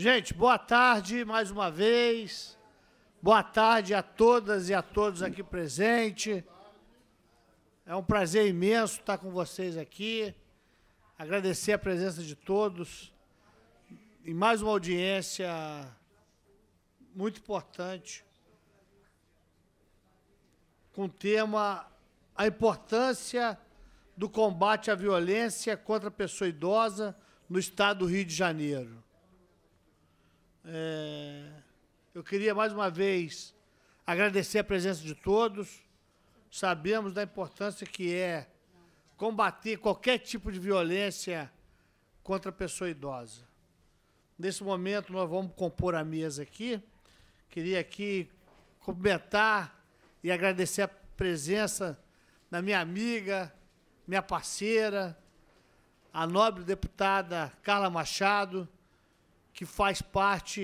Gente, boa tarde mais uma vez. Boa tarde a todas e a todos aqui presentes. É um prazer imenso estar com vocês aqui. Agradecer a presença de todos. Em mais uma audiência muito importante, com o tema A Importância do Combate à Violência contra a Pessoa Idosa no Estado do Rio de Janeiro. É, eu queria mais uma vez agradecer a presença de todos. Sabemos da importância que é combater qualquer tipo de violência contra a pessoa idosa. Nesse momento, nós vamos compor a mesa aqui. Queria aqui cumprimentar e agradecer a presença da minha amiga, minha parceira, a nobre deputada Carla Machado, que faz parte,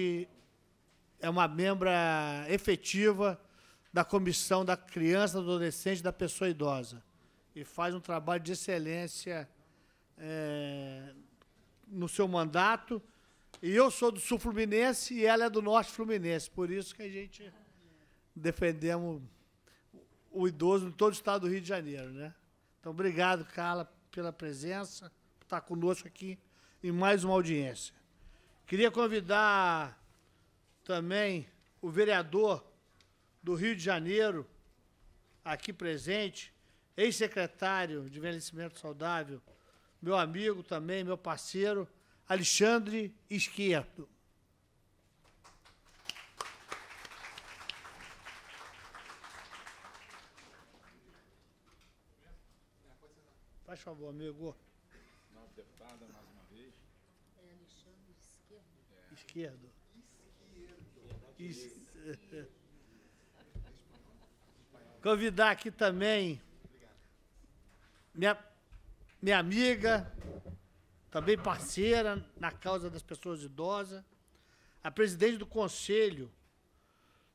é uma membra efetiva da Comissão da Criança, do Adolescente e da Pessoa Idosa. E faz um trabalho de excelência é, no seu mandato. E eu sou do Sul Fluminense e ela é do Norte Fluminense. Por isso que a gente defendemos o idoso em todo o estado do Rio de Janeiro. Né? Então, obrigado, Carla, pela presença, por estar conosco aqui em mais uma audiência. Queria convidar também o vereador do Rio de Janeiro, aqui presente, ex-secretário de Envelhecimento Saudável, meu amigo também, meu parceiro, Alexandre Esquerdo. Faz favor, amigo. Não, deputada, mas... esquerdo. Is... Convidar aqui também minha, minha amiga, também parceira na causa das pessoas idosas, a presidente do Conselho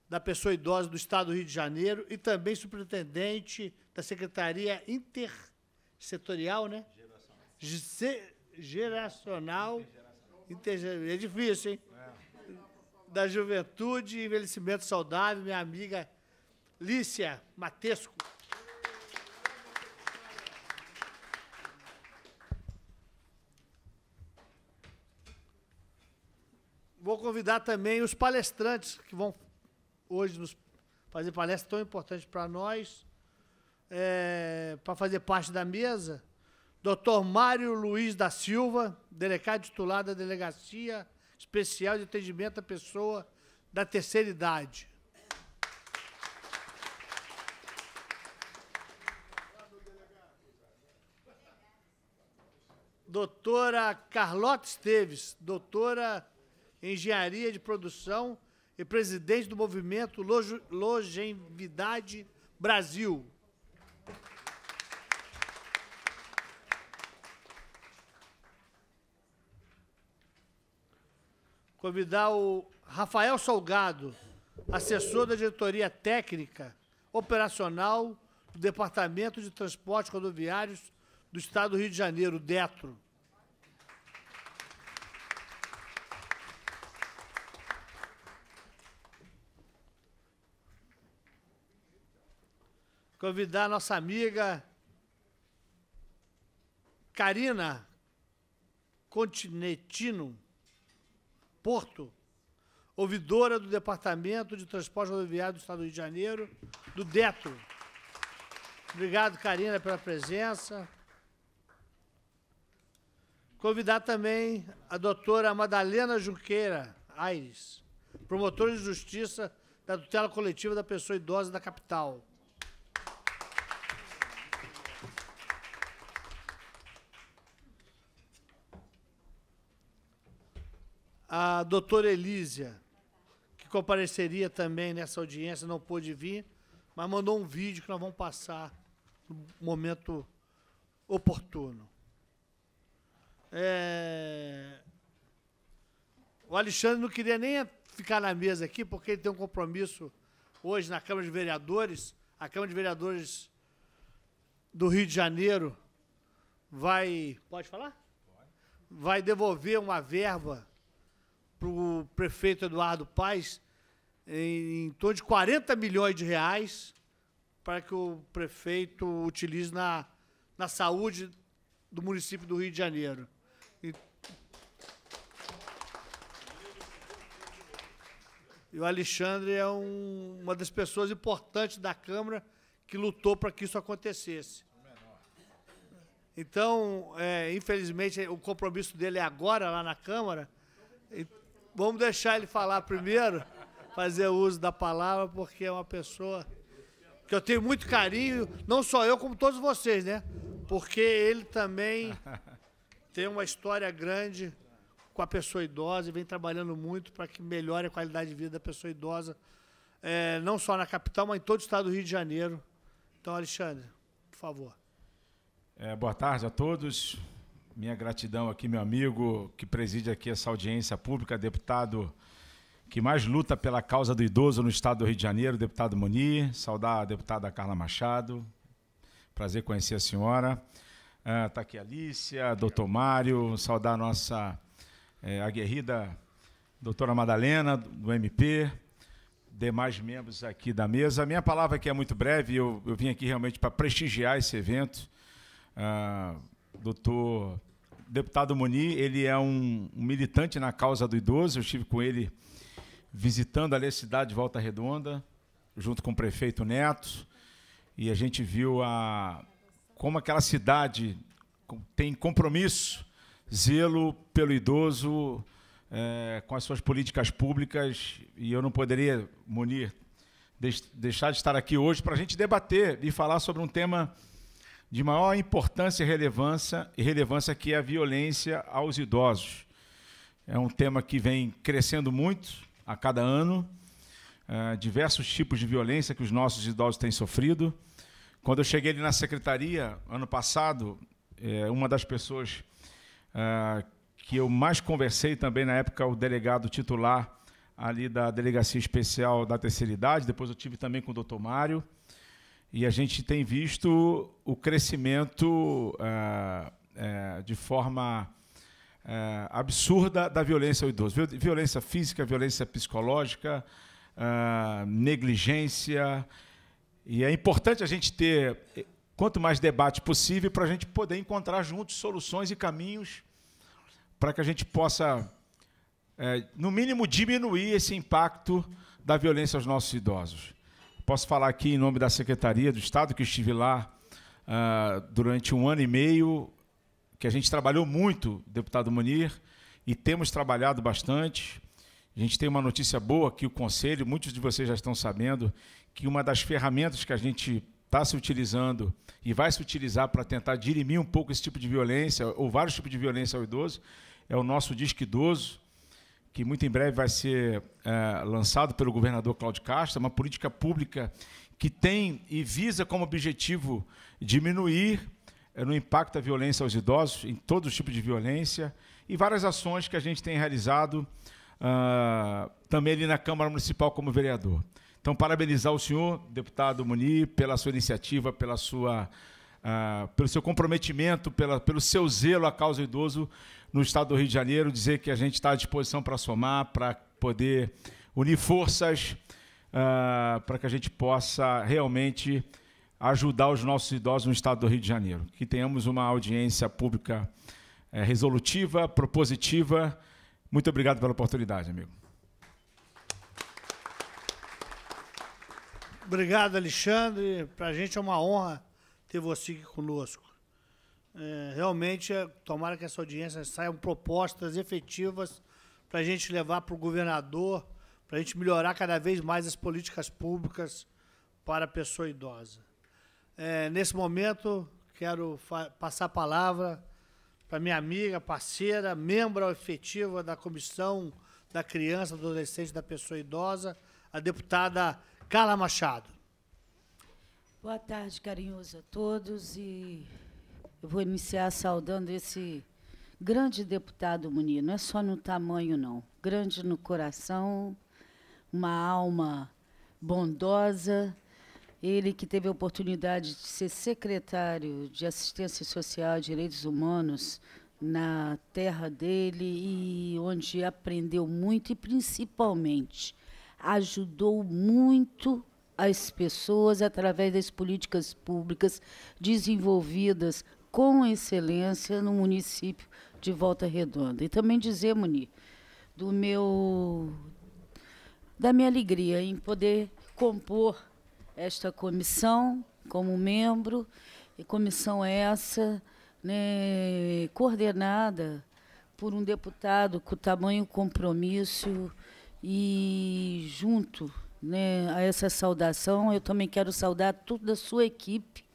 da Pessoa Idosa do Estado do Rio de Janeiro e também superintendente da Secretaria Intersetorial, né? Geracional. Geracional. Intergeracional. É difícil, hein? da Juventude e Envelhecimento Saudável, minha amiga Lícia Matesco. Vou convidar também os palestrantes que vão hoje nos fazer palestra tão importante para nós, é, para fazer parte da mesa. Dr. Mário Luiz da Silva, delegado titular da Delegacia especial de atendimento à pessoa da terceira idade. doutora Carlota Esteves, doutora em Engenharia de Produção e presidente do movimento Longevidade Brasil. convidar o Rafael Salgado, assessor da diretoria técnica operacional do Departamento de Transportes Rodoviários do Estado do Rio de Janeiro, DETRO. Convidar nossa amiga Karina Continetino, Porto, ouvidora do Departamento de Transporte Rodoviário do Estado do Rio de Janeiro, do DETRO. Obrigado, Karina, pela presença. Convidar também a doutora Madalena Junqueira Aires, promotora de justiça da tutela coletiva da pessoa idosa da capital. a doutora Elísia, que compareceria também nessa audiência, não pôde vir, mas mandou um vídeo que nós vamos passar no momento oportuno. É... O Alexandre não queria nem ficar na mesa aqui, porque ele tem um compromisso hoje na Câmara de Vereadores. A Câmara de Vereadores do Rio de Janeiro vai. Pode falar? Vai devolver uma verba para o prefeito Eduardo Paes em, em torno de 40 milhões de reais para que o prefeito utilize na, na saúde do município do Rio de Janeiro. E, o Alexandre é um, uma das pessoas importantes da Câmara que lutou para que isso acontecesse. Então, é, infelizmente, o compromisso dele é agora lá na Câmara. Vamos deixar ele falar primeiro, fazer uso da palavra, porque é uma pessoa que eu tenho muito carinho, não só eu, como todos vocês, né? Porque ele também tem uma história grande com a pessoa idosa e vem trabalhando muito para que melhore a qualidade de vida da pessoa idosa, é, não só na capital, mas em todo o estado do Rio de Janeiro. Então, Alexandre, por favor. É, boa tarde a todos. Minha gratidão aqui, meu amigo, que preside aqui essa audiência pública, deputado que mais luta pela causa do idoso no estado do Rio de Janeiro, deputado Munir. Saudar a deputada Carla Machado. Prazer conhecer a senhora. Está ah, aqui a Alicia, doutor Mário. Saudar a nossa é, aguerrida doutora Madalena, do MP. Demais membros aqui da mesa. minha palavra aqui é muito breve. Eu, eu vim aqui realmente para prestigiar esse evento. Uh, doutor deputado Munir, ele é um, militante na causa do idoso. Eu estive com ele visitando ali a cidade de Volta Redonda, junto com o prefeito Neto, e a gente viu a, como aquela cidade tem compromisso, zelo pelo idoso, é, com as suas políticas públicas, e eu não poderia, Munir, deixar de estar aqui hoje para a gente debater e falar sobre um tema de maior importância e relevância, e relevância que é a violência aos idosos. É um tema que vem crescendo muito a cada ano, uh, diversos tipos de violência que os nossos idosos têm sofrido. Quando eu cheguei ali na secretaria, ano passado, é, uma das pessoas uh, que eu mais conversei também na época, o delegado titular ali da Delegacia Especial da Terceira Idade, depois eu tive também com o doutor Mário, e a gente tem visto o crescimento ah, eh, de forma eh, absurda da violência ao idoso. Violência física, violência psicológica, ah, negligência. E é importante a gente ter eh, quanto mais debate possível para a gente poder encontrar juntos soluções e caminhos para que a gente possa, no mínimo, diminuir esse impacto da violência aos nossos idosos. Posso falar aqui em nome da Secretaria do Estado, que estive lá uh, durante um ano e meio, que a gente trabalhou muito, deputado Munir, e temos trabalhado bastante. A gente tem uma notícia boa que o Conselho, muitos de vocês já estão sabendo, que uma das ferramentas que a gente está se utilizando e vai se utilizar para tentar dirimir um pouco esse tipo de violência, ou vários tipos de violência ao idoso, é o nosso Disque Idoso, que muito em breve vai ser é, lançado pelo governador Cláudio Castro, é uma política pública que tem e visa como objetivo diminuir é, no impacto da violência aos idosos, em todo os tipos de violência, e várias ações que a gente tem realizado uh, também ali na Câmara Municipal como vereador. Então, parabenizar o senhor, deputado Munir, pela sua iniciativa, pela sua, uh, pelo seu comprometimento, pela, pelo seu zelo à causa do idoso, no estado do Rio de Janeiro, dizer que a gente está à disposição para somar, para poder unir forças, uh, para que a gente possa realmente ajudar os nossos idosos no estado do Rio de Janeiro. Que tenhamos uma audiência pública uh, resolutiva, propositiva. Muito obrigado pela oportunidade, amigo. Obrigado, Alexandre. Para a gente é uma honra ter você aqui conosco. É, realmente, é, tomara que essa audiência saiam propostas efetivas para a gente levar para o governador, para a gente melhorar cada vez mais as políticas públicas para a pessoa idosa. É, nesse momento, quero passar a palavra para minha amiga, parceira, membro efetiva da Comissão da Criança, do Adolescente e da Pessoa Idosa, a deputada Carla Machado. Boa tarde, carinhoso a todos e eu vou iniciar saudando esse grande deputado Munir, não é só no tamanho, não. Grande no coração, uma alma bondosa. Ele que teve a oportunidade de ser secretário de Assistência Social e Direitos Humanos na terra dele e onde aprendeu muito e principalmente ajudou muito as pessoas através das políticas públicas desenvolvidas com excelência no município de Volta Redonda. E também dizer, Muni, do meu da minha alegria em poder compor esta comissão como membro, e comissão essa, né, coordenada por um deputado com tamanho compromisso e junto né, a essa saudação, eu também quero saudar toda a sua equipe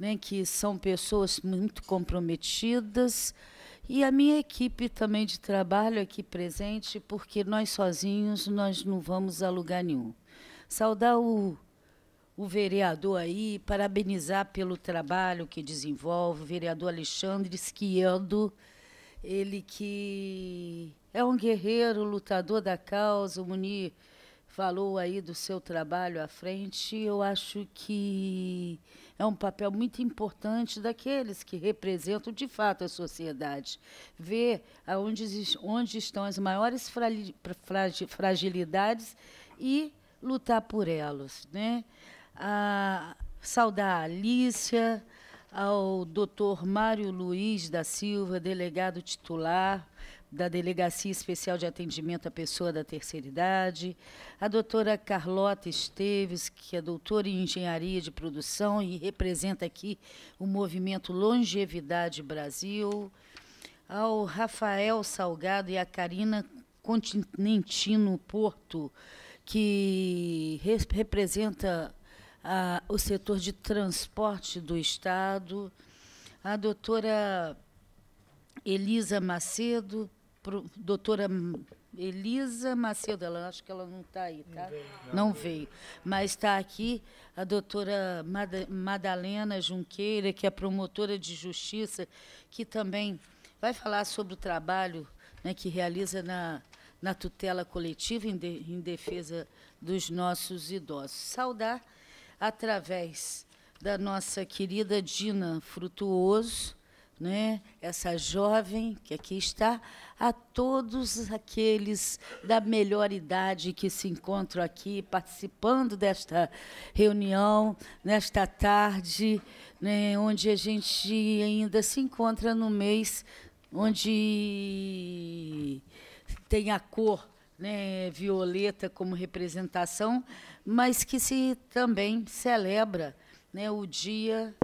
né, que são pessoas muito comprometidas, e a minha equipe também de trabalho aqui presente, porque nós sozinhos nós não vamos a lugar nenhum. Saudar o, o vereador aí, parabenizar pelo trabalho que desenvolve, o vereador Alexandre Esquiedo, ele que é um guerreiro, lutador da causa, o Munir falou aí do seu trabalho à frente, eu acho que é um papel muito importante daqueles que representam de fato a sociedade. Ver onde, onde estão as maiores fragilidades e lutar por elas. Né? A, saudar a Alícia, ao doutor Mário Luiz da Silva, delegado titular, da Delegacia Especial de Atendimento à Pessoa da Terceira Idade, a doutora Carlota Esteves, que é doutora em Engenharia de Produção e representa aqui o movimento Longevidade Brasil, ao Rafael Salgado e a Karina Continentino Porto, que re representa o setor de transporte do Estado, a doutora Elisa Macedo, pro, doutora Elisa Macedo, ela acho que ela não está aí, tá? Não veio. Não não veio. veio. Mas está aqui a doutora Mad Madalena Junqueira, que é promotora de justiça, que também vai falar sobre o trabalho né, que realiza na, na tutela coletiva em, de, em defesa dos nossos idosos. Saudar através da nossa querida Dina Frutuoso, né, essa jovem que aqui está, a todos aqueles da melhor idade que se encontram aqui participando desta reunião, nesta tarde, né, onde a gente ainda se encontra no mês onde tem a cor né, violeta como representação, mas que se também celebra né, o dia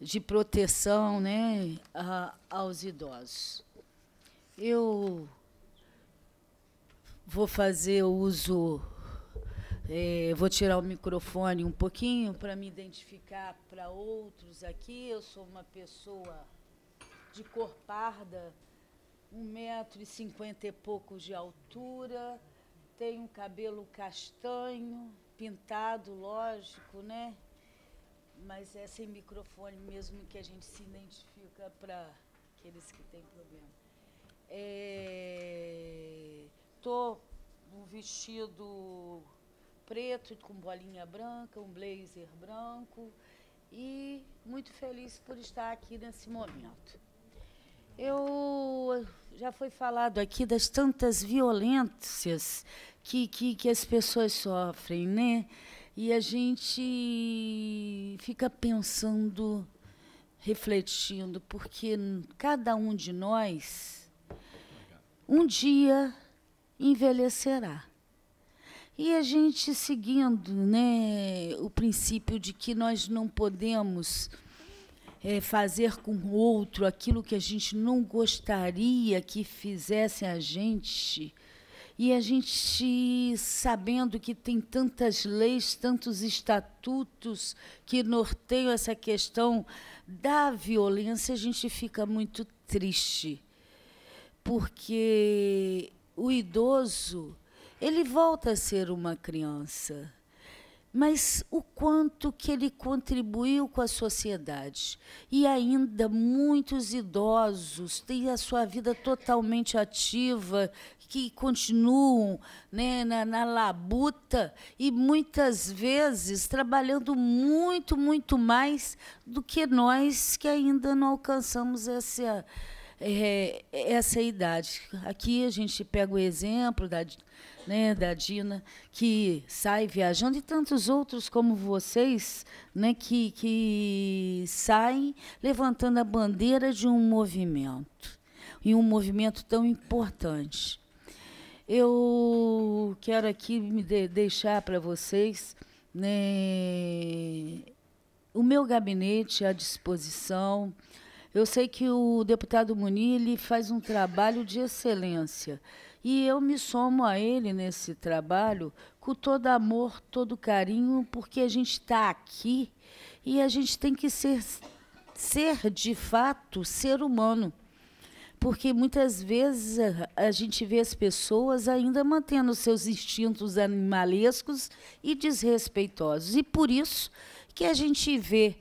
de proteção né, a, aos idosos. Eu vou fazer uso, é, vou tirar o microfone um pouquinho para me identificar para outros aqui. Eu sou uma pessoa de cor parda, 1,50m e pouco de altura, tenho cabelo castanho, pintado, lógico, né? mas é sem microfone mesmo que a gente se identifica para aqueles que têm problema. Estou é, um vestido preto com bolinha branca, um blazer branco e muito feliz por estar aqui nesse momento. Eu já foi falado aqui das tantas violências que, que, que as pessoas sofrem, né? E a gente fica pensando, refletindo, porque cada um de nós um dia envelhecerá. E a gente seguindo né, o princípio de que nós não podemos é, fazer com o outro aquilo que a gente não gostaria que fizessem a gente, e a gente sabendo que tem tantas leis, tantos estatutos que norteiam essa questão da violência, a gente fica muito triste. Porque o idoso, ele volta a ser uma criança mas o quanto que ele contribuiu com a sociedade. E ainda muitos idosos têm a sua vida totalmente ativa, que continuam né, na, na labuta e muitas vezes trabalhando muito, muito mais do que nós que ainda não alcançamos essa, é, essa idade. Aqui a gente pega o exemplo da, né, da Dina, que sai viajando, e tantos outros como vocês, né, que, que saem levantando a bandeira de um movimento, e um movimento tão importante. Eu quero aqui me de deixar para vocês né, o meu gabinete à disposição. Eu sei que o deputado Munir faz um trabalho de excelência e eu me somo a ele nesse trabalho com todo amor, todo carinho, porque a gente está aqui e a gente tem que ser, ser de fato ser humano porque muitas vezes a, a gente vê as pessoas ainda mantendo seus instintos animalescos e desrespeitosos. E por isso que a gente vê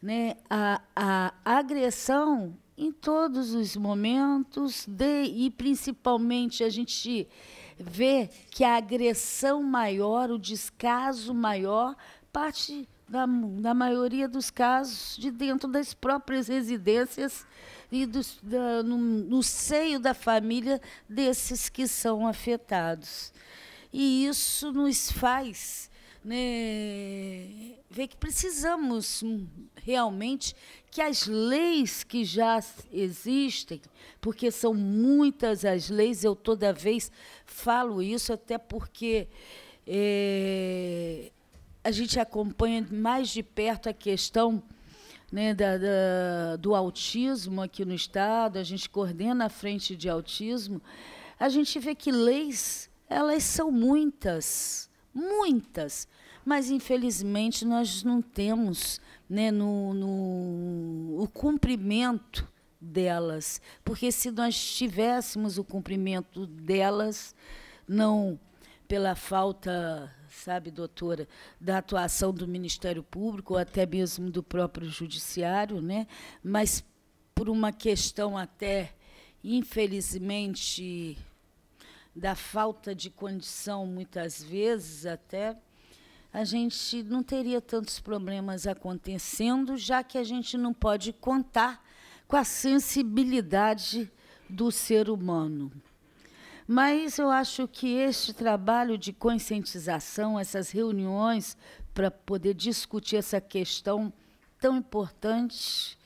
né, a, a agressão em todos os momentos, de, e principalmente a gente vê que a agressão maior, o descaso maior, parte na, na maioria dos casos, de dentro das próprias residências e dos, da, no, no seio da família desses que são afetados. E isso nos faz né, ver que precisamos realmente que as leis que já existem, porque são muitas as leis, eu toda vez falo isso, até porque é, a gente acompanha mais de perto a questão né, da, da, do autismo aqui no Estado, a gente coordena a frente de autismo, a gente vê que leis, elas são muitas, muitas, mas infelizmente nós não temos né, no, no, o cumprimento delas, porque se nós tivéssemos o cumprimento delas, não pela falta sabe, doutora, da atuação do Ministério Público ou até mesmo do próprio Judiciário, né? mas por uma questão até, infelizmente, da falta de condição, muitas vezes até, a gente não teria tantos problemas acontecendo, já que a gente não pode contar com a sensibilidade do ser humano. Mas eu acho que este trabalho de conscientização, essas reuniões para poder discutir essa questão tão importante,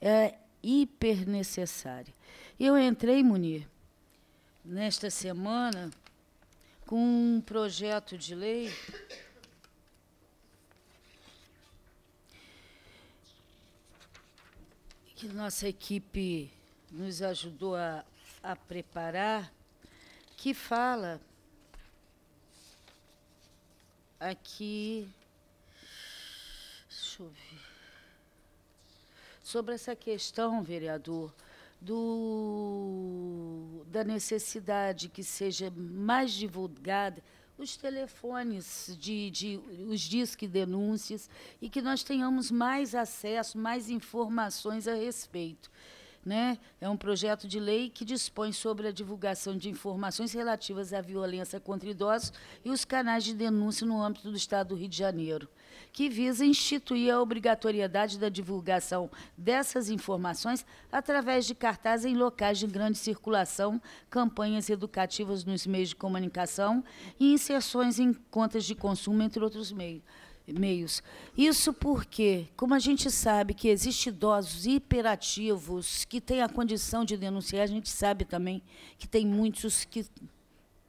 é hiper necessária. Eu entrei, Munir, nesta semana com um projeto de lei que nossa equipe nos ajudou a, a preparar que fala aqui. Deixa eu ver. Sobre essa questão, vereador, do, da necessidade que seja mais divulgada os telefones de, de os disque denúncias e que nós tenhamos mais acesso, mais informações a respeito. Né? É um projeto de lei que dispõe sobre a divulgação de informações relativas à violência contra idosos e os canais de denúncia no âmbito do Estado do Rio de Janeiro, que visa instituir a obrigatoriedade da divulgação dessas informações através de cartazes em locais de grande circulação, campanhas educativas nos meios de comunicação e inserções em contas de consumo, entre outros meios meios. Isso porque, como a gente sabe que existem idosos hiperativos que têm a condição de denunciar, a gente sabe também que tem muitos que,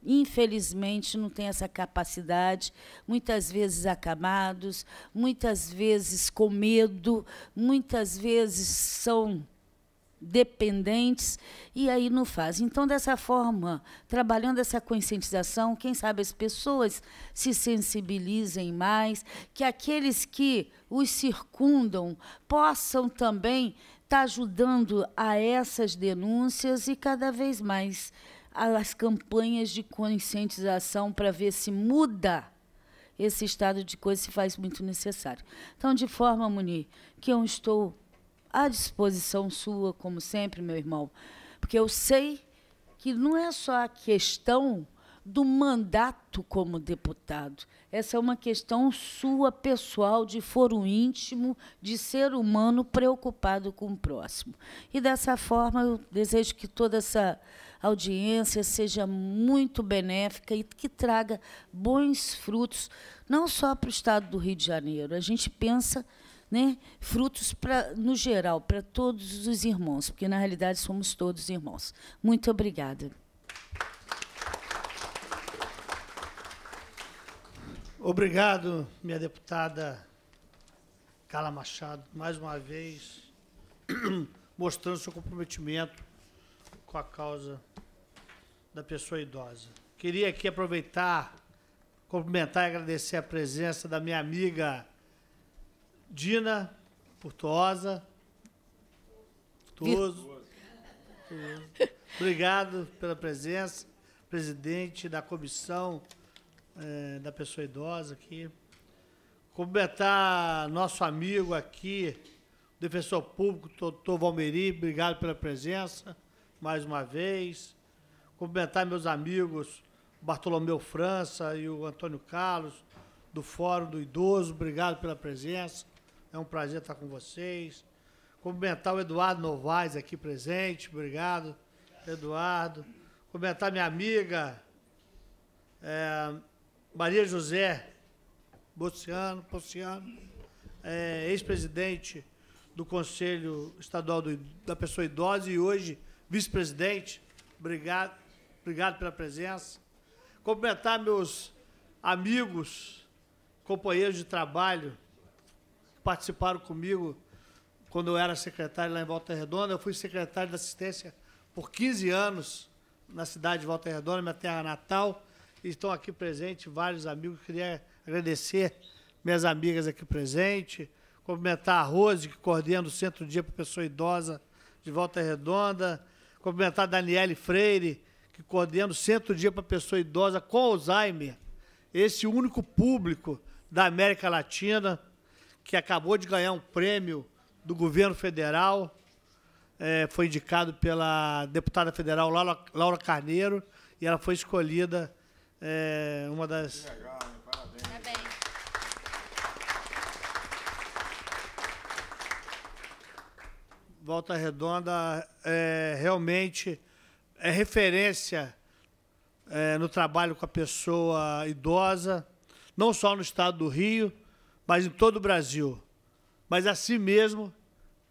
infelizmente, não têm essa capacidade, muitas vezes acamados, muitas vezes com medo, muitas vezes são dependentes e aí não faz. Então, dessa forma, trabalhando essa conscientização, quem sabe as pessoas se sensibilizem mais, que aqueles que os circundam possam também estar tá ajudando a essas denúncias e cada vez mais as campanhas de conscientização para ver se muda esse estado de coisa se faz muito necessário. Então, de forma, Munir, que eu estou à disposição sua, como sempre, meu irmão, porque eu sei que não é só a questão do mandato como deputado. Essa é uma questão sua, pessoal, de foro íntimo, de ser humano preocupado com o próximo. E, dessa forma, eu desejo que toda essa audiência seja muito benéfica e que traga bons frutos, não só para o Estado do Rio de Janeiro. A gente pensa né? frutos no geral para todos os irmãos, porque na realidade somos todos irmãos. Muito obrigada. Obrigado, minha deputada Carla Machado, mais uma vez mostrando seu comprometimento com a causa da pessoa idosa. Queria aqui aproveitar, cumprimentar e agradecer a presença da minha amiga Dina Portosa. Toso. Obrigado pela presença, presidente da comissão é, da pessoa idosa aqui. Complementar nosso amigo aqui, defensor público, doutor Valmeri, obrigado pela presença, mais uma vez. Complementar meus amigos, Bartolomeu França e o Antônio Carlos, do Fórum do Idoso, obrigado pela presença. É um prazer estar com vocês. Cumprimentar o Eduardo Novaes aqui presente. Obrigado, Eduardo. Cumprimentar minha amiga é, Maria José Bociano, Bociano é, ex-presidente do Conselho Estadual do, da Pessoa Idosa e hoje vice-presidente. Obrigado, obrigado pela presença. Cumprimentar meus amigos, companheiros de trabalho, participaram comigo quando eu era secretário lá em Volta Redonda. Eu fui secretário da assistência por 15 anos na cidade de Volta Redonda, minha terra natal. E estão aqui presentes vários amigos. Queria agradecer minhas amigas aqui presentes, cumprimentar a Rose, que coordena o Centro Dia para Pessoa Idosa de Volta Redonda, cumprimentar a Daniele Freire, que coordena o Centro Dia para Pessoa Idosa com Alzheimer, esse único público da América Latina que acabou de ganhar um prêmio do governo federal, é, foi indicado pela deputada federal Laura, Laura Carneiro, e ela foi escolhida é, uma das. Que legal, Parabéns. Parabéns. Volta Redonda é, realmente é referência é, no trabalho com a pessoa idosa, não só no estado do Rio, mas em todo o Brasil. Mas assim mesmo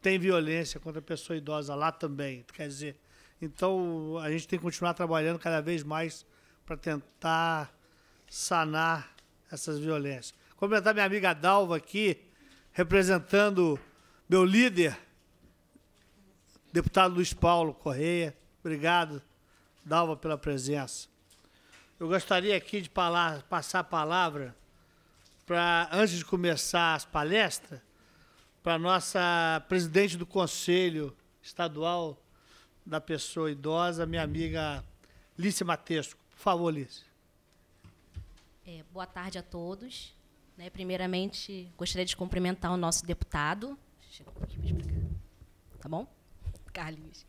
tem violência contra a pessoa idosa lá também. Quer dizer, então a gente tem que continuar trabalhando cada vez mais para tentar sanar essas violências. Comentar tá minha amiga Dalva aqui, representando meu líder, deputado Luiz Paulo Correia. Obrigado, Dalva, pela presença. Eu gostaria aqui de passar a palavra para antes de começar as palestras, para nossa presidente do Conselho Estadual da Pessoa Idosa, minha amiga Lícia Matesco. Por favor, Lícia. É, boa tarde a todos. Né, primeiramente, gostaria de cumprimentar o nosso deputado. Chega um pouquinho mais para cá. Tá bom? Carlinhos.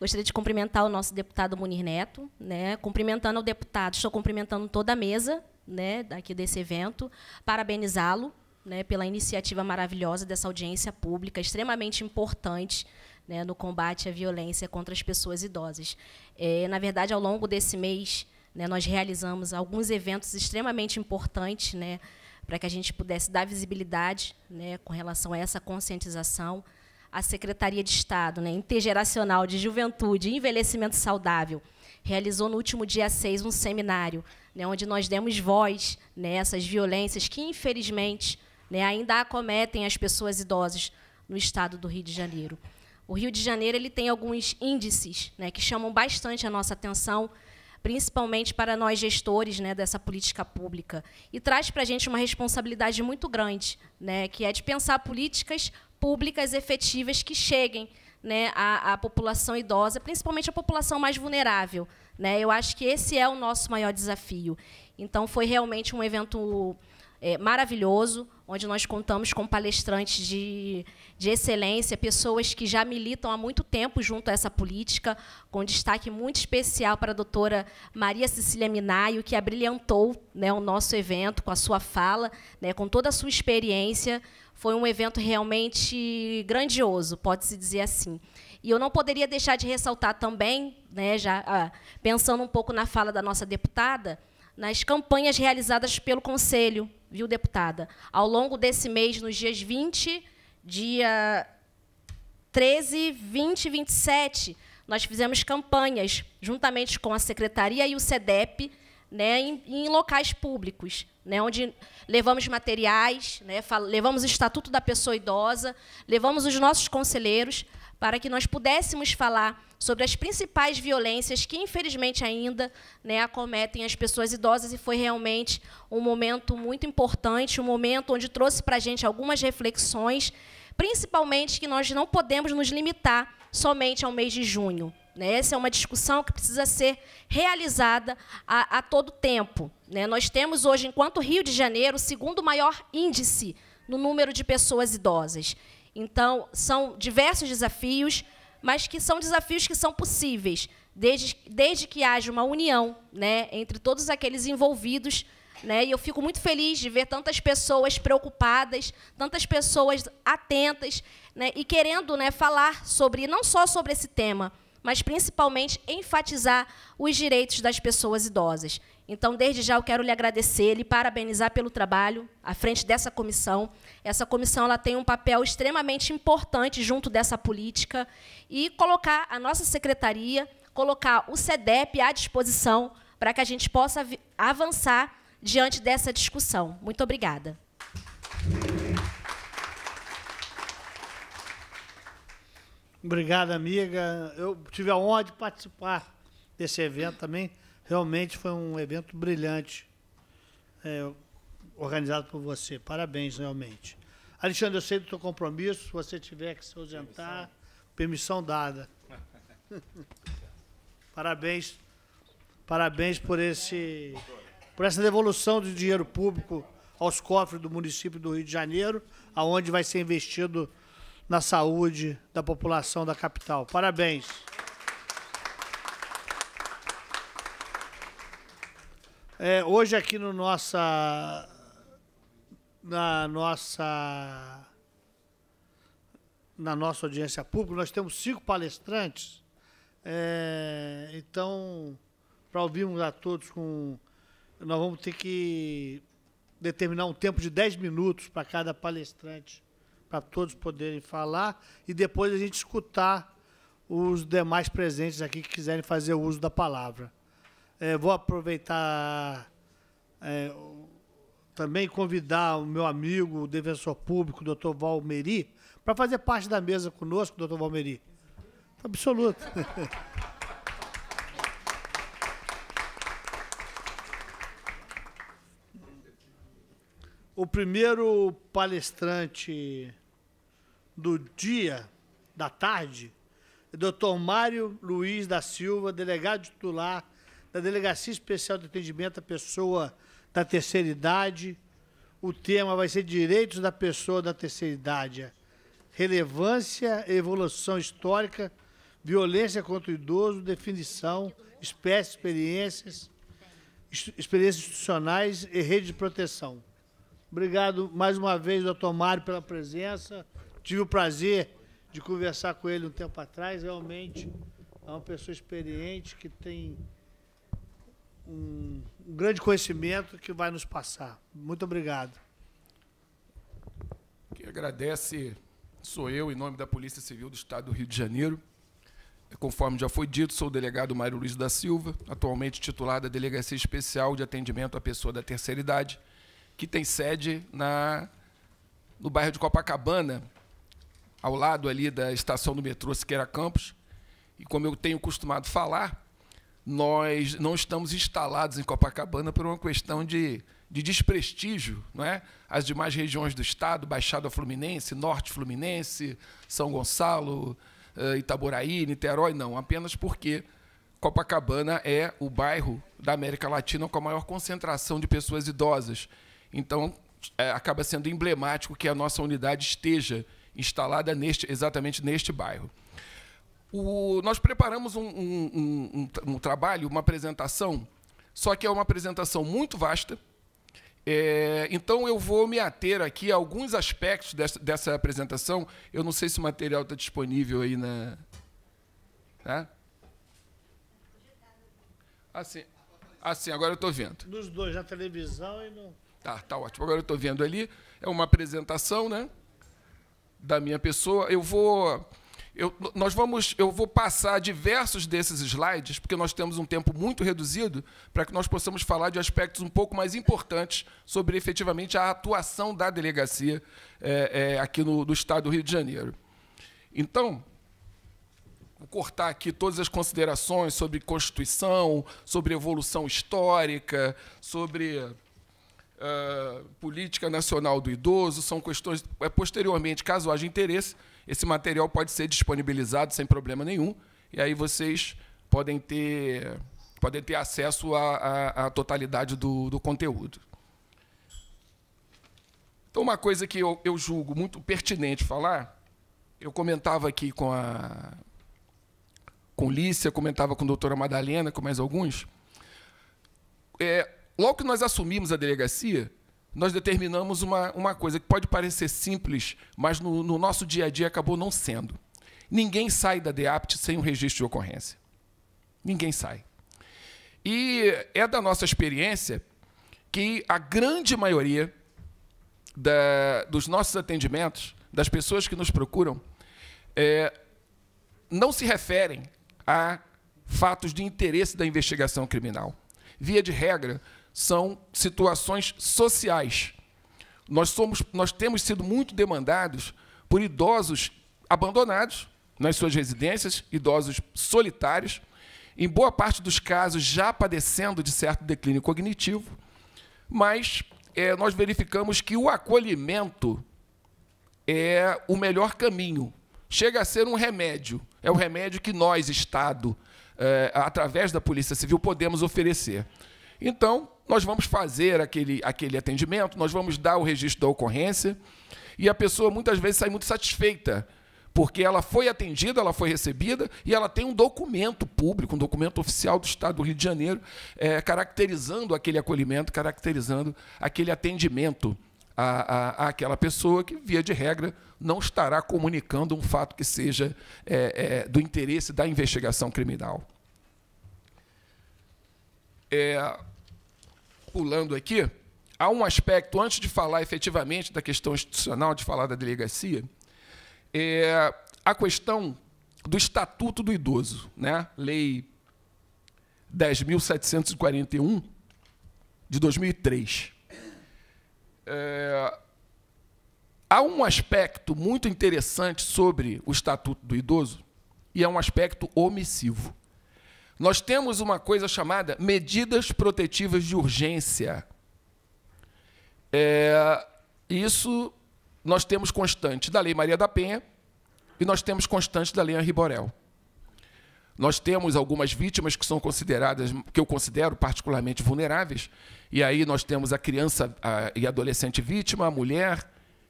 Gostaria de cumprimentar o nosso deputado Munir Neto, né? Cumprimentando o deputado, estou cumprimentando toda a mesa, né, daqui desse evento, parabenizá-lo né, pela iniciativa maravilhosa dessa audiência pública, extremamente importante né, no combate à violência contra as pessoas idosas. É, na verdade, ao longo desse mês, né, nós realizamos alguns eventos extremamente importantes né, para que a gente pudesse dar visibilidade né, com relação a essa conscientização. A Secretaria de Estado né, Intergeracional de Juventude e Envelhecimento Saudável realizou no último dia 6 um seminário né, onde nós demos voz né, violências que, infelizmente, né, ainda acometem as pessoas idosas no estado do Rio de Janeiro. O Rio de Janeiro ele tem alguns índices né, que chamam bastante a nossa atenção, principalmente para nós gestores né, dessa política pública, e traz para a gente uma responsabilidade muito grande, né, que é de pensar políticas públicas efetivas que cheguem né, à, à população idosa, principalmente à população mais vulnerável. Né? Eu acho que esse é o nosso maior desafio. Então, foi realmente um evento é, maravilhoso, onde nós contamos com palestrantes de, de excelência, pessoas que já militam há muito tempo junto a essa política, com destaque muito especial para a doutora Maria Cecília Minaio, que abrilhantou né, o nosso evento com a sua fala, né, com toda a sua experiência. Foi um evento realmente grandioso, pode-se dizer assim. E eu não poderia deixar de ressaltar também, né, já ah, pensando um pouco na fala da nossa deputada, nas campanhas realizadas pelo Conselho, viu, deputada? Ao longo desse mês, nos dias 20, dia 13, 20 e 27, nós fizemos campanhas, juntamente com a Secretaria e o SEDEP, né, em, em locais públicos, né, onde levamos materiais, né, levamos o Estatuto da Pessoa Idosa, levamos os nossos conselheiros para que nós pudéssemos falar sobre as principais violências que, infelizmente, ainda né, acometem as pessoas idosas, e foi realmente um momento muito importante, um momento onde trouxe para a gente algumas reflexões, principalmente que nós não podemos nos limitar somente ao mês de junho. Né? Essa é uma discussão que precisa ser realizada a, a todo tempo. Né? Nós temos hoje, enquanto Rio de Janeiro, o segundo maior índice no número de pessoas idosas. Então, são diversos desafios, mas que são desafios que são possíveis, desde, desde que haja uma união né, entre todos aqueles envolvidos. Né, e eu fico muito feliz de ver tantas pessoas preocupadas, tantas pessoas atentas né, e querendo né, falar sobre, não só sobre esse tema, mas principalmente enfatizar os direitos das pessoas idosas. Então, desde já, eu quero lhe agradecer, lhe parabenizar pelo trabalho à frente dessa comissão. Essa comissão ela tem um papel extremamente importante junto dessa política e colocar a nossa secretaria, colocar o SEDEP à disposição para que a gente possa avançar diante dessa discussão. Muito obrigada. Obrigada, amiga. Eu tive a honra de participar desse evento também. Realmente foi um evento brilhante é, organizado por você. Parabéns, realmente. Alexandre, eu sei do seu compromisso. Se você tiver que se ausentar, permissão, permissão dada. parabéns. Parabéns por, esse, por essa devolução de dinheiro público aos cofres do município do Rio de Janeiro, aonde vai ser investido na saúde da população da capital. Parabéns. É, hoje aqui no nossa na nossa na nossa audiência pública nós temos cinco palestrantes. É, então, para ouvirmos a todos com nós vamos ter que determinar um tempo de dez minutos para cada palestrante, para todos poderem falar e depois a gente escutar os demais presentes aqui que quiserem fazer uso da palavra. É, vou aproveitar é, também convidar o meu amigo, o defensor público, o doutor Valmeri, para fazer parte da mesa conosco, doutor Valmeri. Absoluto. o primeiro palestrante do dia, da tarde, é o doutor Mário Luiz da Silva, delegado titular da Delegacia Especial de Atendimento à Pessoa da Terceira Idade. O tema vai ser Direitos da Pessoa da Terceira Idade. Relevância, evolução histórica, violência contra o idoso, definição, espécies, experiências, experiências institucionais e rede de proteção. Obrigado mais uma vez, doutor Mário, pela presença. Tive o prazer de conversar com ele um tempo atrás. Realmente é uma pessoa experiente que tem um, um grande conhecimento que vai nos passar. Muito obrigado. Quem agradece sou eu, em nome da Polícia Civil do Estado do Rio de Janeiro. Conforme já foi dito, sou o delegado Mário Luiz da Silva, atualmente titular da Delegacia Especial de Atendimento à Pessoa da Terceira Idade, que tem sede na, no bairro de Copacabana, ao lado ali da estação do metrô Siqueira Campos. E como eu tenho costumado falar, nós não estamos instalados em Copacabana por uma questão de, de desprestígio. Não é? As demais regiões do estado, Baixada Fluminense, Norte Fluminense, São Gonçalo, eh, Itaboraí, Niterói, não. Apenas porque Copacabana é o bairro da América Latina com a maior concentração de pessoas idosas. Então, é, acaba sendo emblemático que a nossa unidade esteja instalada neste, exatamente neste bairro. O, nós preparamos um, um, um, um, trabalho, uma apresentação, só que é uma apresentação muito vasta. É, então eu vou me ater aqui a alguns aspectos dessa, dessa apresentação. Eu não sei se o material está disponível aí na. Tá? Assim, assim agora eu estou vendo. Nos dois, na televisão e no. Tá, tá ótimo. Agora eu estou vendo ali. É uma apresentação, né? Da minha pessoa. Eu vou eu, nós vamos, eu vou passar diversos desses slides, porque nós temos um tempo muito reduzido, para que nós possamos falar de aspectos um pouco mais importantes sobre efetivamente a atuação da delegacia é, é, aqui no do Estado do Rio de Janeiro. Então, vou cortar aqui todas as considerações sobre Constituição, sobre evolução histórica, sobre uh, política nacional do idoso, são questões, é, posteriormente, caso haja interesse esse material pode ser disponibilizado sem problema nenhum, e aí vocês podem ter, podem ter acesso à, totalidade do, do, conteúdo. Então, uma coisa que eu, eu julgo muito pertinente falar, eu comentava aqui com a com Lícia, comentava com a doutora Madalena, com mais alguns. É, logo que nós assumimos a delegacia, nós determinamos uma, uma coisa que pode parecer simples, mas no, no nosso dia a dia acabou não sendo. Ninguém sai da DEAPT sem um registro de ocorrência. Ninguém sai. E é da nossa experiência que a grande maioria da, dos nossos atendimentos, das pessoas que nos procuram, é, não se referem a fatos de interesse da investigação criminal. Via de regra, são situações sociais. Nós, somos, nós temos sido muito demandados por idosos abandonados nas suas residências, idosos solitários, em boa parte dos casos já padecendo de certo declínio cognitivo, mas é, nós verificamos que o acolhimento é o melhor caminho. Chega a ser um remédio. É o remédio que nós, Estado, é, através da Polícia Civil, podemos oferecer. Então, nós vamos fazer aquele, aquele atendimento, nós vamos dar o registro da ocorrência, e a pessoa muitas vezes sai muito satisfeita, porque ela foi atendida, ela foi recebida, e ela tem um documento público, um documento oficial do Estado do Rio de Janeiro, é, caracterizando aquele acolhimento, caracterizando aquele atendimento à à àquela pessoa que, via de regra, não estará comunicando um fato que seja é, é, do interesse da investigação criminal. É, pulando aqui, há um aspecto, antes de falar efetivamente da questão institucional, de falar da delegacia, é a questão do Estatuto do Idoso, né? Lei 10.741, de 2003. É, há um aspecto muito interessante sobre o Estatuto do Idoso, e é um aspecto omissivo. Nós temos uma coisa chamada medidas protetivas de urgência. É, isso nós temos constante da Lei Maria da Penha e nós temos constante da Lei Henri Borel. Nós temos algumas vítimas que são consideradas, que eu considero particularmente vulneráveis, e aí nós temos a criança e adolescente vítima, a mulher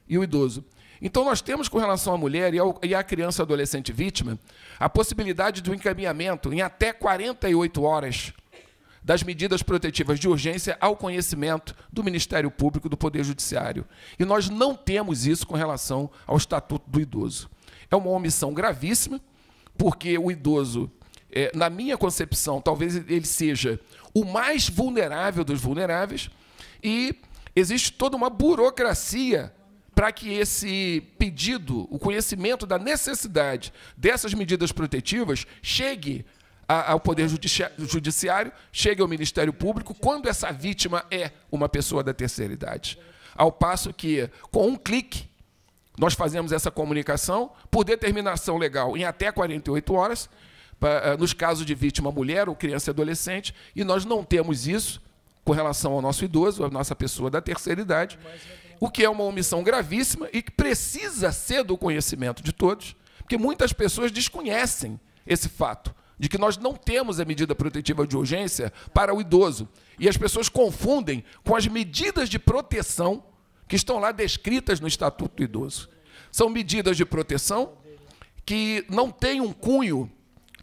e o idoso. Então, nós temos com relação à mulher e, ao, e à criança adolescente vítima a possibilidade do encaminhamento em até 48 horas das medidas protetivas de urgência ao conhecimento do Ministério Público do Poder Judiciário. E nós não temos isso com relação ao Estatuto do Idoso. É uma omissão gravíssima, porque o idoso, é, na minha concepção, talvez ele seja o mais vulnerável dos vulneráveis, e existe toda uma burocracia para que esse pedido, o conhecimento da necessidade dessas medidas protetivas, chegue ao Poder Judiciário, chegue ao Ministério Público, quando essa vítima é uma pessoa da terceira idade. Ao passo que, com um clique, nós fazemos essa comunicação por determinação legal em até 48 horas, eh, nos casos de vítima mulher ou criança e adolescente, e nós não temos isso com relação ao nosso idoso, à nossa pessoa da terceira idade o que é uma omissão gravíssima e que precisa ser do conhecimento de todos, porque muitas pessoas desconhecem esse fato de que nós não temos a medida protetiva de urgência para o idoso. E as pessoas confundem com as medidas de proteção que estão lá descritas no Estatuto do Idoso. São medidas de proteção que não têm um cunho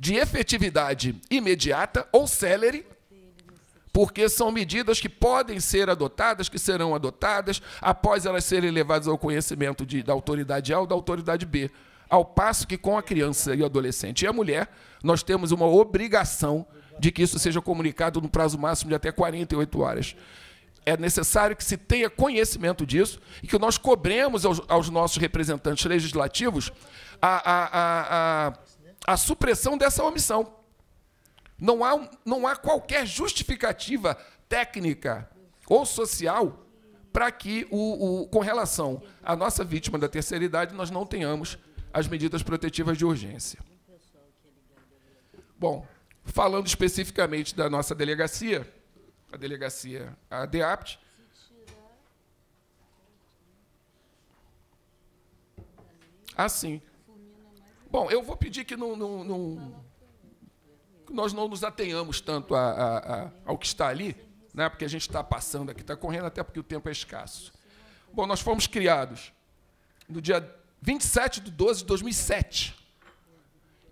de efetividade imediata ou celere, porque são medidas que podem ser adotadas, que serão adotadas, após elas serem levadas ao conhecimento de, da autoridade A ou da autoridade B. Ao passo que com a criança e o adolescente e a mulher, nós temos uma obrigação de que isso seja comunicado no prazo máximo de até 48 horas. É necessário que se tenha conhecimento disso e que nós cobremos aos, aos nossos representantes legislativos a, a, a, a, a supressão dessa omissão. Não há, não há qualquer justificativa técnica ou social para que, o, o, com relação à nossa vítima da terceira idade, nós não tenhamos as medidas protetivas de urgência. Bom, falando especificamente da nossa delegacia, a delegacia ADAPT, assim. Ah, Bom, eu vou pedir que não, não, não, nós não nos atenhamos tanto a, a, a, ao que está ali, né? porque a gente está passando aqui, está correndo até porque o tempo é escasso. Bom, nós fomos criados no dia 27 de 12 de 2007.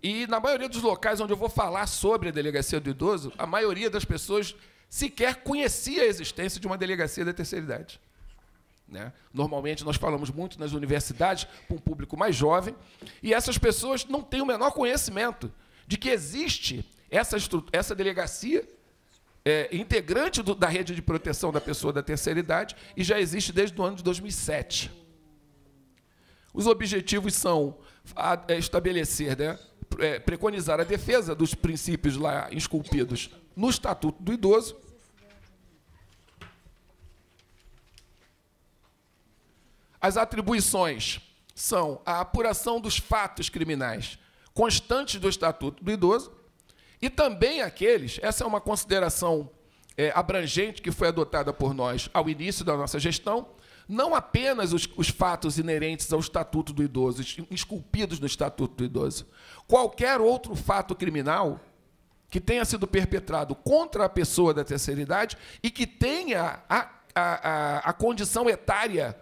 E na maioria dos locais onde eu vou falar sobre a delegacia do idoso, a maioria das pessoas sequer conhecia a existência de uma delegacia da terceira idade. Né? Normalmente nós falamos muito nas universidades para um público mais jovem, e essas pessoas não têm o menor conhecimento de que existe essa, essa delegacia é integrante do, da rede de proteção da pessoa da terceira idade e já existe desde o ano de 2007. Os objetivos são a, é, estabelecer, né, é, preconizar a defesa dos princípios lá esculpidos no Estatuto do Idoso, As atribuições são a apuração dos fatos criminais constantes do Estatuto do Idoso, e também aqueles, essa é uma consideração é, abrangente que foi adotada por nós ao início da nossa gestão, não apenas os, os, fatos inerentes ao Estatuto do Idoso, esculpidos no Estatuto do Idoso, qualquer outro fato criminal que tenha sido perpetrado contra a pessoa da terceira idade e que tenha a, a, a, a condição etária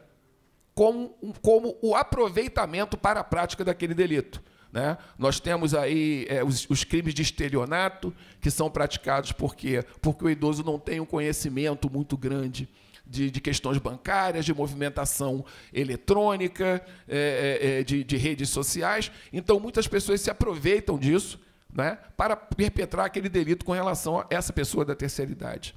como, como o aproveitamento para a prática daquele delito. Né? Nós temos aí é, os, os, crimes de estelionato, que são praticados por quê? Porque o idoso não tem um conhecimento muito grande de, de questões bancárias, de movimentação eletrônica, é, é, é, de, de redes sociais. Então, muitas pessoas se aproveitam disso né, para perpetrar aquele delito com relação a essa pessoa da terceira idade.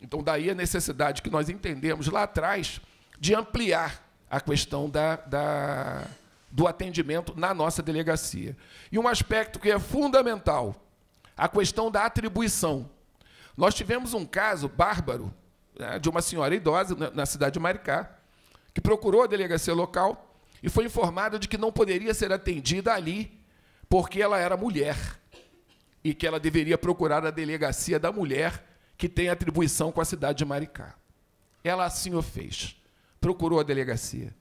Então, daí a necessidade que nós entendemos lá atrás de ampliar a questão da, da do atendimento na nossa delegacia. E um aspecto que é fundamental, a questão da atribuição. Nós tivemos um caso bárbaro né, de uma senhora idosa na cidade de Maricá, que procurou a delegacia local e foi informada de que não poderia ser atendida ali porque ela era mulher e que ela deveria procurar a delegacia da mulher que tem atribuição com a cidade de Maricá. Ela assim o fez. Procurou a delegacia,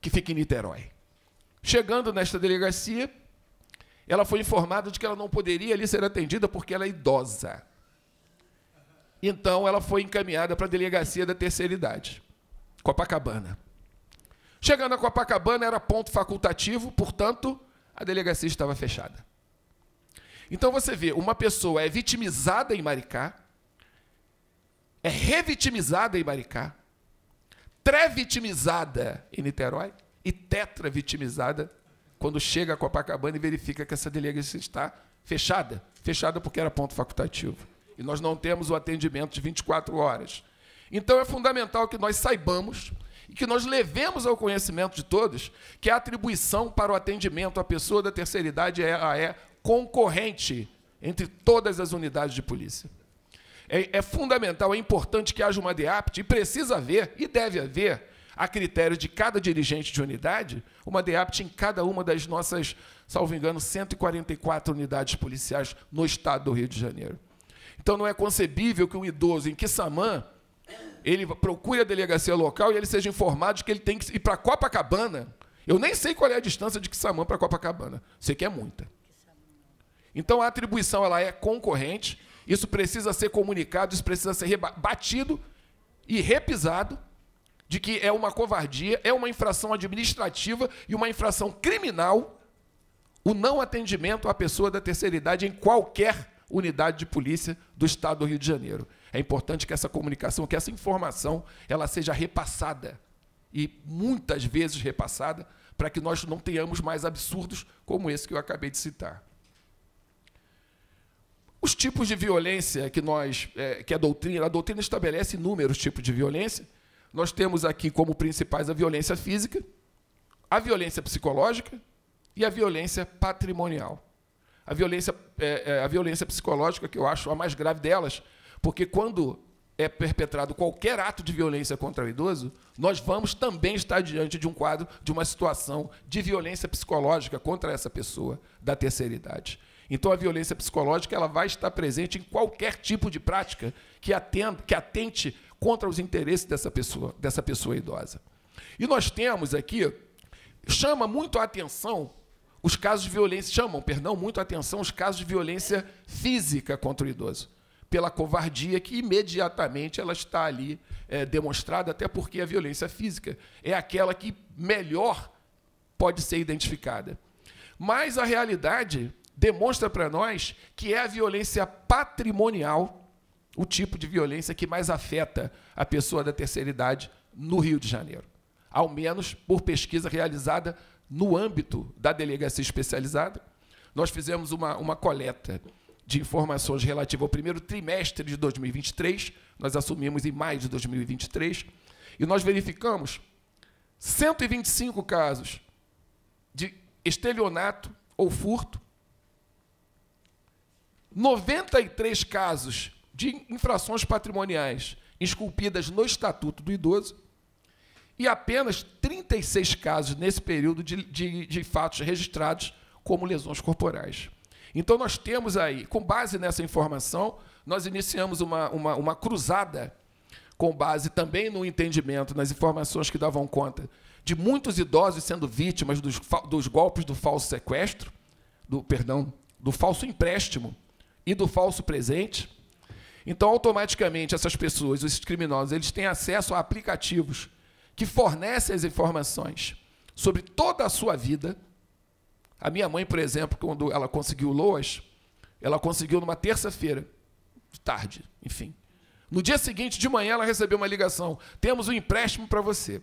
que fica em Niterói. Chegando nesta delegacia, ela foi informada de que ela não poderia ali ser atendida porque ela é idosa. Então ela foi encaminhada para a delegacia da terceira idade, Copacabana. Chegando a Copacabana era ponto facultativo, portanto, a delegacia estava fechada. Então você vê, uma pessoa é vitimizada em Maricá, é revitimizada em Maricá, trevitimizada em Niterói, e tetra vitimizada quando chega a Copacabana e verifica que essa delegacia está fechada. Fechada porque era ponto facultativo. E nós não temos o atendimento de 24 horas. Então é fundamental que nós saibamos e que nós levemos ao conhecimento de todos que a atribuição para o atendimento à pessoa da terceira idade é, é concorrente entre todas as unidades de polícia. É, é fundamental, é importante que haja uma DEAPT e precisa haver, e deve haver, a critério de cada dirigente de unidade, uma DEAPT em cada uma das nossas, salvo engano, 144 unidades policiais no estado do Rio de Janeiro. Então não é concebível que um idoso em Quissamã ele procure a delegacia local e ele seja informado de que ele tem que ir para Copacabana. Eu nem sei qual é a distância de Quissamã para Copacabana. Sei que é muita. Então a atribuição ela é concorrente, isso precisa ser comunicado, isso precisa ser batido e repisado de que é uma covardia, é uma infração administrativa e uma infração criminal o não atendimento à pessoa da terceira idade em qualquer unidade de polícia do Estado do Rio de Janeiro. É importante que essa comunicação, que essa informação, ela seja repassada e muitas vezes repassada para que nós não tenhamos mais absurdos como esse que eu acabei de citar. Os tipos de violência que nós, é, que a doutrina, a doutrina estabelece inúmeros tipos de violência, nós temos aqui como principais a violência física, a violência psicológica e a violência patrimonial. A violência, é, é, a violência psicológica, que eu acho a mais grave delas, porque quando é perpetrado qualquer ato de violência contra o idoso, nós vamos também estar diante de um quadro, de uma situação de violência psicológica contra essa pessoa da terceira idade. Então, a violência psicológica ela vai estar presente em qualquer tipo de prática que, atenda, que atente contra os interesses dessa pessoa, dessa pessoa idosa. E nós temos aqui, chama muito a atenção os casos de violência, chamam, perdão, muito a atenção os casos de violência física contra o idoso, pela covardia que imediatamente ela está ali é, demonstrada, até porque a violência física é aquela que melhor pode ser identificada. Mas a realidade demonstra para nós que é a violência patrimonial o tipo de violência que mais afeta a pessoa da terceira idade no Rio de Janeiro. Ao menos por pesquisa realizada no âmbito da delegacia especializada, nós fizemos uma, uma coleta de informações relativa ao primeiro trimestre de 2023, nós assumimos em maio de 2023, e nós verificamos 125 casos de estelionato ou furto, 93 casos de infrações patrimoniais esculpidas no Estatuto do Idoso e apenas 36 casos nesse período de, de, de fatos registrados como lesões corporais. Então, nós temos aí, com base nessa informação, nós iniciamos uma, uma, uma cruzada com base também no entendimento, nas informações que davam conta de muitos idosos sendo vítimas dos, dos golpes do falso sequestro, do perdão, do falso empréstimo e do falso presente, então, automaticamente, essas pessoas, esses criminosos, eles têm acesso a aplicativos que fornecem as informações sobre toda a sua vida. A minha mãe, por exemplo, quando ela conseguiu loas, ela conseguiu numa terça-feira, tarde, enfim. No dia seguinte, de manhã, ela recebeu uma ligação: temos um empréstimo para você.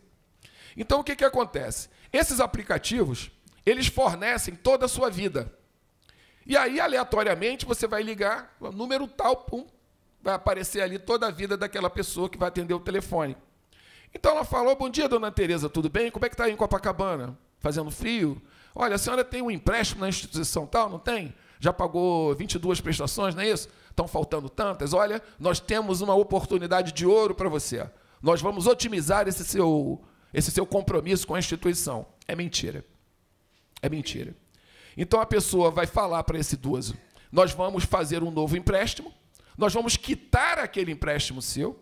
Então, o que, que acontece? Esses aplicativos, eles fornecem toda a sua vida. E aí, aleatoriamente, você vai ligar, número tal, pum, vai aparecer ali toda a vida daquela pessoa que vai atender o telefone. Então ela falou: Bom dia, dona Tereza, tudo bem? Como é que está aí em Copacabana? Fazendo frio? Olha, a senhora tem um empréstimo na instituição tal, não tem? Já pagou 22 prestações, não é isso? Estão faltando tantas. Olha, nós temos uma oportunidade de ouro para você. Nós vamos otimizar esse seu, esse seu compromisso com a instituição. É mentira. É mentira. Então a pessoa vai falar para esse idoso: nós vamos fazer um novo empréstimo, nós vamos quitar aquele empréstimo seu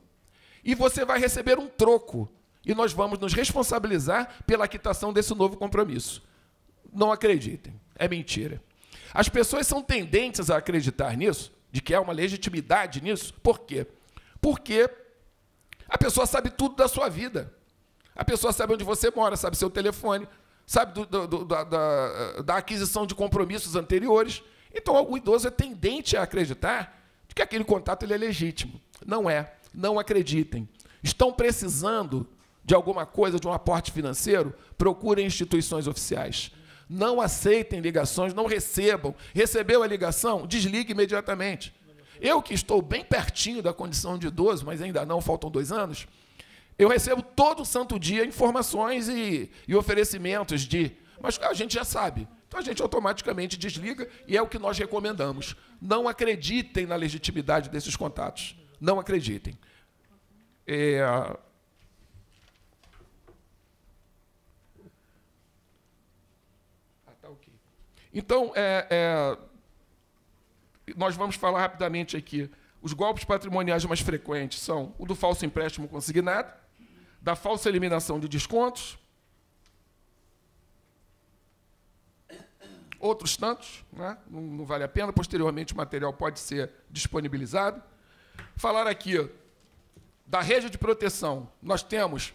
e você vai receber um troco. E nós vamos nos responsabilizar pela quitação desse novo compromisso. Não acreditem, é mentira. As pessoas são tendentes a acreditar nisso, de que há uma legitimidade nisso. Por quê? Porque a pessoa sabe tudo da sua vida. A pessoa sabe onde você mora, sabe seu telefone, sabe do, do, do, da, da, da aquisição de compromissos anteriores. Então, o idoso é tendente a acreditar que aquele contato ele é legítimo. Não é. Não acreditem. Estão precisando de alguma coisa, de um aporte financeiro? Procurem instituições oficiais. Não aceitem ligações, não recebam. Recebeu a ligação? Desligue imediatamente. Eu que estou bem pertinho da condição de idoso, mas ainda não, faltam dois anos, eu recebo todo santo dia informações e, e oferecimentos de. Mas a gente já sabe. Então a gente automaticamente desliga e é o que nós recomendamos. Não acreditem na legitimidade desses contatos. Não acreditem. É... Ah, tá então, é, é, nós vamos falar rapidamente aqui. Os golpes patrimoniais mais frequentes são o do falso empréstimo consignado, da falsa eliminação de descontos, outros tantos, né? não, não, vale a pena. Posteriormente, o material pode ser disponibilizado. Falar aqui da rede de proteção. Nós temos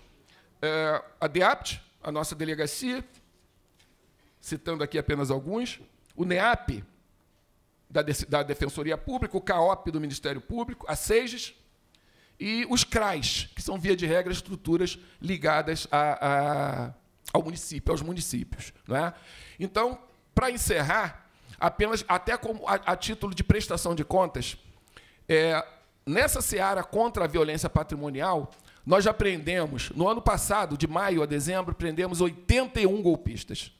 é, a DEAPT, a nossa delegacia, citando aqui apenas alguns, o NEAP, da, de da Defensoria Pública, o CAOP do Ministério Público, a SEGES, e os CRAs, que são, via de regra, estruturas ligadas a, a, ao município, aos municípios. Não é? Então, para encerrar, apenas até como a, a, título de prestação de contas, é, nessa seara contra a violência patrimonial, nós já prendemos, no ano passado, de maio a dezembro, prendemos 81 golpistas.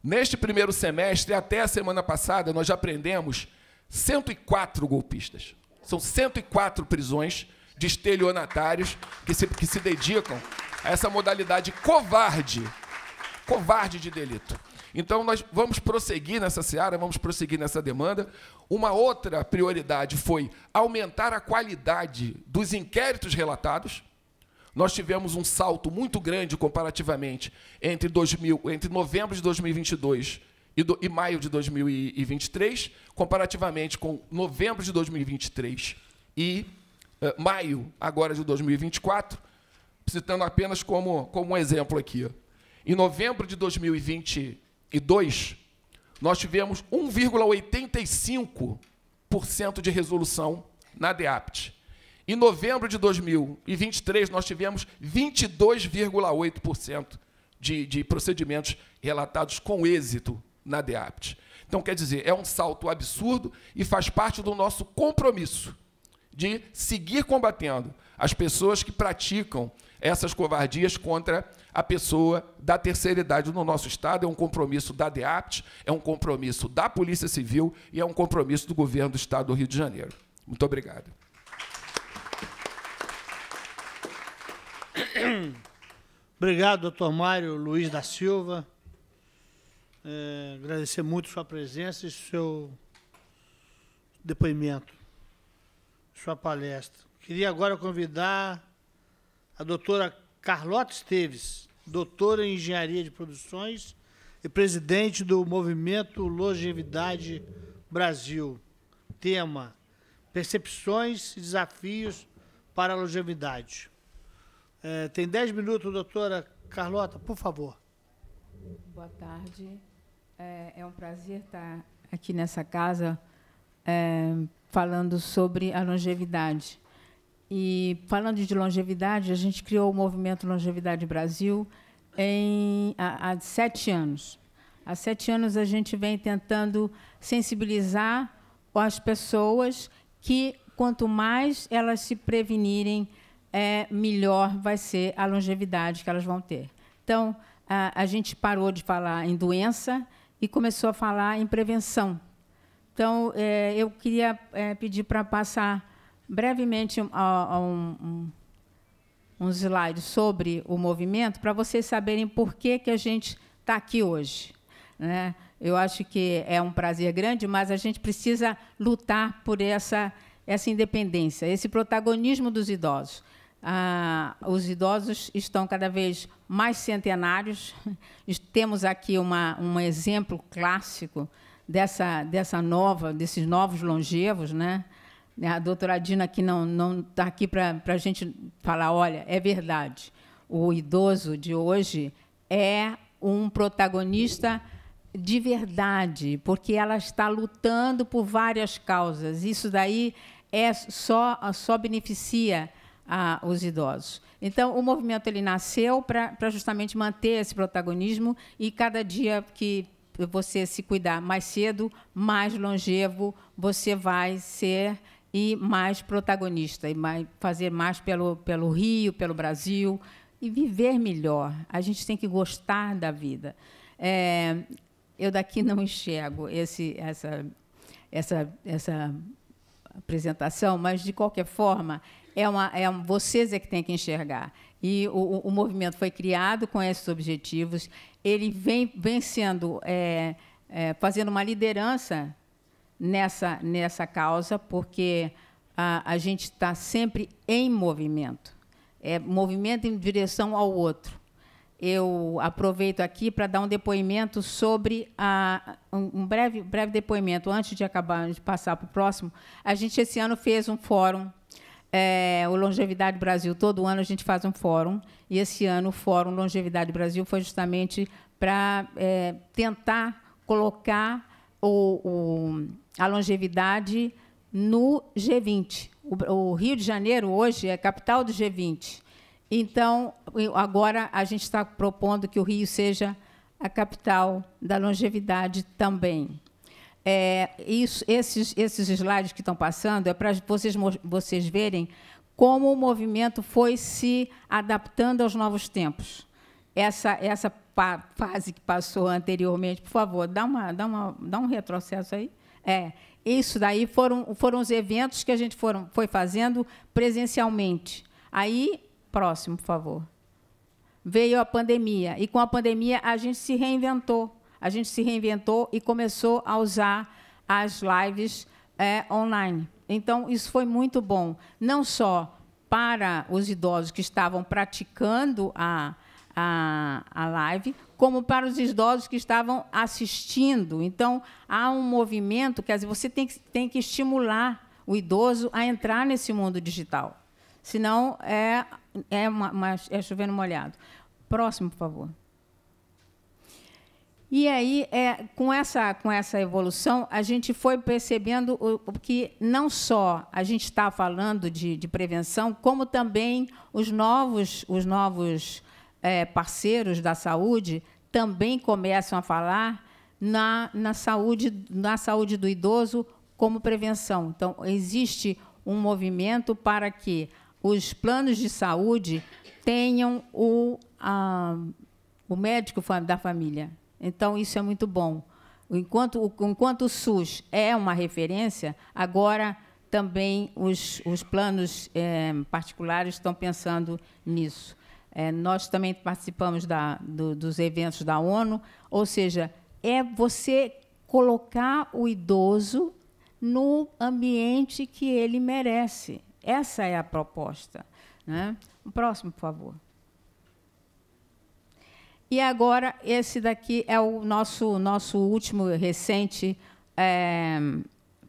Neste primeiro semestre, até a semana passada, nós já prendemos 104 golpistas. São 104 prisões de estelionatários que se, que se dedicam a essa modalidade covarde, covarde de delito. Então, nós vamos prosseguir nessa seara, vamos prosseguir nessa demanda. Uma outra prioridade foi aumentar a qualidade dos inquéritos relatados. Nós tivemos um salto muito grande comparativamente entre, 2000, entre novembro de 2022 e, do, e maio de 2023, comparativamente com novembro de 2023 e eh, maio agora de 2024, citando apenas como, como um exemplo aqui. Em novembro de 2020, nós tivemos 1,85% de resolução na DEAPT. Em novembro de 2023, nós tivemos 22,8% de, de procedimentos relatados com êxito na DEAPT. Então, quer dizer, é um salto absurdo e faz parte do nosso compromisso de seguir combatendo as pessoas que praticam essas covardias contra a pessoa da terceira idade no nosso Estado. É um compromisso da DEAPT, é um compromisso da Polícia Civil e é um compromisso do governo do Estado do Rio de Janeiro. Muito obrigado. Obrigado, doutor Mário Luiz da Silva. É, agradecer muito sua presença e seu depoimento, sua palestra. Queria agora convidar a doutora Carlota Esteves, doutora em Engenharia de Produções e presidente do Movimento Longevidade Brasil. Tema: Percepções e desafios para a longevidade. É, tem 10 minutos, doutora Carlota, por favor. Boa tarde. É, é um prazer estar aqui nessa casa é, falando sobre a longevidade. E falando de longevidade, a gente criou o movimento Longevidade Brasil em, há, há sete anos. Há sete anos a gente vem tentando sensibilizar as pessoas que quanto mais elas se prevenirem, é, melhor vai ser a longevidade que elas vão ter. Então, a, a, gente parou de falar em doença e começou a falar em prevenção. Então, é, eu queria é, pedir para passar brevemente um, um, um, slide sobre o movimento para vocês saberem por que, que a gente está aqui hoje. Né? Eu acho que é um prazer grande, mas a gente precisa lutar por essa, essa independência, esse protagonismo dos idosos. Ah, os idosos estão cada vez mais centenários. Temos aqui uma, um exemplo clássico dessa, dessa nova, desses novos longevos, né? Né? A doutora Dina que não está aqui para a gente falar, olha, é verdade, o idoso de hoje é um protagonista de verdade, porque ela está lutando por várias causas. Isso daí é só, só beneficia a, os idosos. Então, o movimento ele nasceu para justamente manter esse protagonismo e cada dia que você se cuidar mais cedo, mais longevo, você vai ser e mais protagonista, e mais, fazer mais pelo, pelo Rio, pelo Brasil, e viver melhor. A gente tem que gostar da vida. É, eu daqui não enxergo esse, essa, essa, essa apresentação, mas, de qualquer forma, é uma, é um, vocês é que têm que enxergar. E o, o, movimento foi criado com esses objetivos. Ele vem, vem sendo, é, é, fazendo uma liderança nessa, nessa causa, porque a, a gente está sempre em movimento é movimento em direção ao outro. Eu aproveito aqui para dar um depoimento sobre a, um breve, breve depoimento antes de acabar de passar para o próximo. A gente esse ano fez um fórum, é, o Longevidade Brasil. Todo ano a gente faz um fórum e esse ano o fórum Longevidade Brasil foi justamente para é, tentar colocar o, o a longevidade no G20. O, o Rio de Janeiro hoje é capital do G20. Então, agora a gente está propondo que o Rio seja a capital da longevidade também. É, isso, esses, esses slides que estão passando é para vocês, vocês verem como o movimento foi se adaptando aos novos tempos. Essa, essa fase que passou anteriormente, por favor, dá, uma, dá, uma, dá um retrocesso aí. É, isso daí foram, foram os eventos que a gente foram, foi fazendo presencialmente. Aí, próximo, por favor. Veio a pandemia. E com a pandemia, a gente se reinventou. A gente se reinventou e começou a usar as lives é, online. Então, isso foi muito bom. Não só para os idosos que estavam praticando a, a, a live, como para os idosos que estavam assistindo. Então, há um movimento, quer dizer, você tem que, tem que estimular o idoso a entrar nesse mundo digital. Senão, é, é, uma, uma, é chovendo molhado. Próximo, por favor. E aí, é, com, essa, com essa evolução, a gente foi percebendo o, que não só a gente está falando de, de, prevenção, como também os novos, os novos é, parceiros da saúde também começam a falar na, na, saúde, na saúde do idoso como prevenção. Então, existe um movimento para que os planos de saúde tenham o, a, o médico da família. Então, isso é muito bom. Enquanto, enquanto o SUS é uma referência, agora também os, os planos é, particulares estão pensando nisso. É, nós também participamos da, do, dos eventos da ONU, ou seja, é você colocar o idoso no ambiente que ele merece. Essa é a proposta. Né? O próximo, por favor. E agora, esse daqui é o nosso, nosso último recente é,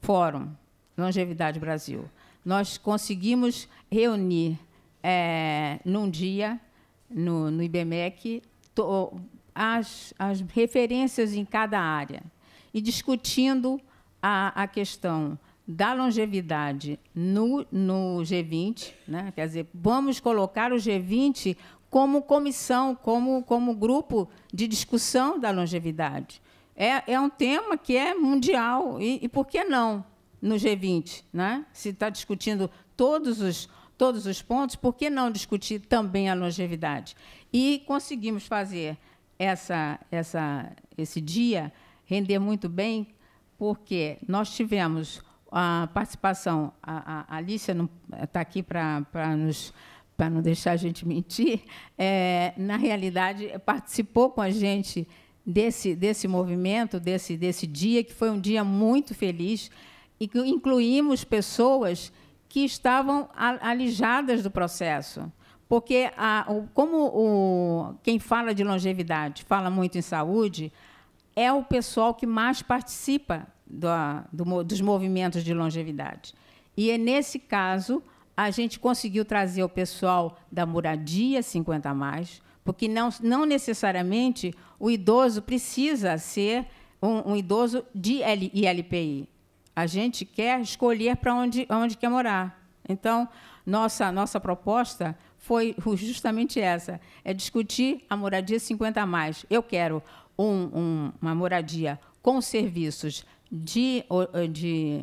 fórum, Longevidade Brasil. Nós conseguimos reunir é, num dia no, no IBMEC to, as, as referências em cada área e discutindo a, a questão da longevidade no, no G20, né? quer dizer, vamos colocar o G20 como comissão, como, como grupo de discussão da longevidade. É, é um tema que é mundial, e, e por que não no G20? Né? Se está discutindo todos os todos os pontos, por que não discutir também a longevidade? E conseguimos fazer essa, essa, esse dia render muito bem, porque nós tivemos a participação, a, a Alicia está aqui para nos para não deixar a gente mentir, é, na realidade participou com a gente desse, desse movimento, desse, desse dia, que foi um dia muito feliz, e que incluímos pessoas que estavam alijadas do processo. Porque, a, o, como o, quem fala de longevidade fala muito em saúde, é o pessoal que mais participa do, do, dos movimentos de longevidade. E, é nesse caso, a gente conseguiu trazer o pessoal da moradia 50 mais, porque não, não necessariamente o idoso precisa ser um, um idoso de ILPI. A gente quer escolher para onde, onde quer morar. Então, nossa, nossa proposta foi justamente essa: é discutir a moradia 50 a mais. Eu quero um, um, uma moradia com serviços de, de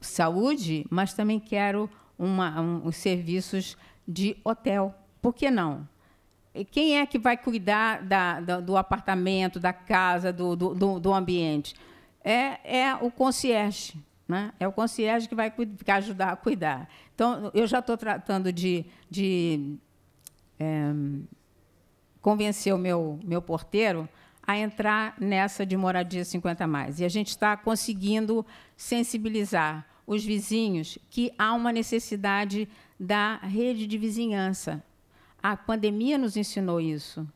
saúde, mas também quero uma, um, os serviços de hotel. Por que não? E quem é que vai cuidar da, da, do apartamento, da casa, do, do, do ambiente? é, é o concierge. Né? É o concierge que vai que ajudar a cuidar. Então, eu já estou tratando de, de é, convencer o meu, meu porteiro a entrar nessa de moradia 50 mais. E a gente está conseguindo sensibilizar os vizinhos que há uma necessidade da rede de vizinhança. A pandemia nos ensinou isso.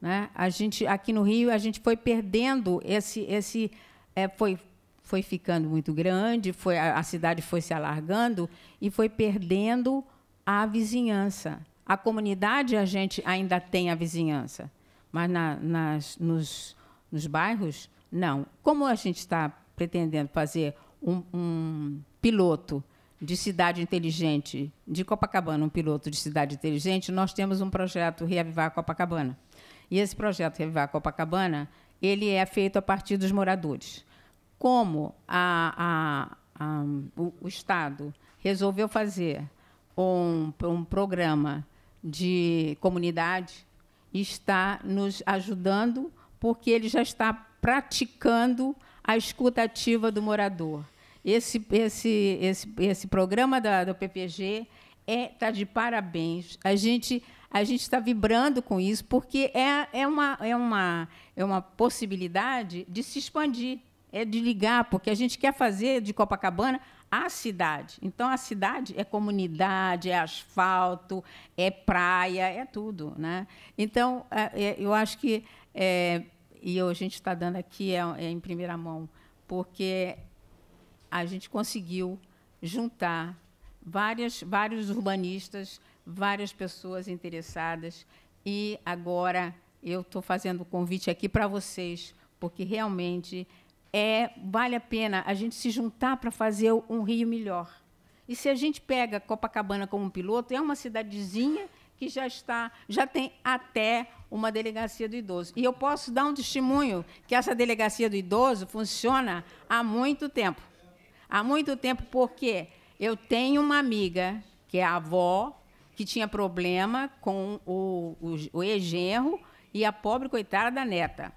Né? A gente aqui no Rio a gente foi perdendo esse esse é, foi, foi ficando muito grande, foi, a, a cidade foi se alargando e foi perdendo a vizinhança. A comunidade, a gente ainda tem a vizinhança, mas na, nas, nos, nos bairros, não. Como a gente está pretendendo fazer um, um piloto de cidade inteligente, de Copacabana, um piloto de cidade inteligente, nós temos um projeto Reavivar Copacabana. E esse projeto Reavivar Copacabana ele é feito a partir dos moradores. Como a, a, a, o, o, Estado resolveu fazer um, um programa de comunidade, está nos ajudando, porque ele já está praticando a escutativa do morador. Esse, esse, esse, esse programa da, do PPG está é, tá de parabéns. A gente a gente está vibrando com isso, porque é, é, uma, é, uma, é uma possibilidade de se expandir, é de ligar, porque a gente quer fazer de Copacabana a cidade. Então, a cidade é comunidade, é asfalto, é praia, é tudo. Né? Então, é, é, eu acho que, é, e a gente está dando aqui é, é em primeira mão, porque a gente conseguiu juntar várias, vários urbanistas várias pessoas interessadas e agora eu estou fazendo o convite aqui para vocês, porque realmente é vale a pena a gente se juntar para fazer um Rio melhor. E se a gente pega Copacabana como piloto, é uma cidadezinha que já está, já tem até uma delegacia do idoso. E eu posso dar um testemunho que essa delegacia do idoso funciona há muito tempo. Há muito tempo porque eu tenho uma amiga que é avó que tinha problema com o, o, o e a pobre coitada da neta.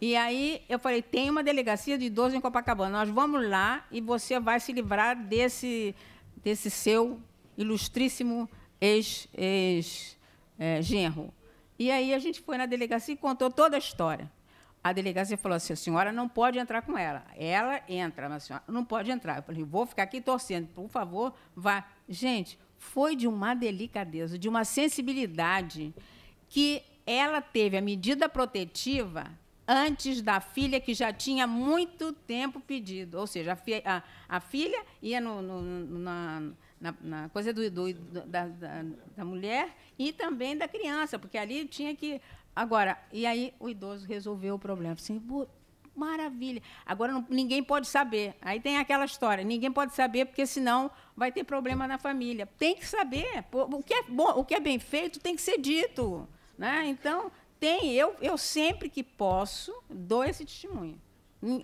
E aí eu falei, tem uma delegacia de idosos em Copacabana, nós vamos lá e você vai se livrar desse, desse seu ilustríssimo ex-genro. Ex, é, e aí a gente foi na delegacia e contou toda a história. A delegacia falou assim, a senhora não pode entrar com ela. Ela entra, mas a senhora não pode entrar. Eu falei, vou ficar aqui torcendo, por favor, vá. Gente, foi de uma delicadeza, de uma sensibilidade que ela teve a medida protetiva antes da filha que já tinha muito tempo pedido. Ou seja, a, fi, a, a filha ia no, no, na, na, na, coisa do, do da, da, da, mulher e também da criança, porque ali tinha que. Agora, e aí o idoso resolveu o problema. Assim, maravilha. Agora não, ninguém pode saber. Aí tem aquela história, ninguém pode saber, porque senão vai ter problema na família. Tem que saber. O que é, bom, o que é bem feito tem que ser dito. Né? Então, tem, eu, eu sempre que posso, dou esse testemunho.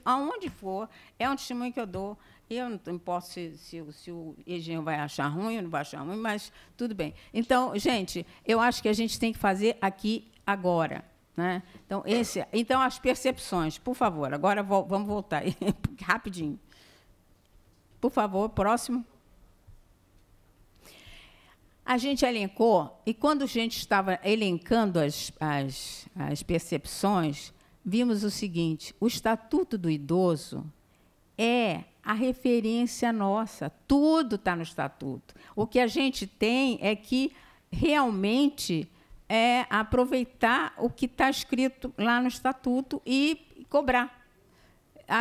Aonde for, é um testemunho que eu dou. Eu não, importo se, se, se, o Eginho vai achar ruim ou não vai achar ruim, mas tudo bem. Então, gente, eu acho que a gente tem que fazer aqui agora. Né? Então, esse, então, as percepções, por favor, agora vamos voltar rapidinho. Por favor, próximo. A gente elencou, e quando a gente estava elencando as, as, as percepções, vimos o seguinte: o Estatuto do Idoso é a referência nossa, tudo está no Estatuto. O que a gente tem é que realmente é aproveitar o que está escrito lá no Estatuto e cobrar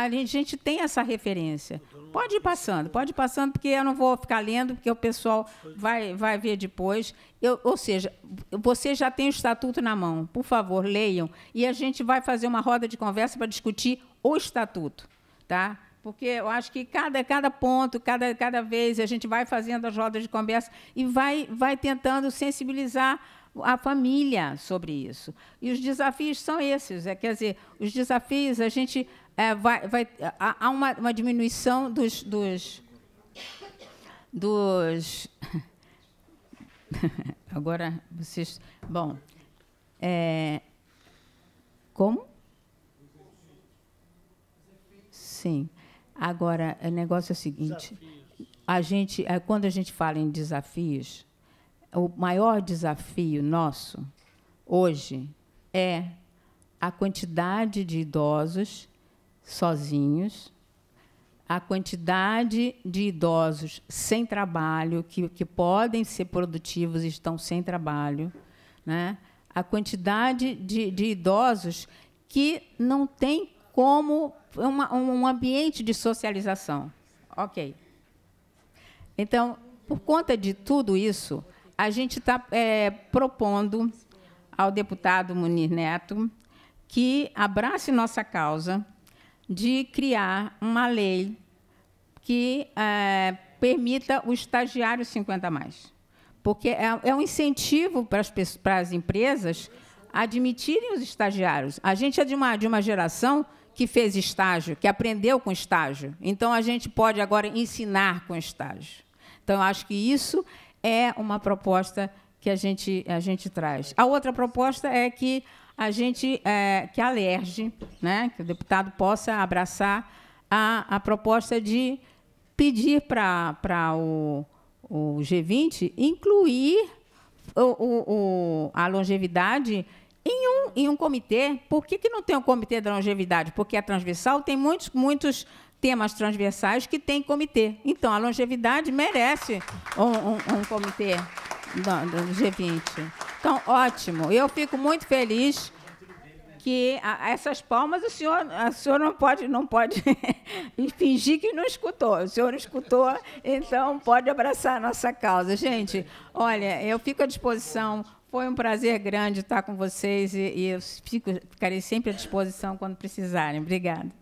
a gente tem essa referência. Pode ir passando, pode ir passando, porque eu não vou ficar lendo, porque o pessoal vai, vai ver depois. Eu, ou seja, você já tem o estatuto na mão. Por favor, leiam. E a gente vai fazer uma roda de conversa para discutir o estatuto. Tá? porque eu acho que cada, cada ponto, cada, cada vez a gente vai fazendo as rodas de conversa e vai, vai tentando sensibilizar a família sobre isso. E os desafios são esses, é, quer dizer, os desafios a gente é, vai, vai, há uma, uma diminuição dos, dos, dos agora vocês bom é, como sim agora o negócio é o seguinte a gente é, quando a gente fala em desafios o maior desafio nosso hoje é a quantidade de idosos sozinhos, a quantidade de idosos sem trabalho, que, que podem ser produtivos e estão sem trabalho, né? a quantidade de, de idosos que não tem como uma, um ambiente de socialização. Ok. Então, por conta de tudo isso, a gente está é, propondo ao deputado Munir Neto que abrace nossa causa, de criar uma lei que é, permita o estagiário 50 a mais. Porque é, é um incentivo para as, para as empresas admitirem os estagiários. A gente é de uma, de uma geração que fez estágio, que aprendeu com estágio. Então, a gente pode agora ensinar com estágio. Então, eu acho que isso é uma proposta que a gente, a gente traz. A outra proposta é que a gente é, que alerge, né, que o deputado possa abraçar a, a proposta de pedir para o, o G20 incluir o, o, o, a longevidade em um, em um comitê. Por que, que não tem um comitê da longevidade? Porque a transversal tem muitos, muitos temas transversais que tem comitê. Então, a longevidade merece um, um, um comitê do G20. Então, ótimo. Eu fico muito feliz que a, essas palmas o senhor, o senhor não pode, não pode fingir que não escutou. O senhor escutou, então pode abraçar a nossa causa. Gente, olha, eu fico à disposição. Foi um prazer grande estar com vocês e, e eu fico, ficarei sempre à disposição quando precisarem. Obrigada.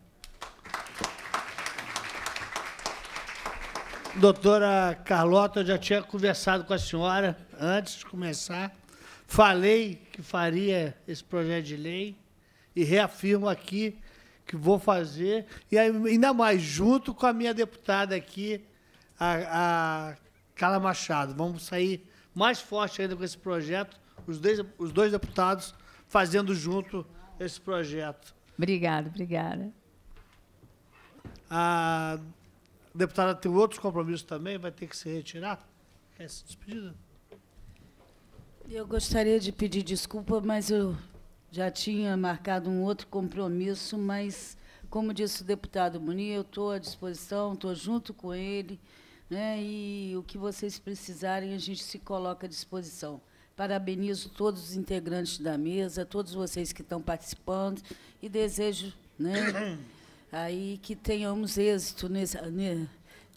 Doutora Carlota, eu já tinha conversado com a senhora antes de começar. Falei que faria esse projeto de lei e reafirmo aqui que vou fazer, e ainda mais junto com a minha deputada aqui, a, a Carla Machado. Vamos sair mais forte ainda com esse projeto, os dois, os dois deputados fazendo junto esse projeto. Obrigada, obrigada. A a deputada tem outros compromissos também, vai ter que se retirar. Quer se despedida. Eu gostaria de pedir desculpa, mas eu já tinha marcado um outro compromisso, mas, como disse o deputado Munir, eu estou à disposição, estou junto com ele, né, e o que vocês precisarem, a gente se coloca à disposição. Parabenizo todos os integrantes da mesa, todos vocês que estão participando, e desejo né, aí que tenhamos êxito nesse,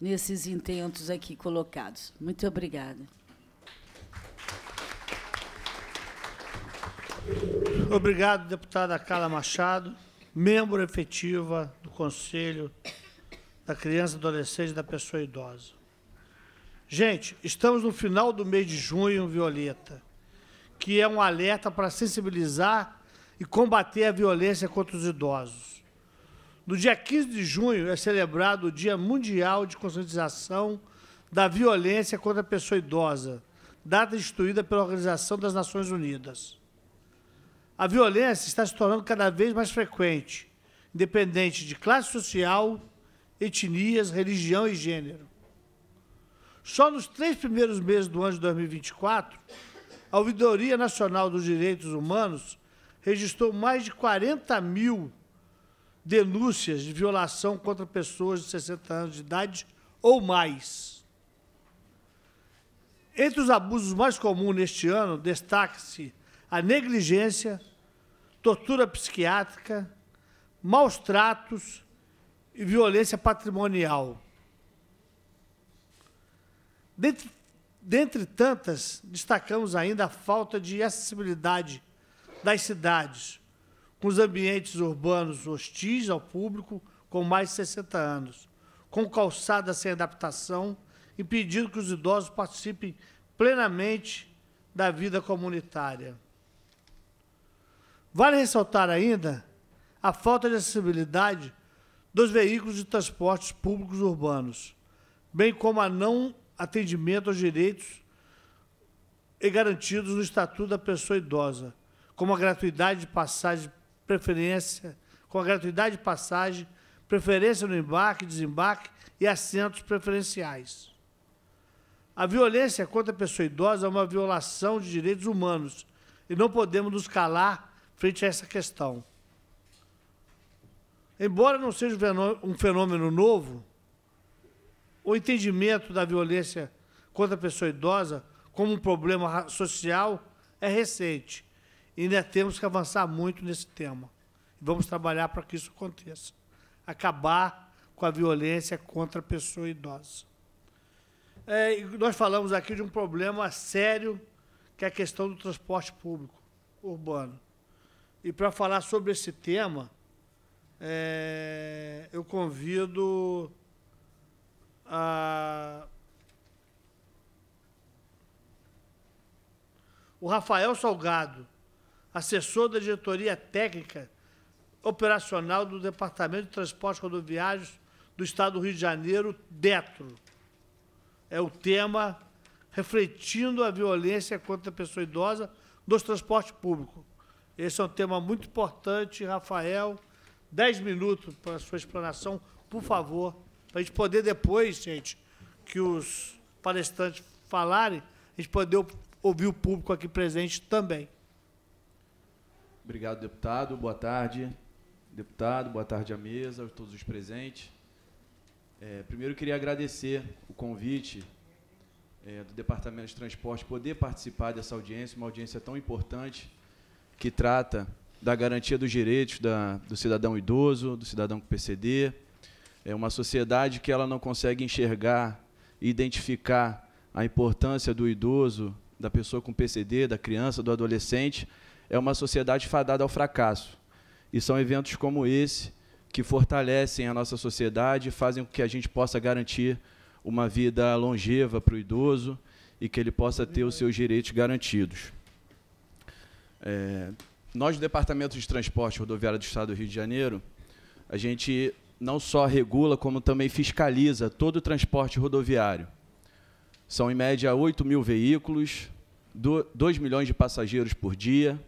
nesses intentos aqui colocados. Muito obrigada. Obrigado, deputada Carla Machado, membro efetiva do Conselho da Criança, Adolescente e da Pessoa Idosa. Gente, estamos no final do mês de junho, Violeta, que é um alerta para sensibilizar e combater a violência contra os idosos. No dia 15 de junho é celebrado o Dia Mundial de Conscientização da Violência contra a Pessoa Idosa, data instituída pela Organização das Nações Unidas. A violência está se tornando cada vez mais frequente, independente de classe social, etnias, religião e gênero. Só nos três primeiros meses do ano de 2024, a Ouvidoria Nacional dos Direitos Humanos registrou mais de 40 mil denúncias de violação contra pessoas de 60 anos de idade ou mais. Entre os abusos mais comuns neste ano, destaca-se a negligência, tortura psiquiátrica, maus tratos e violência patrimonial. Dentre, dentre tantas, destacamos ainda a falta de acessibilidade das cidades, com os ambientes urbanos hostis ao público com mais de 60 anos, com calçada sem adaptação, impedindo que os idosos participem plenamente da vida comunitária. Vale ressaltar ainda a falta de acessibilidade dos veículos de transportes públicos urbanos, bem como a não atendimento aos direitos e garantidos no Estatuto da Pessoa Idosa, como a gratuidade de passagem preferência, com a gratuidade de passagem, preferência no embarque, desembarque e assentos preferenciais. A violência contra a pessoa idosa é uma violação de direitos humanos e não podemos nos calar frente a essa questão. Embora não seja um fenômeno novo, o entendimento da violência contra a pessoa idosa como um problema social é recente e ainda temos que avançar muito nesse tema. Vamos trabalhar para que isso aconteça. Acabar com a violência contra a pessoa idosa. É, nós falamos aqui de um problema sério, que é a questão do transporte público urbano. E para falar sobre esse tema, é, eu convido a... o Rafael Salgado, assessor da diretoria técnica operacional do Departamento de Transportes Rodoviários do Estado do Rio de Janeiro, DETRO. É o tema refletindo a violência contra a pessoa idosa nos transportes públicos. Esse é um tema muito importante, Rafael. Dez minutos para a sua explanação, por favor, para a gente poder depois, gente, que os palestrantes falarem, a gente poder ouvir o público aqui presente também. Obrigado, deputado. Boa tarde, deputado. Boa tarde à mesa, a todos os presentes. É, primeiro, queria agradecer o convite é, do Departamento de Transporte poder participar dessa audiência, uma audiência tão importante que trata da garantia dos direitos da, do cidadão idoso, do cidadão com PCD. É uma sociedade que ela não consegue enxergar e identificar a importância do idoso, da pessoa com PCD, da criança, do adolescente, é uma sociedade fadada ao fracasso. E são eventos como esse que fortalecem a nossa sociedade, fazem com que a gente possa garantir uma vida longeva para o idoso e que ele possa ter os seus direitos garantidos. É, nós, do Departamento de Transporte Rodoviário do Estado do Rio de Janeiro, a gente não só regula, como também fiscaliza todo o transporte rodoviário. São, em média, 8 mil veículos, 2 milhões de passageiros por dia,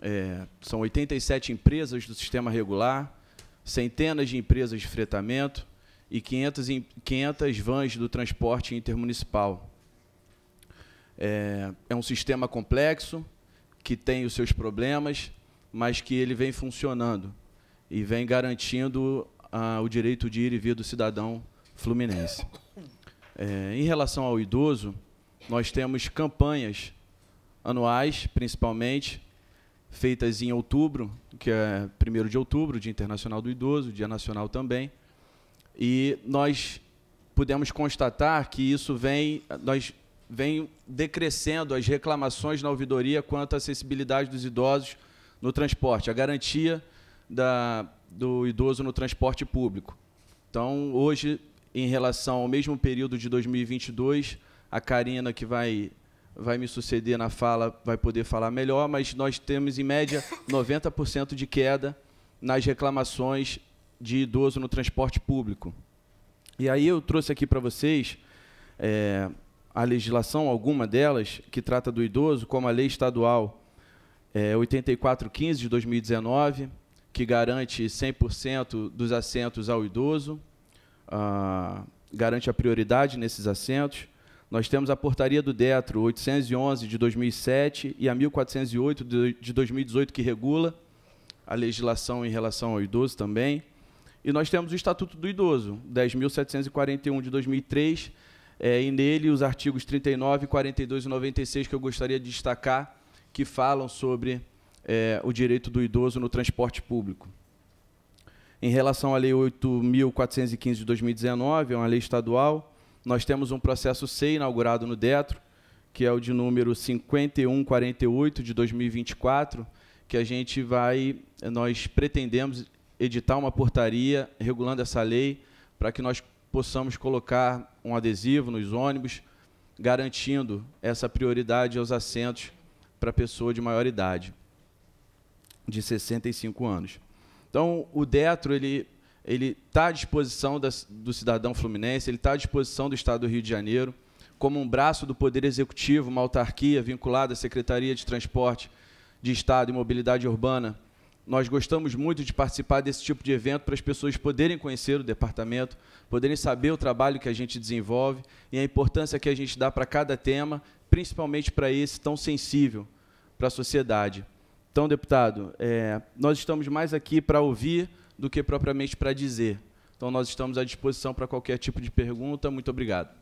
é, são 87 empresas do sistema regular, centenas de empresas de fretamento e 500, 500 vans do transporte intermunicipal. É, é um sistema complexo, que tem os seus problemas, mas que ele vem funcionando e vem garantindo ah, o direito de ir e vir do cidadão fluminense. É, em relação ao idoso, nós temos campanhas anuais, principalmente, feitas em outubro, que é 1 de outubro, Dia Internacional do Idoso, Dia Nacional também. E nós pudemos constatar que isso vem, nós vem decrescendo as reclamações na ouvidoria quanto à acessibilidade dos idosos no transporte, a garantia da, do idoso no transporte público. Então, hoje, em relação ao mesmo período de 2022, a Karina, que vai vai me suceder na fala, vai poder falar melhor, mas nós temos em média 90% de queda nas reclamações de idoso no transporte público. E aí eu trouxe aqui para vocês é, a legislação, alguma delas, que trata do idoso, como a Lei Estadual é, 8415 de 2019, que garante 100% dos assentos ao idoso, ah, garante a prioridade nesses assentos. Nós temos a portaria do DETRO 811 de 2007 e a 1408 de 2018 que regula a legislação em relação ao idoso também. E nós temos o Estatuto do Idoso, 10.741 de 2003, é, e nele os artigos 39, 42 e 96 que eu gostaria de destacar, que falam sobre é, o direito do idoso no transporte público. Em relação à Lei 8.415 de 2019, é uma lei estadual, nós temos um processo C inaugurado no Detro, que é o de número 5148 de 2024, que a gente vai, nós pretendemos editar uma portaria regulando essa lei para que nós possamos colocar um adesivo nos ônibus, garantindo essa prioridade aos assentos para pessoa de maior idade, de 65 anos. Então, o Detro ele ele está à disposição da, do cidadão fluminense, ele está à disposição do Estado do Rio de Janeiro, como um braço do Poder Executivo, uma autarquia vinculada à Secretaria de Transporte de Estado e Mobilidade Urbana. Nós gostamos muito de participar desse tipo de evento para as pessoas poderem conhecer o departamento, poderem saber o trabalho que a gente desenvolve e a importância que a gente dá para cada tema, principalmente para esse tão sensível para a sociedade. Então, deputado, é, nós estamos mais aqui para ouvir do que propriamente para dizer. Então, nós estamos à disposição para qualquer tipo de pergunta. Muito obrigado.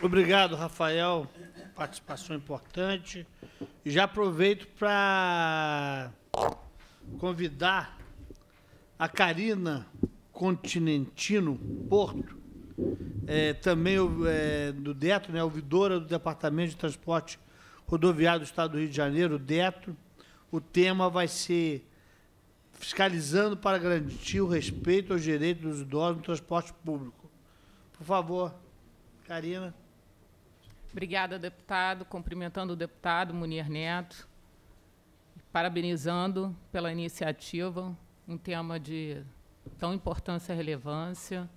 Obrigado, Rafael. Participação importante. Já aproveito para convidar a Karina Continentino Porto, é, também é, do DETRO, né, ouvidora do Departamento de Transporte Rodoviário do Estado do Rio de Janeiro, DETRO, o tema vai ser fiscalizando para garantir o respeito aos direitos dos idosos no transporte público. Por favor, Karina. Obrigada, deputado. Cumprimentando o deputado Munir Neto, parabenizando pela iniciativa, um tema de tão importância e relevância.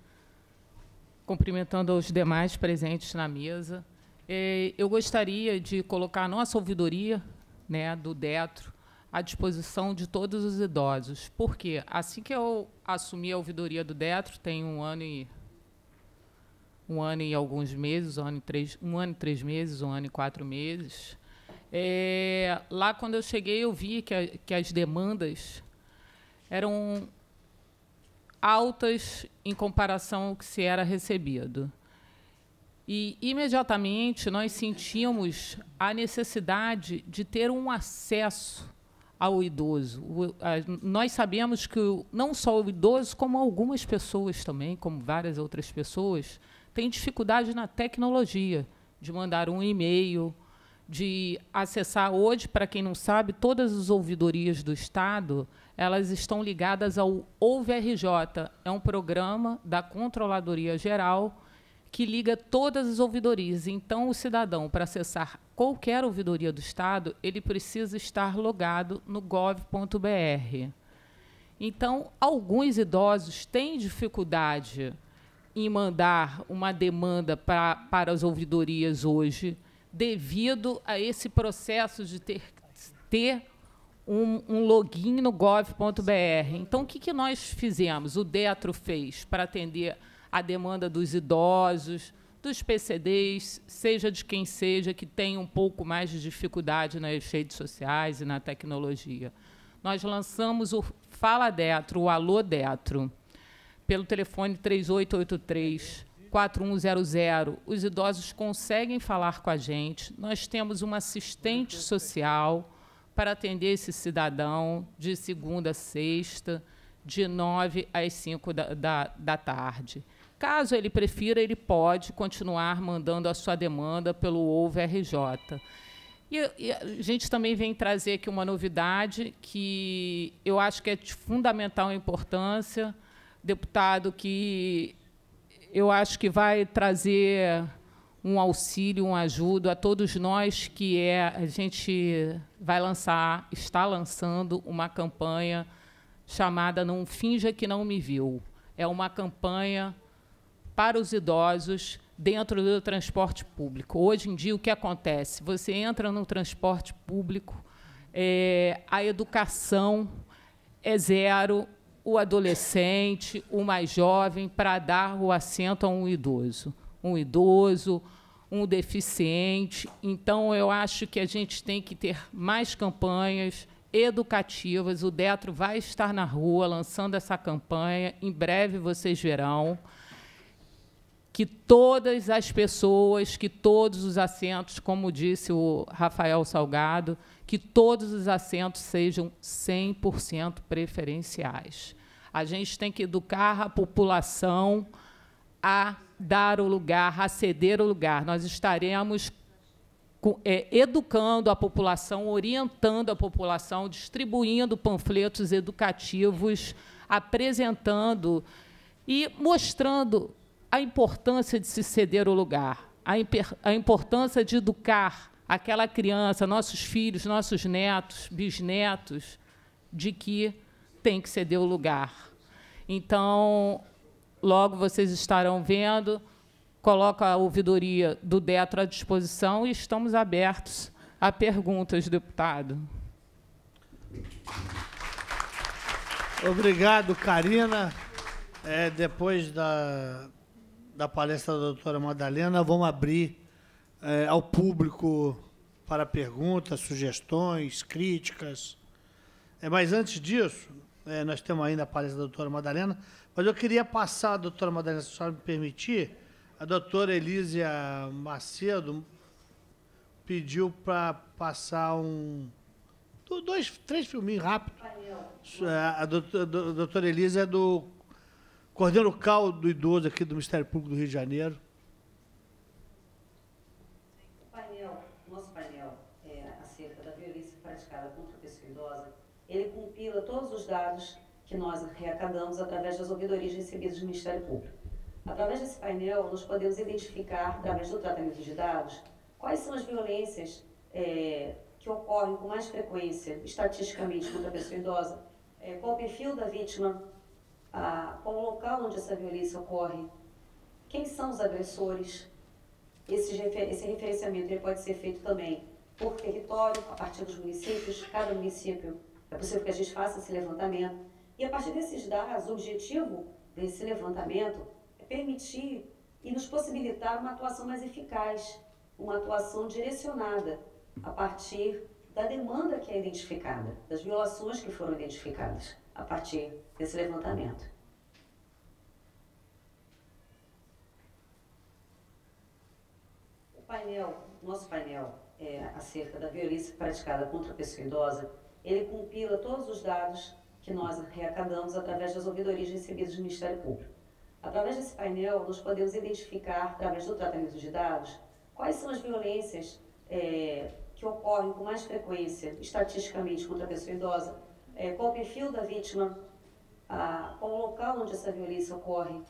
Cumprimentando os demais presentes na mesa. Eh, eu gostaria de colocar a nossa ouvidoria né, do DETRO à disposição de todos os idosos. Porque assim que eu assumi a ouvidoria do Detro, tem um ano e um ano e alguns meses, um ano e três, um ano e três meses, um ano e quatro meses. É, lá, quando eu cheguei, eu vi que, a, que as demandas eram altas em comparação ao que se era recebido. E imediatamente nós sentimos a necessidade de ter um acesso ao idoso. O, a, nós sabemos que não só o idoso, como algumas pessoas também, como várias outras pessoas, têm dificuldade na tecnologia de mandar um e-mail, de acessar hoje, para quem não sabe, todas as ouvidorias do Estado, elas estão ligadas ao OVRJ, é um programa da Controladoria Geral que liga todas as ouvidorias. Então, o cidadão, para acessar qualquer ouvidoria do Estado, ele precisa estar logado no gov.br. Então, alguns idosos têm dificuldade em mandar uma demanda pra, para as ouvidorias hoje, devido a esse processo de ter, ter um, um, login no gov.br. Então, o que, que nós fizemos? O DETRO fez para atender a demanda dos idosos, dos PCDs, seja de quem seja, que tem um pouco mais de dificuldade nas redes sociais e na tecnologia. Nós lançamos o Fala Detro, o Alô Detro, pelo telefone 3883 4100. Os idosos conseguem falar com a gente. Nós temos uma assistente social para atender esse cidadão de segunda a sexta, de 9 às 5 da, da, da tarde. Caso ele prefira, ele pode continuar mandando a sua demanda pelo OVRJ. E, e a gente também vem trazer aqui uma novidade que eu acho que é de fundamental importância, deputado, que eu acho que vai trazer um auxílio, um ajudo a todos nós que é a gente vai lançar, está lançando uma campanha chamada Não Finja que Não Me Viu. É uma campanha para os idosos dentro do transporte público. Hoje em dia, o que acontece? Você entra no transporte público, é, a educação é zero, o adolescente, o mais jovem, para dar o assento a um idoso. Um idoso, um deficiente. Então, eu acho que a gente tem que ter mais campanhas educativas. O Detro vai estar na rua lançando essa campanha. Em breve vocês verão que todas as pessoas, que todos os assentos, como disse o Rafael Salgado, que todos os assentos sejam 100% preferenciais. A gente tem que educar a população a dar o lugar, a ceder o lugar. Nós estaremos é, educando a população, orientando a população, distribuindo panfletos educativos, apresentando e mostrando a importância de se ceder o lugar, a, a importância de educar aquela criança, nossos filhos, nossos netos, bisnetos, de que tem que ceder o lugar. Então, logo vocês estarão vendo, coloca a ouvidoria do DETRO à disposição e estamos abertos a perguntas, deputado. Obrigado, Karina. É, depois da da palestra da doutora Madalena, vamos abrir é, ao público para perguntas, sugestões, críticas. É, mas antes disso, é, nós temos ainda a palestra da doutora Madalena, mas eu queria passar, doutora Madalena, se a me permitir, a doutora Elísia Macedo pediu para passar um dois, três filminhos rápidos. É, a doutora Elisa é do coordena o CAL do idoso aqui do Ministério Público do Rio de Janeiro. O painel, nosso painel é, acerca da violência praticada contra a pessoa idosa, ele compila todos os dados que nós arrecadamos através das ouvidorias recebidas do Ministério Público. Através desse painel, nós podemos identificar, através do tratamento de dados, quais são as violências é, que ocorrem com mais frequência, estatisticamente, contra a pessoa idosa, é, qual o perfil da vítima, a, local onde essa violência ocorre. Quem são os agressores? Esse, refer, esse referenciamento ele pode ser feito também por território, a partir dos municípios, cada município. É possível que a gente faça esse levantamento. E a partir desses dados, o objetivo desse levantamento é permitir e nos possibilitar uma atuação mais eficaz, uma atuação direcionada a partir da demanda que é identificada, das violações que foram identificadas a partir desse levantamento. O painel, nosso painel é, acerca da violência praticada contra a pessoa idosa, ele compila todos os dados que nós arrecadamos através das ouvidorias recebidas do Ministério Público. Através desse painel, nós podemos identificar, através do tratamento de dados, quais são as violências é, que ocorrem com mais frequência, estatisticamente, contra a pessoa idosa, é, qual o perfil da vítima, a, qual o local onde essa violência ocorre.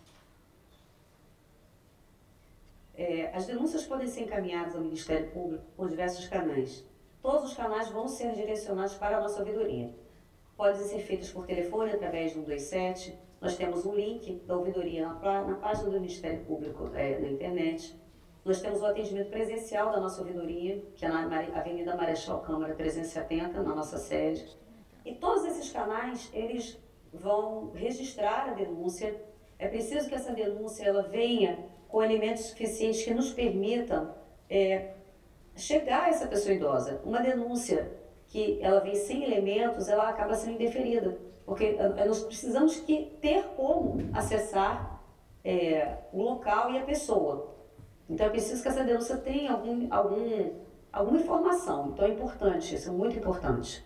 É, as denúncias podem ser encaminhadas ao Ministério Público por diversos canais. Todos os canais vão ser direcionados para a nossa ouvidoria. Podem ser feitas por telefone através do 127, nós temos um link da ouvidoria na, na página do Ministério Público é, na internet. Nós temos o atendimento presencial da nossa ouvidoria, que é na Avenida Marechal Câmara 370, na nossa sede. E todos esses canais, eles vão registrar a denúncia. É preciso que essa denúncia ela venha com elementos suficientes que nos permitam é, chegar a essa pessoa idosa. Uma denúncia que ela vem sem elementos, ela acaba sendo indeferida, porque é, é, nós precisamos que ter como acessar é, o local e a pessoa. Então é preciso que essa denúncia tenha algum, algum, alguma informação. Então é importante, isso é muito importante.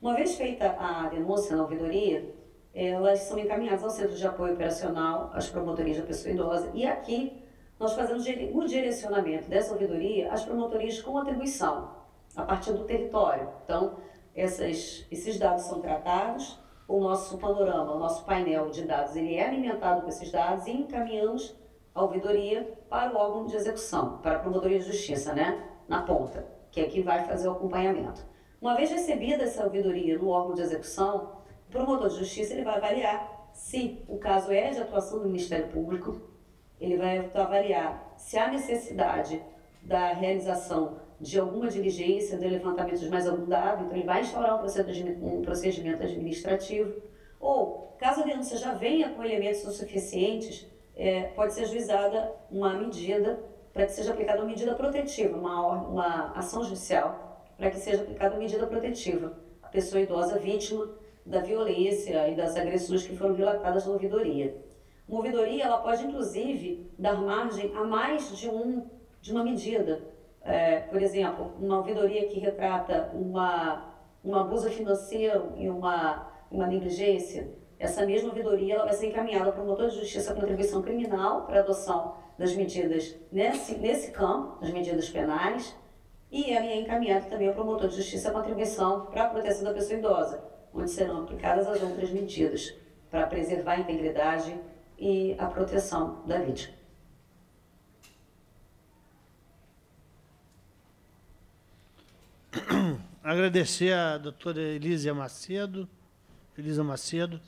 Uma vez feita a denúncia na ouvidoria, elas são encaminhadas ao Centro de Apoio Operacional, às promotorias da pessoa idosa, e aqui nós fazemos o direcionamento dessa ouvidoria às promotorias com atribuição, a partir do território. Então, essas, esses dados são tratados, o nosso panorama, o nosso painel de dados, ele é alimentado com esses dados e encaminhamos a ouvidoria para o órgão de execução, para a Promotoria de Justiça, né? Na ponta, que é quem vai fazer o acompanhamento. Uma vez recebida essa ouvidoria no órgão de execução, o promotor de justiça ele vai avaliar se o caso é de atuação do Ministério Público, ele vai avaliar se há necessidade da realização de alguma diligência, do levantamento de mais algum dado, então ele vai instaurar um procedimento administrativo, ou caso a denúncia já venha com elementos suficientes, é, pode ser ajuizada uma medida para que seja aplicada uma medida protetiva, uma, uma ação judicial para que seja aplicada medida protetiva à pessoa idosa vítima da violência e das agressões que foram relatadas na ouvidoria. Uma ouvidoria ela pode, inclusive, dar margem a mais de, um, de uma medida. É, por exemplo, uma ouvidoria que retrata uma, um abuso financeiro e uma, uma negligência, essa mesma ouvidoria ela vai ser encaminhada para o motor de justiça a atribuição criminal para adoção das medidas nesse, nesse campo, das medidas penais, e ela é encaminhado também ao promotor de justiça com contribuição para a proteção da pessoa idosa, onde serão aplicadas as outras medidas para preservar a integridade e a proteção da vítima. Agradecer a doutora Elisa Macedo, Elisa Macedo.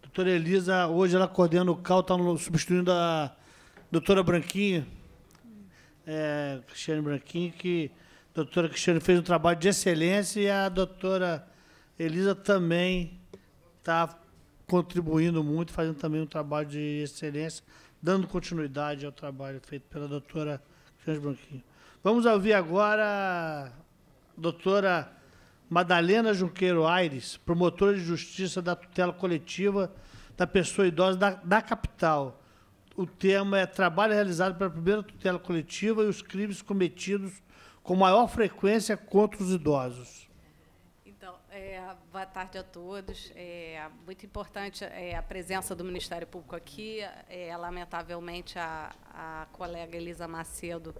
Doutora Elisa, hoje ela coordena o CAL, está substituindo a doutora Branquinho, é, Cristiane Branquinho, que a doutora Cristiane fez um trabalho de excelência e a doutora Elisa também está contribuindo muito, fazendo também um trabalho de excelência, dando continuidade ao trabalho feito pela doutora Cristiane Branquinho. Vamos ouvir agora a doutora Madalena Junqueiro Aires, promotora de justiça da tutela coletiva da pessoa idosa da, da capital. O tema é trabalho realizado pela primeira tutela coletiva e os crimes cometidos com maior frequência contra os idosos? Então, é, boa tarde a todos. É muito importante é, a presença do Ministério Público aqui. É, lamentavelmente, a, a colega Elisa Macedo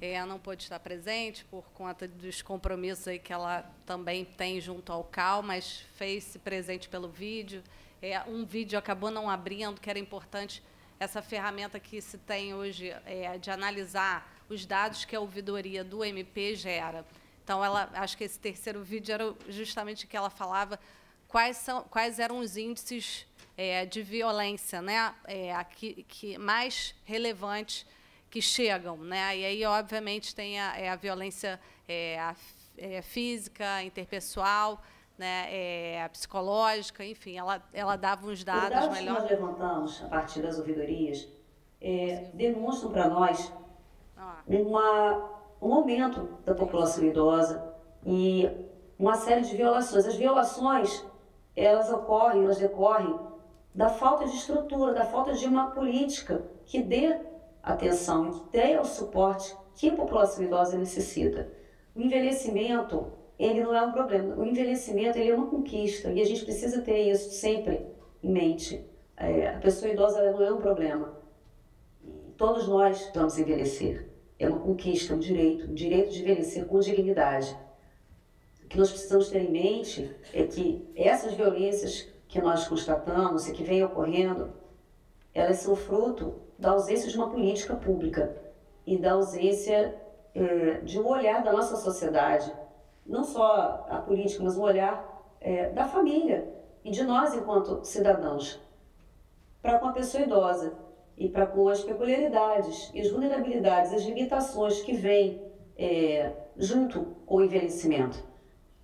é, não pôde estar presente por conta dos compromissos aí que ela também tem junto ao CAL, mas fez-se presente pelo vídeo. É, um vídeo acabou não abrindo, que era importante essa ferramenta que se tem hoje é, de analisar os dados que a ouvidoria do MP gera. Então, ela, acho que esse terceiro vídeo era justamente que ela falava quais, são, quais eram os índices é, de violência né, é, que, que mais relevantes que chegam. Né? E aí, obviamente, tem a, é a violência é, a, é, física, interpessoal, né, é, psicológica, enfim, ela, ela dava uns dados melhores. Os dados melhor. que nós levantamos a partir das ouvidorias é, demonstram para nós ah. uma, um aumento da população idosa e uma série de violações. As violações, elas ocorrem, elas decorrem da falta de estrutura, da falta de uma política que dê atenção, que dê o suporte que a população idosa necessita. O envelhecimento, ele não é um problema. O envelhecimento, ele é uma conquista e a gente precisa ter isso sempre em mente. É, a pessoa idosa não é um problema todos nós vamos envelhecer. É uma conquista, um direito, o um direito de envelhecer com dignidade. O que nós precisamos ter em mente é que essas violências que nós constatamos e que vêm ocorrendo, elas são fruto da ausência de uma política pública e da ausência é, de um olhar da nossa sociedade, não só a política, mas um olhar é, da família e de nós enquanto cidadãos para com a pessoa idosa e para com as peculiaridades e as vulnerabilidades, as limitações que vêm é, junto com o envelhecimento.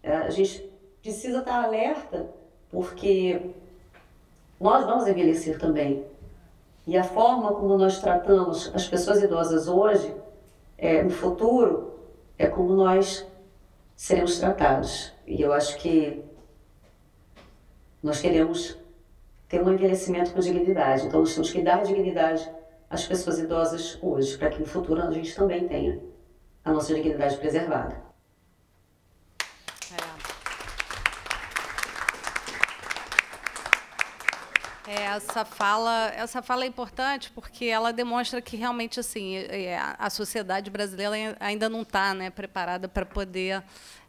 É, a gente precisa estar tá alerta porque nós vamos envelhecer também. E a forma como nós tratamos as pessoas idosas hoje, é, no futuro, é como nós seremos tratados. E eu acho que nós queremos ter um envelhecimento com dignidade. Então, nós temos que dar dignidade às pessoas idosas hoje, para que no futuro a gente também tenha a nossa dignidade preservada. É. É, essa fala, essa fala é importante porque ela demonstra que realmente assim é, a sociedade brasileira ainda não está né, preparada para poder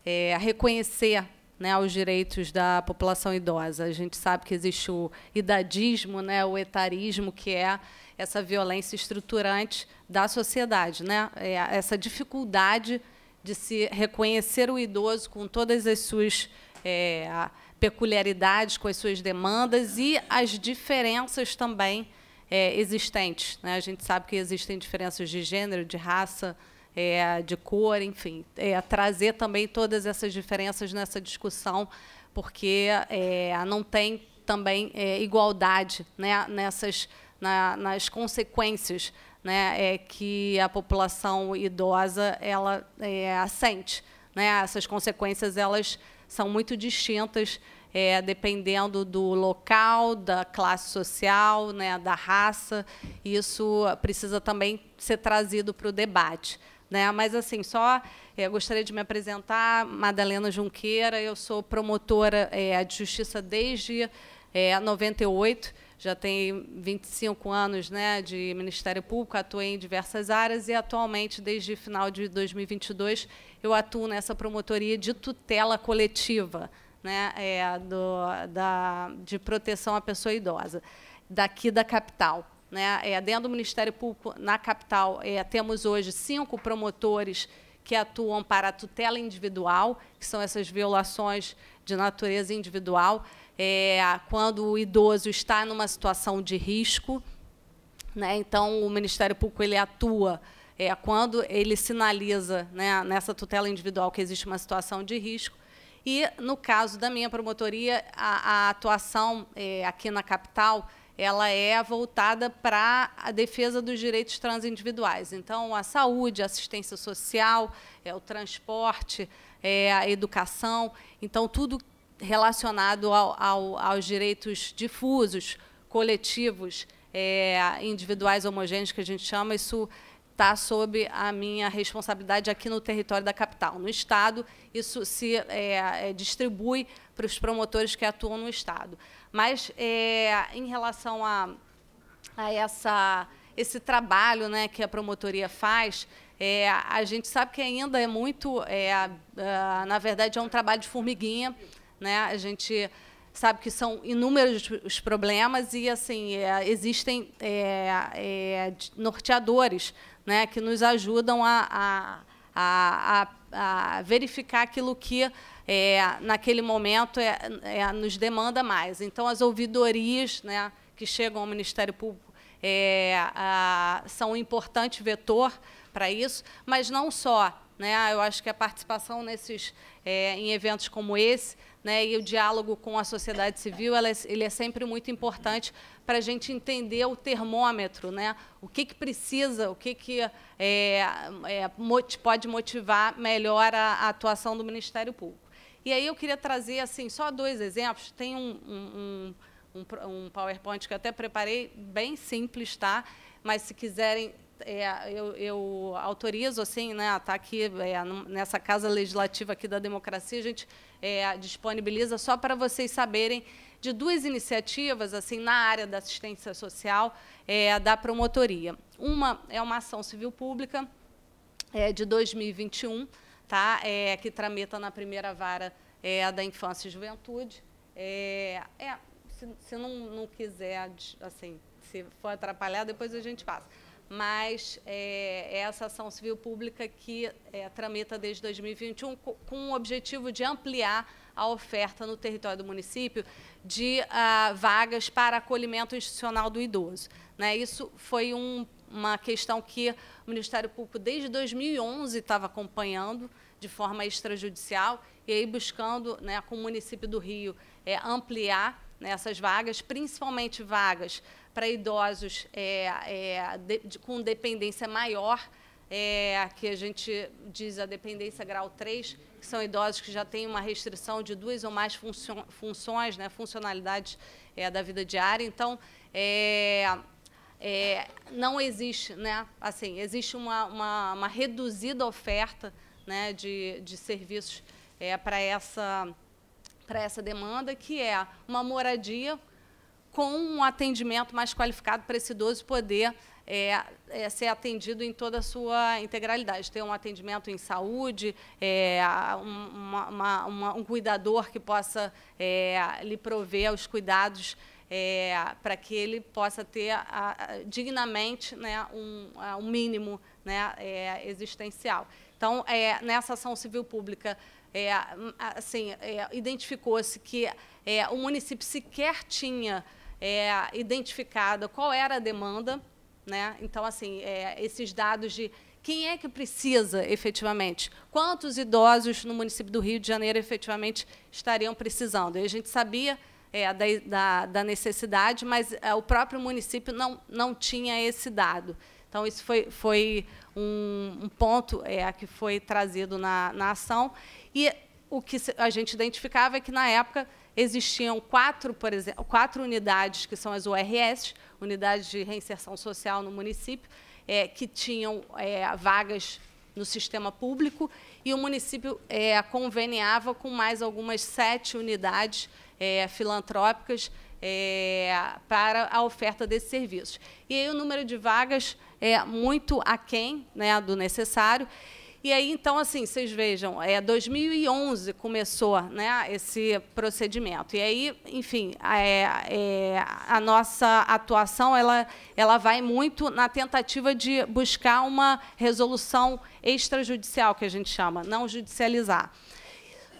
é, reconhecer né, aos direitos da população idosa. A gente sabe que existe o idadismo, né, o etarismo, que é essa violência estruturante da sociedade, né, é, essa dificuldade de se reconhecer o idoso com todas as suas é, peculiaridades, com as suas demandas e as diferenças também é, existentes. Né? A gente sabe que existem diferenças de gênero, de raça, é, de cor, enfim, é, trazer também todas essas diferenças nessa discussão, porque é, não tem também é, igualdade né, nessas, na, nas consequências né, é, que a população idosa ela é, sente. Né? Essas consequências elas são muito distintas é, dependendo do local, da classe social, né, da raça. Isso precisa também ser trazido para o debate. Né? Mas, assim, só é, gostaria de me apresentar, Madalena Junqueira, eu sou promotora é, de justiça desde é, eh, 98, já tenho 25 anos né, de Ministério Público, atuei em diversas áreas e, atualmente, desde final de 2022, eu atuo nessa promotoria de tutela coletiva né, é, do, da, de proteção à pessoa idosa, daqui da capital. Né? É, dentro do Ministério Público, na capital, é, temos hoje cinco promotores que atuam para a tutela individual, que são essas violações de natureza individual, é, quando o idoso está numa situação de risco. Né? Então, o Ministério Público ele atua é, quando ele sinaliza né, nessa tutela individual que existe uma situação de risco. E, no caso da minha promotoria, a, a atuação é, aqui na capital ela é voltada para a defesa dos direitos transindividuais. Então, a saúde, a assistência social, é, o transporte, é, a educação, então tudo relacionado ao, ao, aos direitos difusos, coletivos, é, individuais homogêneos, que a gente chama, isso está sob a minha responsabilidade aqui no território da capital. No Estado, isso se é, é distribui para os promotores que atuam no Estado. Mas é, em relação a, a essa, esse trabalho né, que a promotoria faz, é, a gente sabe que ainda é muito, é, na verdade, é um trabalho de formiguinha. Né? A gente sabe que são inúmeros os problemas e assim é, existem é, é, norteadores né, que nos ajudam a, a, a, a verificar aquilo que é, naquele momento é, é, nos demanda mais. Então, as ouvidorias né, que chegam ao Ministério Público é, a, são um importante vetor para isso, mas não só. Né, eu acho que a participação nesses, é, em eventos como esse né, e o diálogo com a sociedade civil ela, é, ele é sempre muito importante para a gente entender o termômetro, né? o que, que precisa, o que, que é, é, pode motivar melhor a, a atuação do Ministério Público. E aí eu queria trazer assim só dois exemplos. Tem um, um, um, um PowerPoint que eu até preparei, bem simples, tá? Mas se quiserem, é, eu, eu, autorizo assim, né? Tá aqui é, nessa casa legislativa aqui da democracia, a gente é, disponibiliza só para vocês saberem de duas iniciativas assim na área da assistência social é, da promotoria. Uma é uma ação civil pública é, de 2021 tá? é, que tramita na primeira vara é, da infância e juventude. É, é, se, se não, não quiser, assim, se for atrapalhar, depois a gente passa. Mas é, essa ação civil pública que é, tramita desde 2021 com, com o objetivo de ampliar a oferta no território do município de ah, vagas para acolhimento institucional do idoso. Né? Isso foi um uma questão que o Ministério Público desde 2011 estava acompanhando de forma extrajudicial e aí buscando né, com o município do Rio é, ampliar né, essas vagas, principalmente vagas para idosos é, é, de, de, com dependência maior, é, que a gente diz a dependência grau 3, que são idosos que já têm uma restrição de duas ou mais funções, né, funcionalidades é, da vida diária. Então, é, é, não existe, né? Assim, existe uma, uma, uma reduzida oferta né, de, de serviços é, para essa, essa demanda, que é uma moradia com um atendimento mais qualificado para esse idoso poder é, é, ser atendido em toda a sua integralidade. Ter um atendimento em saúde, é, uma, uma, uma, um cuidador que possa é, lhe prover os cuidados é, para que ele possa ter a, a, dignamente né, um, a, um mínimo né, é, existencial. Então, é, nessa ação civil pública, é, assim, é, identificou-se que é, o município sequer tinha é, identificado qual era a demanda. Né? Então, assim, esses dados de quem é que precisa efetivamente? Quantos idosos no município do Rio de Janeiro efetivamente estariam precisando? E a gente sabia é, da, da, da, necessidade, mas é, o próprio município não, não tinha esse dado. Então, isso foi, foi um, um ponto é, que foi trazido na, na ação. E o que a gente identificava é que, na época, existiam quatro, por exemplo, quatro unidades, que são as URS, Unidades de Reinserção Social no município, é, que tinham é, vagas no sistema público, e o município é, conveniava com mais algumas sete unidades é, filantrópicas é, para a oferta desses serviços. E aí o número de vagas é muito aquém né, do necessário. E aí, então, assim, vocês vejam, é 2011 começou né, esse procedimento. E aí, enfim, é, é, a nossa atuação ela, ela vai muito na tentativa de buscar uma resolução extrajudicial, que a gente chama, não judicializar.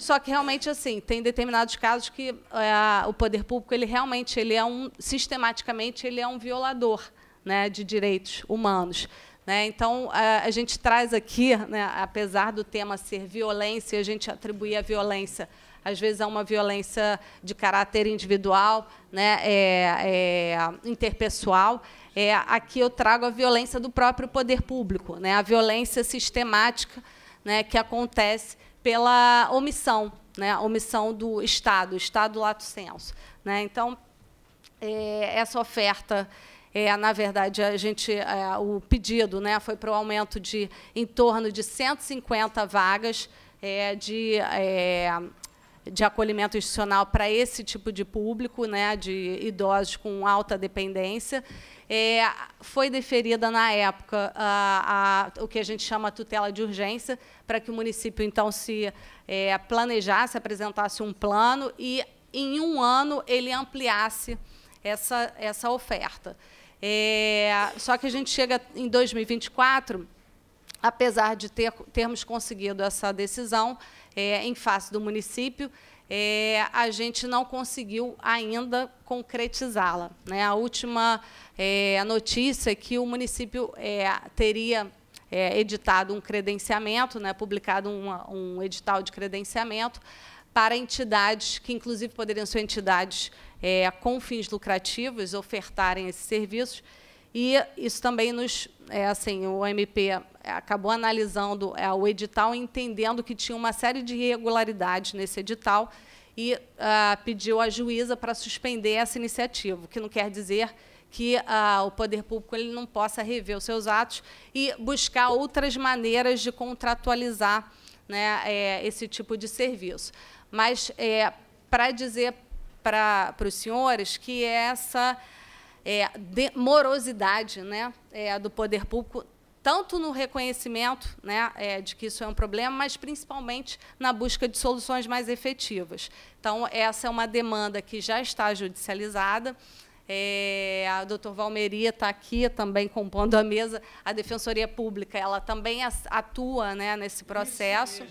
Só que realmente assim tem determinados casos que é, o poder público ele realmente ele é um sistematicamente ele é um violador né, de direitos humanos. Né? Então a, é, a, gente traz aqui, né, apesar do tema ser violência, a gente atribuir a violência às vezes a uma violência de caráter individual, né, é, é, interpessoal. É, aqui eu trago a violência do próprio poder público, né, a violência sistemática né, que acontece pela omissão, né? omissão do Estado, Estado lato senso. Né? Então, é, essa oferta é, na verdade, a gente, é, o pedido né, foi para o aumento de em torno de 150 vagas é, de, é, de acolhimento institucional para esse tipo de público, né, de idosos com alta dependência é, foi deferida na época a, a, o que a gente chama tutela de urgência, para que o município então se é, planejasse, apresentasse um plano e em um ano ele ampliasse essa, essa oferta. É, só que a gente chega em 2024, apesar de ter, termos conseguido essa decisão é, em face do município, é, a gente não conseguiu ainda concretizá-la. Né? A última é, notícia é que o município é, teria é, editado um credenciamento, né, publicado uma, um edital de credenciamento para entidades que, inclusive, poderiam ser entidades é, com fins lucrativos, ofertarem esses serviços, e isso também nos, é assim, o MP acabou analisando é, o edital, entendendo que tinha uma série de irregularidades nesse edital e ah, pediu à juíza para suspender essa iniciativa, o que não quer dizer que ah, o poder público ele não possa rever os seus atos e buscar outras maneiras de contratualizar né, é, esse tipo de serviço. Mas é, para dizer para, para os senhores que essa é, morosidade né, é, do poder público, tanto no reconhecimento né, é, de que isso é um problema, mas principalmente na busca de soluções mais efetivas. Então, essa é uma demanda que já está judicializada. É, a doutor Valmeria está aqui também compondo a mesa. A Defensoria Pública ela também atua né, nesse processo.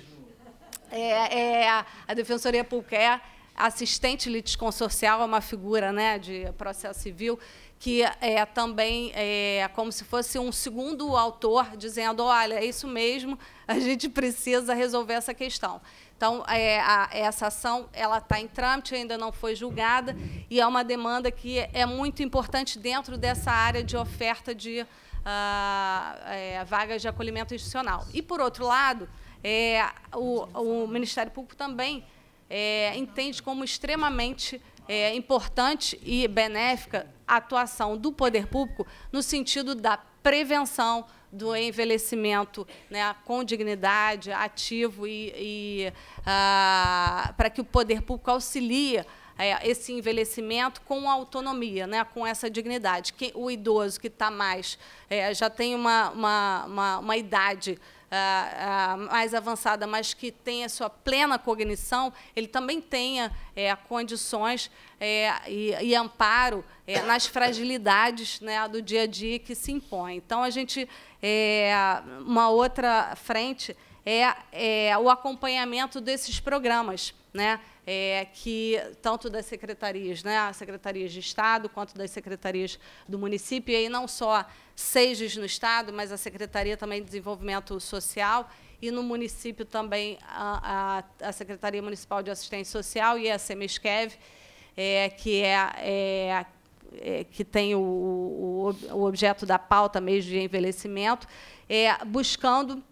É, é, a Defensoria Pública é assistente litisconsorcial, é uma figura né, de processo civil que é também é como se fosse um segundo autor dizendo, olha, é isso mesmo, a gente precisa resolver essa questão. Então, é, a, essa ação ela está em trâmite, ainda não foi julgada, e é uma demanda que é muito importante dentro dessa área de oferta de ah, é, vagas de acolhimento institucional. E, por outro lado, é, o, o Ministério Público também é, entende como extremamente é, importante e benéfica a atuação do poder público no sentido da prevenção do envelhecimento né, com dignidade, ativo e, e ah, para que o poder público auxilie é, esse envelhecimento com autonomia, né, com essa dignidade. Que o idoso que está mais, é, já tem uma, uma, uma, uma idade ah, ah, mais avançada, mas que tenha sua plena cognição, ele também tenha é, condições é, e, e, amparo é, nas fragilidades né, do dia a dia que se impõe. Então, a gente. É, uma outra frente é, é o acompanhamento desses programas né, é, que tanto das secretarias, né, secretarias de Estado, quanto das secretarias do município, e aí não só SEIGES no Estado, mas a Secretaria também de Desenvolvimento Social, e no município também a, a, a Secretaria Municipal de Assistência Social e a SEMESCEV, é, que é, é é, que tem o, o, o, objeto da pauta mesmo de envelhecimento, é, buscando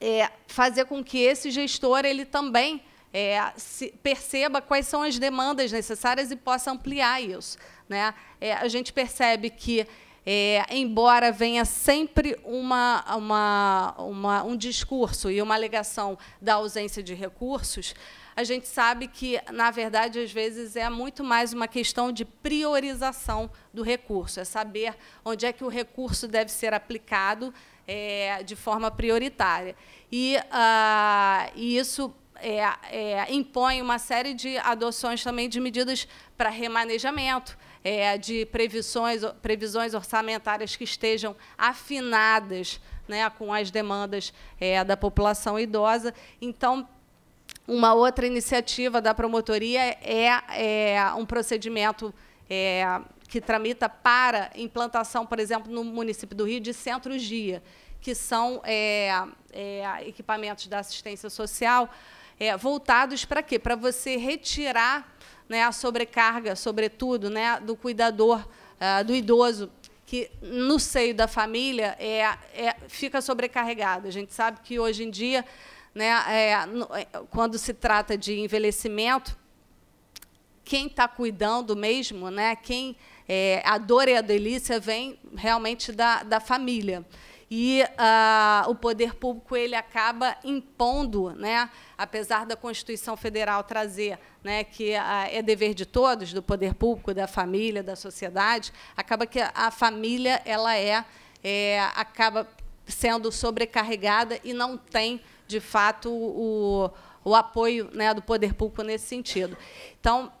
é, fazer com que esse gestor ele também é, se, perceba quais são as demandas necessárias e possa ampliar isso. Né? É, a gente percebe que, é, embora venha sempre uma, uma, uma, um discurso e uma alegação da ausência de recursos, a gente sabe que, na verdade, às vezes é muito mais uma questão de priorização do recurso, é saber onde é que o recurso deve ser aplicado é, de forma prioritária. E, ah, e isso é, é, impõe uma série de adoções também de medidas para remanejamento, é, de previsões, previsões orçamentárias que estejam afinadas né, com as demandas é, da população idosa. Então, uma outra iniciativa da promotoria é, é um procedimento é, que tramita para implantação, por exemplo, no município do Rio, de centros-dia, que são é, é, equipamentos da assistência social é, voltados para quê? Para você retirar né, a sobrecarga, sobretudo, né, do cuidador, uh, do idoso, que no seio da família é, é, fica sobrecarregado. A gente sabe que hoje em dia, né, é, é quando se trata de envelhecimento, quem está cuidando mesmo, né, quem é, a dor e a delícia vem realmente da, da família e uh, o poder público ele acaba impondo, né, apesar da Constituição Federal trazer né, que uh, é dever de todos, do poder público, da família, da sociedade, acaba que a família ela é, é acaba sendo sobrecarregada e não tem, de fato, o, o apoio né, do poder público nesse sentido. Então,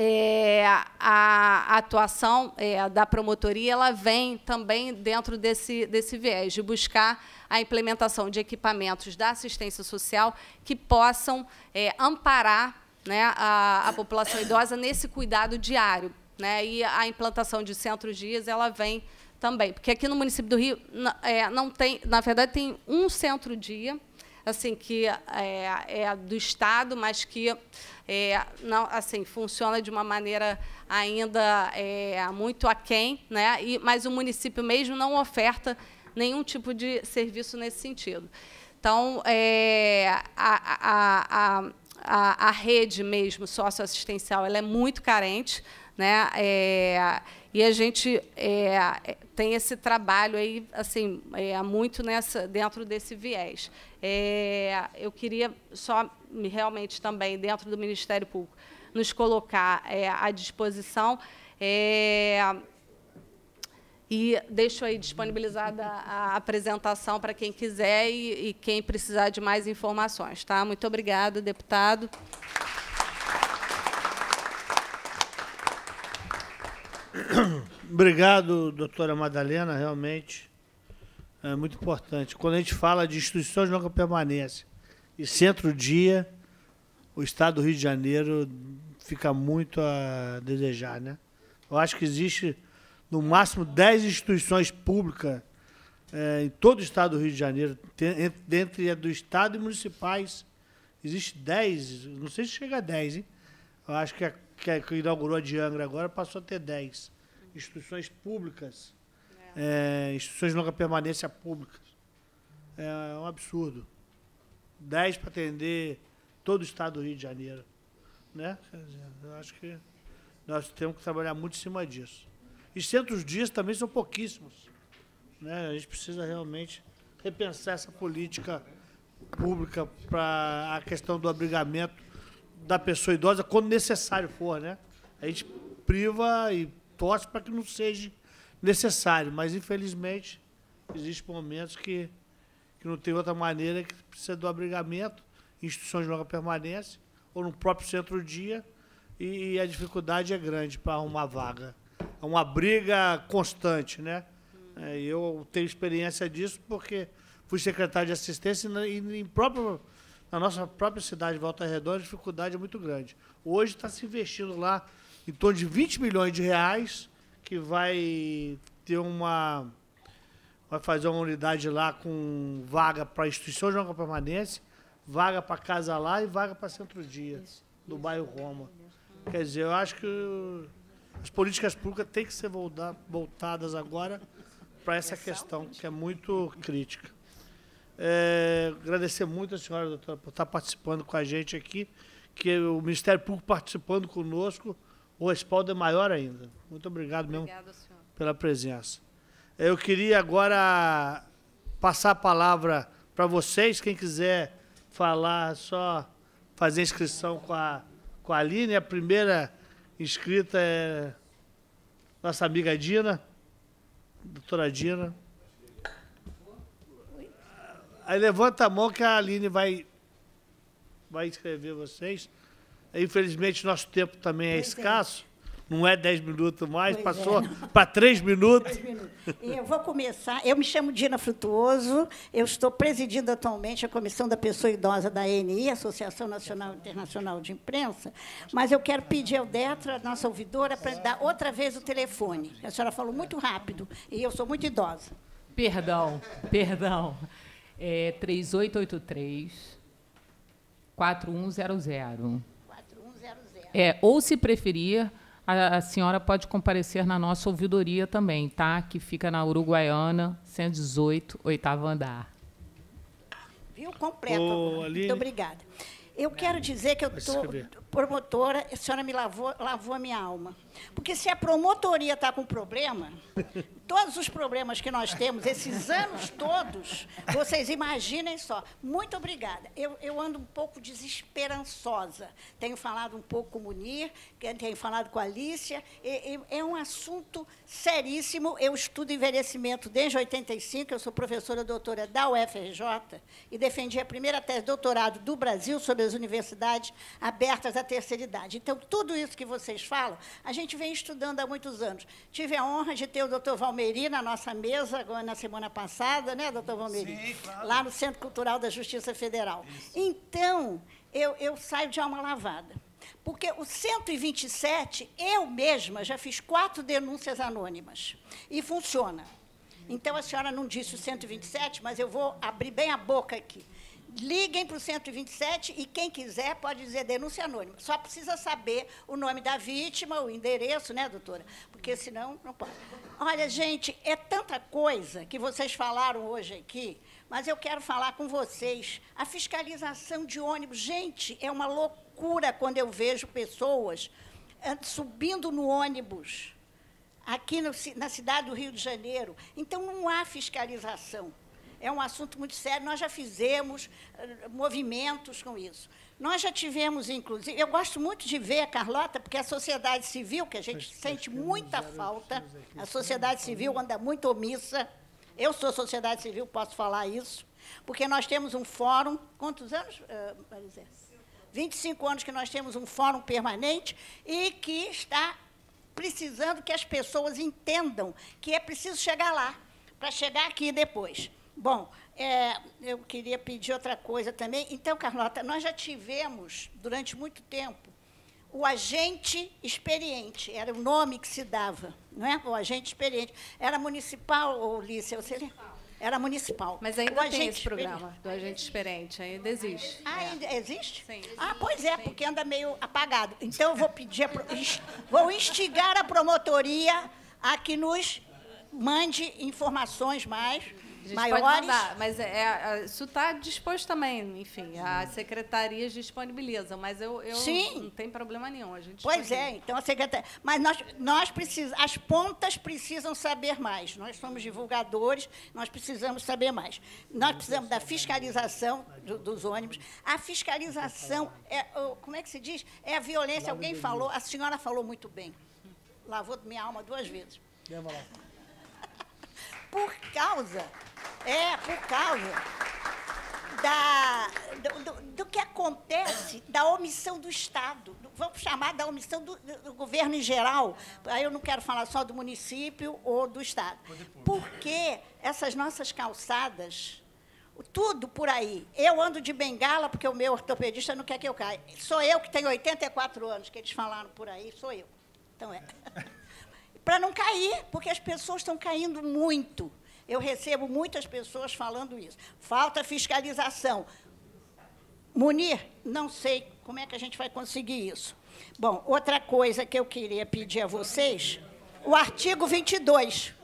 é, a, atuação é, da promotoria ela vem também dentro desse, desse viés, de buscar a implementação de equipamentos da assistência social que possam é, amparar né, a, a, população idosa nesse cuidado diário. Né, e a implantação de centros dias ela vem também, porque aqui no município do Rio é, não tem, na verdade tem um centro dia assim que é, é do Estado, mas que é, não, assim funciona de uma maneira ainda é, muito aquém, né? E, mas o município mesmo não oferta nenhum tipo de serviço nesse sentido. Então, é, a, a, a, a, rede mesmo socioassistencial ela é muito carente, né? É, e a gente é, é, tem esse trabalho aí, assim, é, muito nessa, dentro desse viés. É, eu queria só realmente também, dentro do Ministério Público, nos colocar é, à disposição. É, e deixo aí disponibilizada a apresentação para quem quiser e, e, quem precisar de mais informações. Tá? Muito obrigada, deputado. Obrigado, doutora Madalena, realmente é muito importante. Quando a gente fala de instituições de longa é permanência e centro-dia, o Estado do Rio de Janeiro fica muito a desejar. Né? Eu acho que existe, no máximo, 10 instituições públicas é, em todo o Estado do Rio de Janeiro, tem, dentre do Estado e municipais, existe 10, não sei se chega a 10, hein? Eu acho que a que, inaugurou a de agora passou a ter 10 instituições públicas, é. É, instituições de longa permanência públicas. É um absurdo. Dez para atender todo o estado do Rio de Janeiro. Né? Dizer, eu acho que nós temos que trabalhar muito em cima disso. E centros dias também são pouquíssimos. Né? A gente precisa realmente repensar essa política pública para a questão do abrigamento da pessoa idosa quando necessário for, né? A gente priva e torce para que não seja necessário, mas infelizmente existem momentos que, que não tem outra maneira que precisa do abrigamento, instituições de longa permanência, ou no próprio centro-dia, e, e, a dificuldade é grande para uma vaga. É uma briga constante, né? É, eu tenho experiência disso porque fui secretário de assistência e, e em próprio na nossa própria cidade de Volta Redonda, a dificuldade é muito grande. Hoje está se investindo lá em torno de 20 milhões de reais, que vai ter uma. Vai fazer uma unidade lá com vaga para instituição de longa permanência, vaga para casa lá e vaga para centro-dia, do bairro Roma. Quer dizer, eu acho que as políticas públicas têm que ser voltadas agora para essa é questão, que é muito crítica. É, agradecer muito a senhora, doutora, por estar participando com a gente aqui, que o Ministério Público participando conosco o respaldo é maior ainda. Muito obrigado Obrigada, mesmo senhor. pela presença. Eu queria agora passar a palavra para vocês, quem quiser falar, só fazer inscrição com a, com a Aline. A primeira inscrita é nossa amiga Dina, doutora Dina. Aí levanta a mão que a Aline vai, vai escrever vocês. Infelizmente, nosso tempo também é escasso. É. Não é 10 minutos mais, pois passou é, para 3 minutos. minutos. Eu vou começar. Eu me chamo Dina Frutuoso, eu estou presidindo atualmente a Comissão da Pessoa Idosa da ANI, Associação Nacional Internacional de Imprensa, mas eu quero pedir ao Detra, nossa ouvidora, para dar outra vez o telefone. A senhora falou muito rápido e eu sou muito idosa. Perdão, perdão. É 3883 4100. É, ou se preferir, a, a, senhora pode comparecer na nossa ouvidoria também, tá? Que fica na Uruguaiana, 118, oitavo andar. Viu? Completo. Ô, Muito obrigada. Eu quero dizer que eu estou promotora, a senhora me lavou, lavou a minha alma. Porque se a promotoria está com problema, todos os problemas que nós temos, esses anos todos, vocês imaginem só. Muito obrigada. Eu, eu ando um pouco desesperançosa. Tenho falado um pouco com o Munir, tenho falado com a Alicia. É, é um assunto seríssimo. Eu estudo envelhecimento desde 85, eu sou professora doutora da UFRJ e defendi a primeira tese de doutorado do Brasil sobre as universidades abertas a terceira idade. Então, tudo isso que vocês falam, a gente vem estudando há muitos anos. Tive a honra de ter o doutor Valmeri na nossa mesa na semana passada, né, doutor Valmeri? Sim, claro. Lá no Centro Cultural da Justiça Federal. Isso. Então, eu, eu saio de alma lavada. Porque o 127, eu mesma já fiz quatro denúncias anônimas. E funciona. Então, a senhora não disse o 127, mas eu vou abrir bem a boca aqui liguem para o 127 e quem quiser pode dizer denúncia anônima. Só precisa saber o nome da vítima, o endereço, né, doutora? Porque senão não pode. Olha, gente, é tanta coisa que vocês falaram hoje aqui, mas eu quero falar com vocês. A fiscalização de ônibus, gente, é uma loucura quando eu vejo pessoas eh, subindo no ônibus aqui no, na cidade do Rio de Janeiro. Então não há fiscalização é um assunto muito sério. Nós já fizemos eh, movimentos com isso. Nós já tivemos, inclusive, eu gosto muito de ver a Carlota, porque a sociedade civil, que a gente sente muita falta, a sociedade civil né? anda muito omissa. Eu sou sociedade civil, posso falar isso, porque nós temos um fórum. Quantos anos, eh, Marisé? 25 anos que nós temos um fórum permanente e que está precisando que as pessoas entendam que é preciso chegar lá, para chegar aqui depois. Bom, é, eu queria pedir outra coisa também. Então, Carlota, nós já tivemos, durante muito tempo, o agente experiente, era o nome que se dava, não é? O agente experiente. Era municipal, ou Lícia, você lembra? Era municipal. Mas ainda o tem esse programa do agente experiente, ainda existe. Ah, ainda é. existe? Sim. Ah, pois é, Sim. porque anda meio apagado. Então, eu vou pedir, a, vou instigar a promotoria a que nos mande informações mais gente maiores. Pode mandar, mas é, é, é isso está disposto também, enfim, as secretarias disponibilizam, mas eu, eu Sim. não tem problema nenhum. A gente pois é, então a secretaria. Mas nós, nós precisamos, as pontas precisam saber mais. Nós somos divulgadores, nós precisamos saber mais. Nós precisamos da fiscalização do, dos ônibus. A fiscalização é, como é que se diz? É a violência. Alguém falou, a senhora falou muito bem. Lavou minha alma duas vezes. Vamos lá por causa, é, por causa da, do, do, do que acontece da omissão do Estado, vamos chamar da omissão do, do, governo em geral, aí eu não quero falar só do município ou do Estado. Porque essas nossas calçadas, tudo por aí. Eu ando de bengala porque o meu ortopedista não quer que eu caia. Sou eu que tenho 84 anos, que eles falaram por aí, sou eu. Então é. para não cair, porque as pessoas estão caindo muito. Eu recebo muitas pessoas falando isso. Falta fiscalização. Munir, não sei como é que a gente vai conseguir isso. Bom, outra coisa que eu queria pedir a vocês, o artigo 22.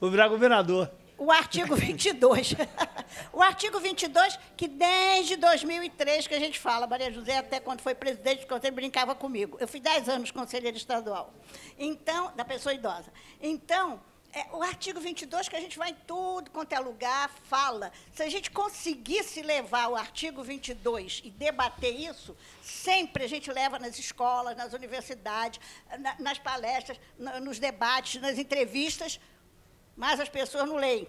Vou virar governador o artigo 22. o artigo 22, que desde 2003 que a gente fala, Maria José, até quando foi presidente do conselho, brincava comigo. Eu fui 10 anos conselheira estadual, então da pessoa idosa. Então, é, o artigo 22, que a gente vai em tudo quanto é lugar, fala. Se a gente conseguisse levar o artigo 22 e debater isso, sempre a gente leva nas escolas, nas universidades, na, nas palestras, na, nos debates, nas entrevistas, mas as pessoas não leem.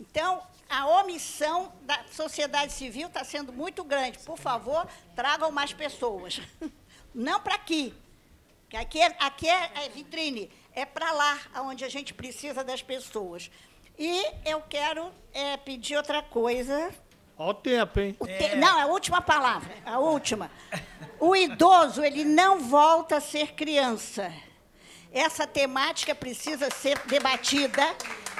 Então, a omissão da sociedade civil está sendo muito grande. Por favor, tragam mais pessoas. Não para aqui, que aqui é, aqui é, é vitrine, é para lá onde a gente precisa das pessoas. E eu quero é, pedir outra coisa. Olha o tempo, hein? O te... é. Não, a última palavra, a última. O idoso, ele não volta a ser criança essa temática precisa ser debatida.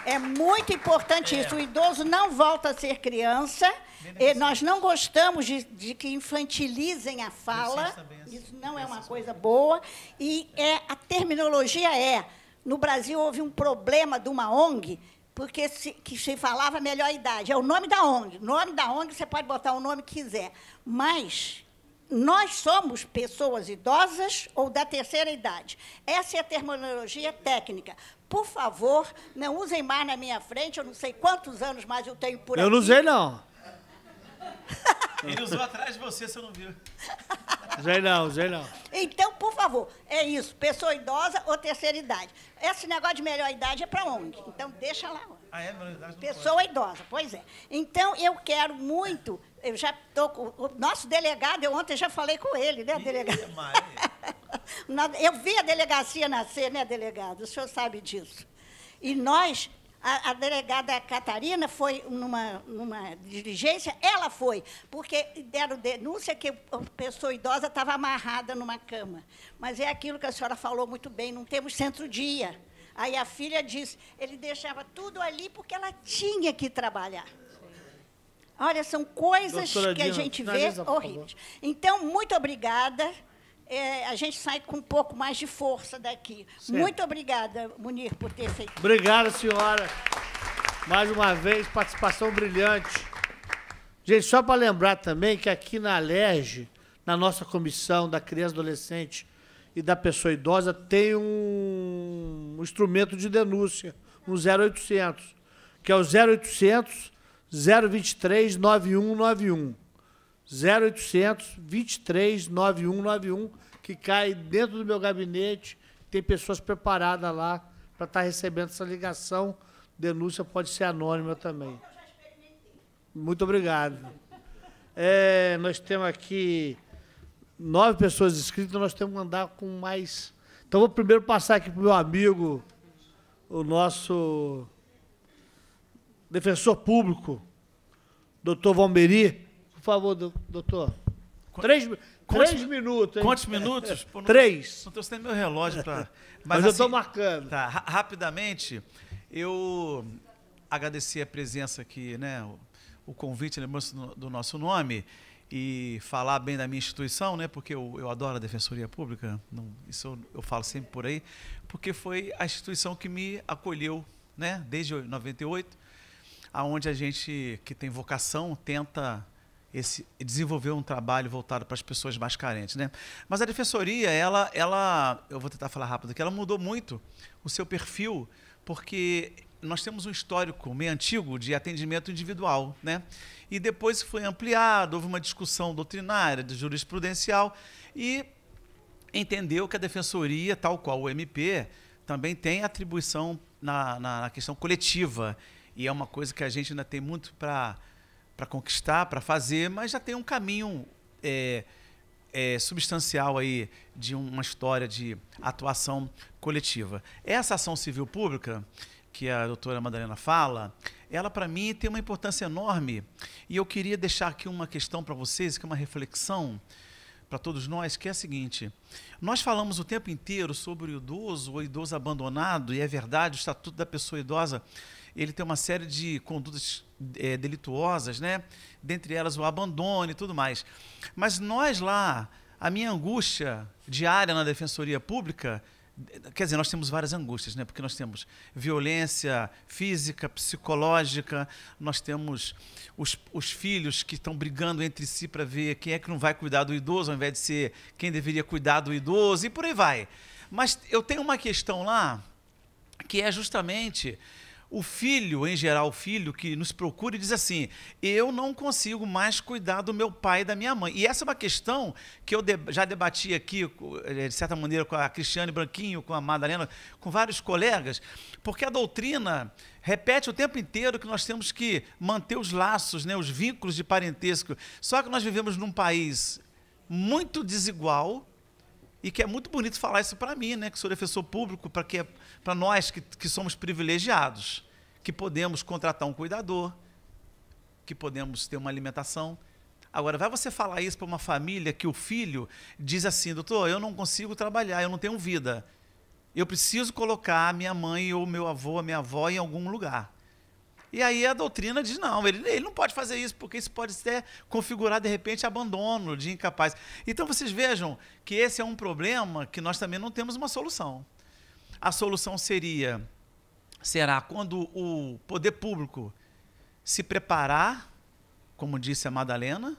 É muito importante é. isso. O idoso não volta a ser criança. E nós não gostamos de, de, que infantilizem a fala. Isso é não é uma coisa boa. E é, a terminologia é. No Brasil houve um problema de uma ONG porque se, que se falava melhor idade. É o nome da ONG. O nome da ONG você pode botar o nome que quiser. Mas nós somos pessoas idosas ou da terceira idade. Essa é a terminologia técnica. Por favor, não usem mais na minha frente, eu não sei quantos anos mais eu tenho por eu aqui. Eu não usei, não. Ele usou atrás de você, você não viu. não, usei não. Então, por favor, é isso. Pessoa idosa ou terceira idade. Esse negócio de melhor idade é para onde? Então, deixa lá. Ah, é? Pessoa pode. idosa, pois é. Então, eu quero muito. Eu já estou com. O nosso delegado, eu ontem já falei com ele, né, delegado? É eu vi a delegacia nascer, né, delegado? O senhor sabe disso. E nós a, a, delegada Catarina foi numa, numa diligência, ela foi, porque deram denúncia que a pessoa idosa estava amarrada numa cama. Mas é aquilo que a senhora falou muito bem, não temos centro-dia. Aí a filha disse, ele deixava tudo ali porque ela tinha que trabalhar. Olha, são coisas Doutora que Dina, a gente vê horríveis. Então, muito obrigada. É, a gente sai com um pouco mais de força daqui. Certo. Muito obrigada, Munir, por ter feito. Obrigado, senhora. Mais uma vez, participação brilhante. Gente, só para lembrar também que aqui na Alerj, na nossa comissão da criança e adolescente e da pessoa idosa tem um instrumento de denúncia, um 0800, que é o 0800 023 9191. 0800 23 9191, que cai dentro do meu gabinete, tem pessoas preparadas lá para estar tá recebendo essa ligação. Denúncia pode ser anônima também. Muito obrigado. É, nós temos aqui nove pessoas inscritas, nós temos que andar com mais. Então vou primeiro passar aqui para o meu amigo, o nosso defensor público, doutor Valmeri. Por favor, doutor. três, quantos, três minutos, hein? Quantos minutos? Pô, não, três. Não estou sem meu relógio para. Mas, Mas, eu estou assim, marcando. Tá, rapidamente, eu agradeci a presença aqui, né? O, o convite, lembrando lembrança do, do nosso nome e falar bem da minha instituição, né? Porque eu, eu adoro a Defensoria Pública, não, isso eu, eu, falo sempre por aí, porque foi a instituição que me acolheu, né? Desde 98, aonde a gente que tem vocação tenta esse, desenvolver um trabalho voltado para as pessoas mais carentes, né? Mas a defensoria, ela, ela, eu vou tentar falar rápido, que ela mudou muito o seu perfil, porque nós temos um histórico meio antigo de atendimento individual, né? E depois foi ampliado, houve uma discussão doutrinária, de jurisprudencial, e entendeu que a defensoria, tal qual o MP, também tem atribuição na, na, na questão coletiva. E é uma coisa que a gente ainda tem muito para conquistar, para fazer, mas já tem um caminho. É, é, substancial aí de uma história de atuação coletiva. Essa ação civil pública, que a doutora Madalena fala, ela para mim tem uma importância enorme. E eu queria deixar aqui uma questão para vocês, que é uma reflexão para todos nós, que é a seguinte: nós falamos o tempo inteiro sobre o idoso, o idoso abandonado, e é verdade, o estatuto da pessoa idosa, ele tem uma série de condutas é, delituosas, né? Dentre elas o abandono e tudo mais. Mas nós lá, a minha angústia diária na defensoria pública Quer dizer, nós temos várias angústias, né? Porque nós temos violência física, psicológica, nós temos os, os filhos que estão brigando entre si para ver quem é que não vai cuidar do idoso, ao invés de ser quem deveria cuidar do idoso, e por aí vai. Mas eu tenho uma questão lá que é justamente o filho, em geral, o filho que nos procura e diz assim: eu não consigo mais cuidar do meu pai e da minha mãe. E essa é uma questão que eu já debati aqui, eh, de certa maneira, com a Cristiane Branquinho, com a Madalena, com vários colegas, porque a doutrina repete o tempo inteiro que nós temos que manter os laços, né, os vínculos de parentesco. Só que nós vivemos num país muito desigual e que é muito bonito falar isso para mim, né, que sou defensor público, para que é, para nós que, que somos privilegiados, que podemos contratar um cuidador, que podemos ter uma alimentação. Agora, vai você falar isso para uma família que o filho diz assim, doutor, eu não consigo trabalhar, eu não tenho vida. Eu preciso colocar minha mãe ou meu avô, minha avó em algum lugar. E aí a doutrina diz: não, ele, ele não pode fazer isso, porque isso pode ser configurar, de repente, abandono de incapaz. Então vocês vejam que esse é um problema que nós também não temos uma solução. A solução seria: será quando o poder público se preparar, como disse a Madalena,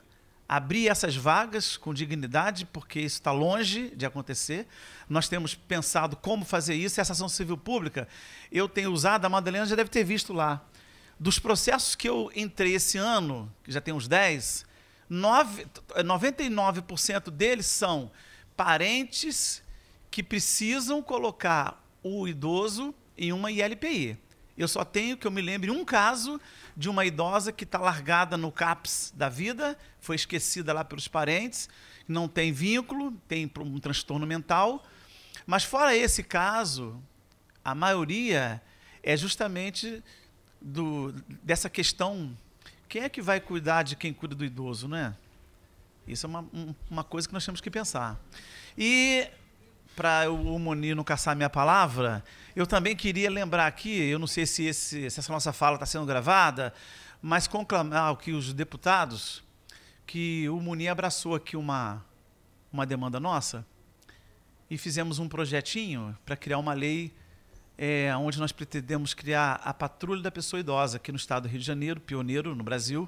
abrir essas vagas com dignidade, porque isso está longe de acontecer. Nós temos pensado como fazer isso, essa ação civil pública. Eu tenho usado, a Madalena já deve ter visto lá. Dos processos que eu entrei esse ano, que já tem uns 10, 9, 99% deles são parentes que precisam colocar o idoso em uma ILPI. Eu só tenho que eu me lembre um caso de uma idosa que está largada no CAPS da vida, foi esquecida lá pelos parentes, não tem vínculo, tem um transtorno mental. Mas fora esse caso, a maioria é justamente do, dessa questão, quem é que vai cuidar de quem cuida do idoso, né? Isso é uma, uma coisa que nós temos que pensar. E para o Moni não caçar minha palavra, eu também queria lembrar aqui, eu não sei se, esse, se essa nossa fala está sendo gravada, mas conclamar que os deputados, que o Munir abraçou aqui uma, uma demanda nossa e fizemos um projetinho para criar uma lei é, onde nós pretendemos criar a Patrulha da Pessoa Idosa, aqui no estado do Rio de Janeiro, pioneiro no Brasil,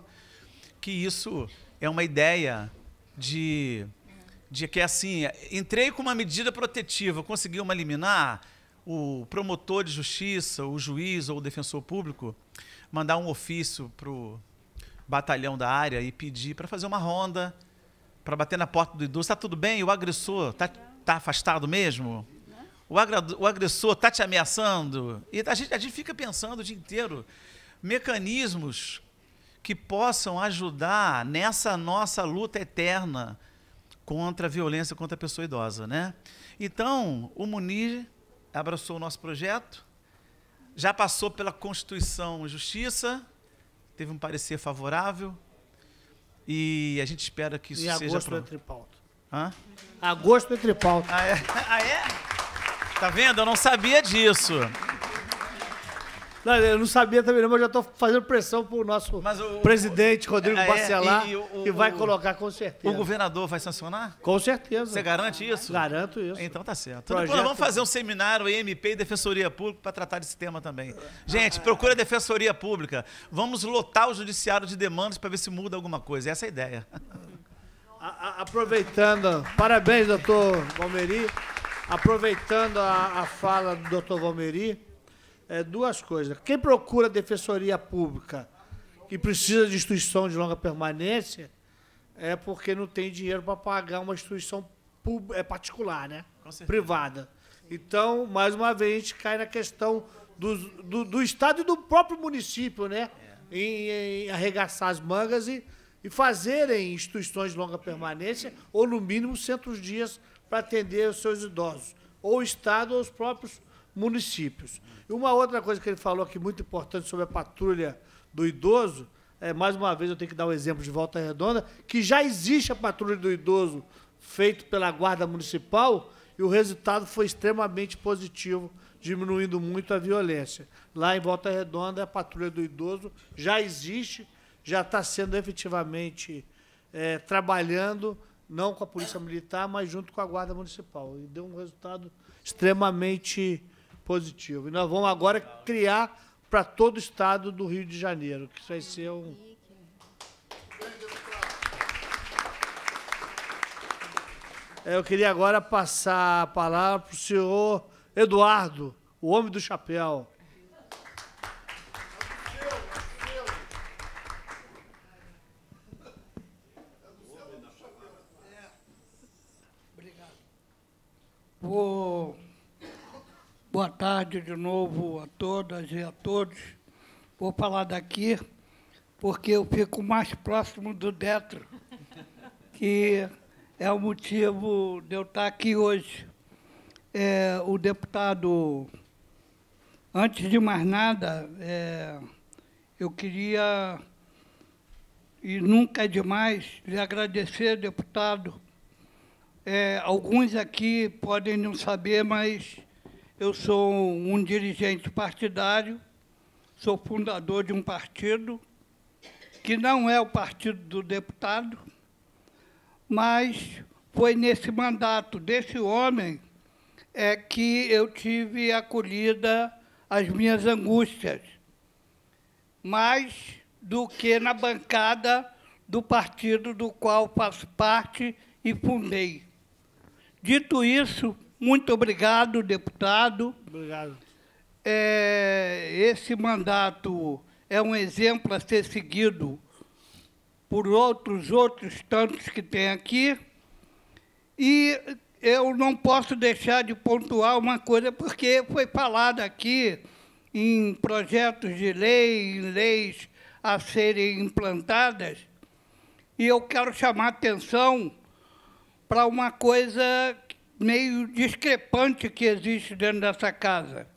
que isso é uma ideia de, de que, é assim, entrei com uma medida protetiva, consegui uma liminar, o promotor de justiça, o juiz ou o defensor público mandar um ofício para o batalhão da área e pedir para fazer uma ronda, para bater na porta do idoso, está tudo bem? O agressor está tá afastado mesmo? o agressor está te ameaçando. E a gente, a gente fica pensando o dia inteiro mecanismos que possam ajudar nessa nossa luta eterna contra a violência contra a pessoa idosa, né? Então, o Munir abraçou o nosso projeto, já passou pela Constituição e Justiça, teve um parecer favorável e a gente espera que isso e seja... agosto pro... é tripauta. Hã? Agosto é tripauta. Ah, é? Ah, é? Tá vendo? Eu não sabia disso. Não, eu não sabia também, não, mas já estou fazendo pressão para o nosso presidente, Rodrigo é, Bacelar, e, o, que vai o, colocar com certeza. O governador vai sancionar? Com certeza. Você garante isso? Garanto isso. Então tá certo. Projeto... Depois vamos fazer um seminário EMP e Defensoria Pública para tratar desse tema também. Gente, procura a Defensoria Pública. Vamos lotar o judiciário de demandas para ver se muda alguma coisa. Essa é a ideia. A, a, aproveitando, parabéns, doutor Valmeri aproveitando a, a fala do doutor Valmeri, é, duas coisas. Quem procura defensoria pública que precisa de instituição de longa permanência é porque não tem dinheiro para pagar uma instituição é, particular, né? privada. Então, mais uma vez, a gente cai na questão do, do, do Estado e do próprio município, né? É. Em, em, arregaçar as mangas e, e fazerem instituições de longa permanência, ou no mínimo centros dias para atender os seus idosos, ou o Estado ou os próprios municípios. E uma outra coisa que ele falou aqui muito importante sobre a patrulha do idoso, é, mais uma vez eu tenho que dar o um exemplo de Volta Redonda, que já existe a patrulha do idoso feito pela Guarda Municipal e o resultado foi extremamente positivo, diminuindo muito a violência. Lá em Volta Redonda, a patrulha do idoso já existe, já está sendo efetivamente é, trabalhando não com a Polícia Militar, mas junto com a Guarda Municipal. E deu um resultado extremamente positivo. E nós vamos agora criar para todo o estado do Rio de Janeiro, que vai ser um. É, eu queria agora passar a palavra para o senhor Eduardo, o homem do chapéu. Vou... Boa tarde de novo a todas e a todos. Vou falar daqui porque eu fico mais próximo do Detro, que é o motivo de eu estar aqui hoje. É, o deputado, antes de mais nada, é, eu queria, e nunca é demais, lhe agradecer, deputado, é, alguns aqui podem não saber, mas eu sou um dirigente partidário, sou fundador de um partido, que não é o partido do deputado, mas foi nesse mandato desse homem é que eu tive acolhida as minhas angústias, mais do que na bancada do partido do qual faço parte e fundei. Dito isso, muito obrigado, deputado. Obrigado. É, esse mandato é um exemplo a ser seguido por outros, outros tantos que tem aqui. E eu não posso deixar de pontuar uma coisa, porque foi falado aqui em projetos de lei, em leis a serem implantadas, e eu quero chamar a atenção para uma coisa meio discrepante que existe dentro dessa casa.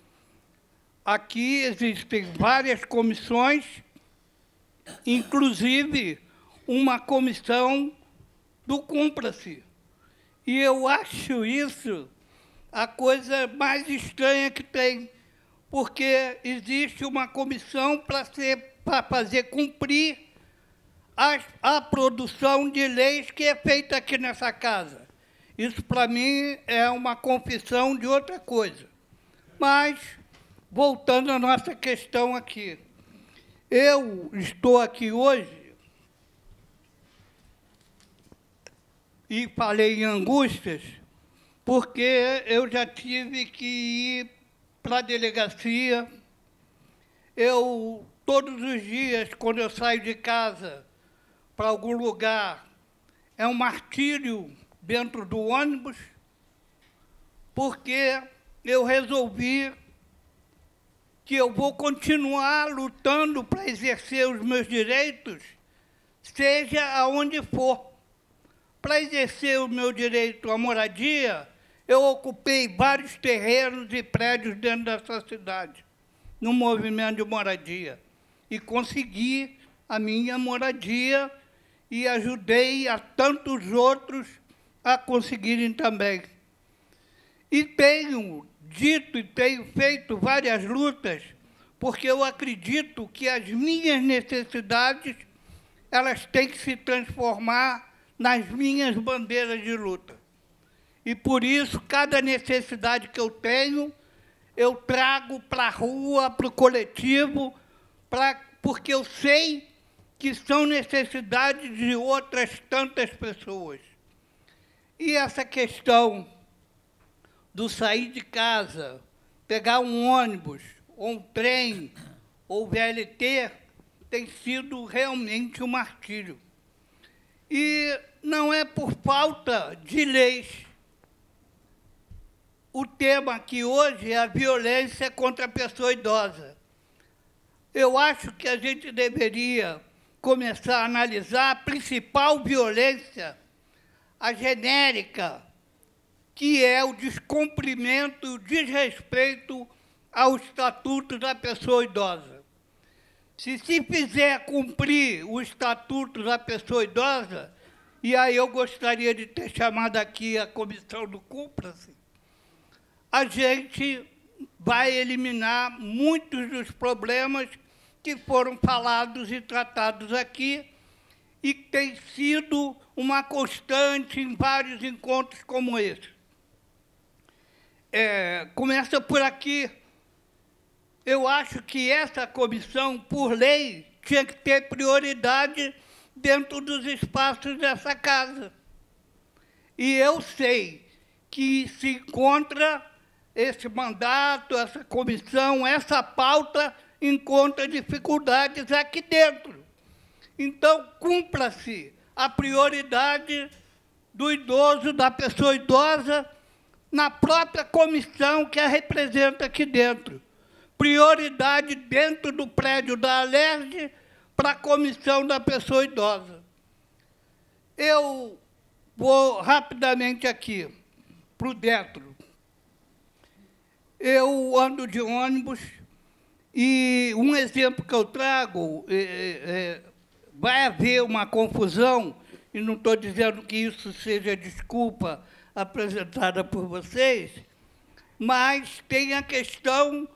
Aqui existem várias comissões, inclusive uma comissão do Cumpra-se. E eu acho isso a coisa mais estranha que tem, porque existe uma comissão para fazer cumprir a, a produção de leis que é feita aqui nessa casa. Isso, para mim, é uma confissão de outra coisa. Mas, voltando à nossa questão aqui, eu estou aqui hoje e falei em angústias porque eu já tive que ir para a delegacia. Eu, todos os dias, quando eu saio de casa, para algum lugar, é um martírio dentro do ônibus, porque eu resolvi que eu vou continuar lutando para exercer os meus direitos, seja aonde for. Para exercer o meu direito à moradia, eu ocupei vários terrenos e prédios dentro dessa cidade, no movimento de moradia, e consegui a minha moradia e ajudei a tantos outros a conseguirem também. E tenho dito e tenho feito várias lutas, porque eu acredito que as minhas necessidades elas têm que se transformar nas minhas bandeiras de luta. E por isso, cada necessidade que eu tenho, eu trago para a rua, para o coletivo, pra, porque eu sei que são necessidades de outras tantas pessoas. E essa questão do sair de casa, pegar um ônibus, ou um trem, ou VLT, tem sido realmente um martírio. E não é por falta de leis. O tema aqui hoje é a violência contra a pessoa idosa. Eu acho que a gente deveria começar a analisar a principal violência, a genérica, que é o descumprimento, o desrespeito ao Estatuto da Pessoa Idosa. Se se fizer cumprir o Estatuto da Pessoa Idosa, e aí eu gostaria de ter chamado aqui a comissão do Cúmplice, a gente vai eliminar muitos dos problemas que foram falados e tratados aqui e que tem sido uma constante em vários encontros como esse. É, começa por aqui. Eu acho que essa comissão, por lei, tinha que ter prioridade dentro dos espaços dessa casa. E eu sei que se encontra esse mandato, essa comissão, essa pauta encontra dificuldades aqui dentro. Então, cumpra-se a prioridade do idoso, da pessoa idosa, na própria comissão que a representa aqui dentro. Prioridade dentro do prédio da Alerj para a comissão da pessoa idosa. Eu vou rapidamente aqui para o dentro. Eu ando de ônibus, e um exemplo que eu trago, é, é, é, vai haver uma confusão, e não estou dizendo que isso seja desculpa apresentada por vocês, mas tem a questão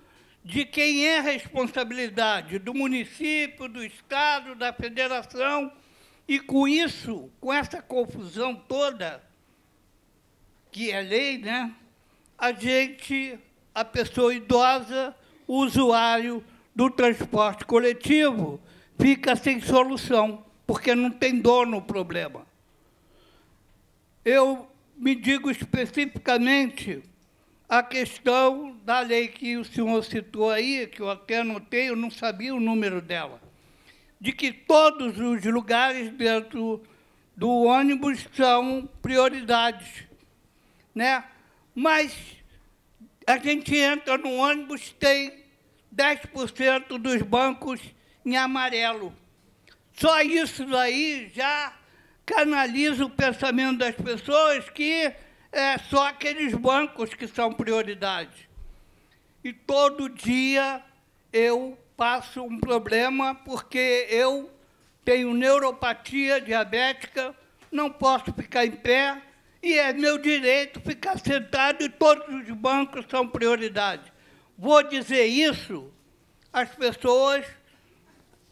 de quem é a responsabilidade do município, do Estado, da federação, e com isso, com essa confusão toda, que é lei, né, a gente, a pessoa idosa, o usuário do transporte coletivo fica sem solução, porque não tem dono o problema. Eu me digo especificamente a questão da lei que o senhor citou aí, que eu até anotei, eu não sabia o número dela, de que todos os lugares dentro do ônibus são prioridades. Né? Mas a gente entra no ônibus, tem 10% dos bancos em amarelo. Só isso aí já canaliza o pensamento das pessoas que é só aqueles bancos que são prioridade. E todo dia eu passo um problema porque eu tenho neuropatia diabética, não posso ficar em pé, e é meu direito ficar sentado e todos os bancos são prioridade. Vou dizer isso, as pessoas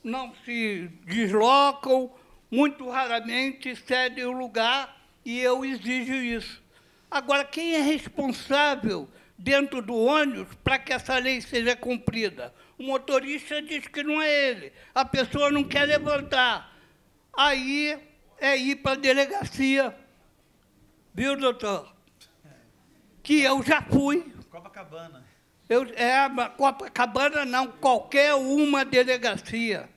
não se deslocam, muito raramente cedem o lugar e eu exijo isso. Agora, quem é responsável dentro do ônibus para que essa lei seja cumprida? O motorista diz que não é ele, a pessoa não quer levantar. Aí é ir para a delegacia Viu, doutor? Que eu já fui. Copacabana. Eu, é, Copacabana não, qualquer uma delegacia.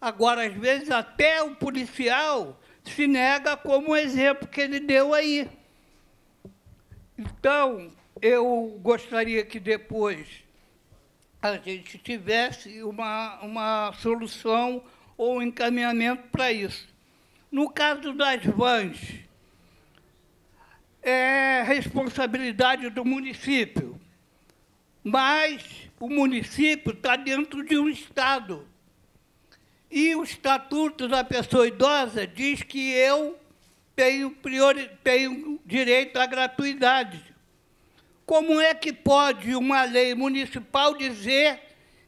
Agora, às vezes, até o policial se nega como o exemplo que ele deu aí. Então, eu gostaria que depois a gente tivesse uma, uma solução ou um encaminhamento para isso. No caso das vans, é responsabilidade do município, mas o município está dentro de um Estado. E o Estatuto da Pessoa Idosa diz que eu tenho, priori, tenho direito à gratuidade. Como é que pode uma lei municipal dizer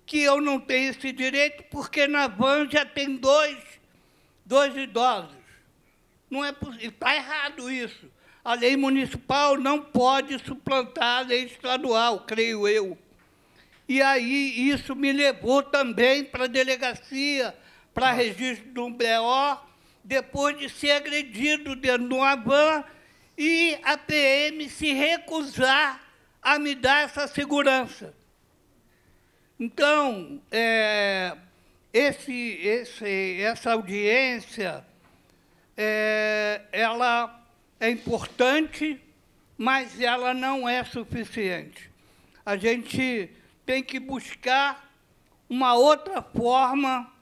que eu não tenho esse direito porque na van já tem dois, dois idosos? Não é possível. Está errado isso. A lei municipal não pode suplantar a lei estadual, creio eu. E aí isso me levou também para a delegacia, para registro do BO, depois de ser agredido dentro de uma van e a PM se recusar a me dar essa segurança. Então, é, esse, esse, essa audiência, é, ela é importante, mas ela não é suficiente. A gente tem que buscar uma outra forma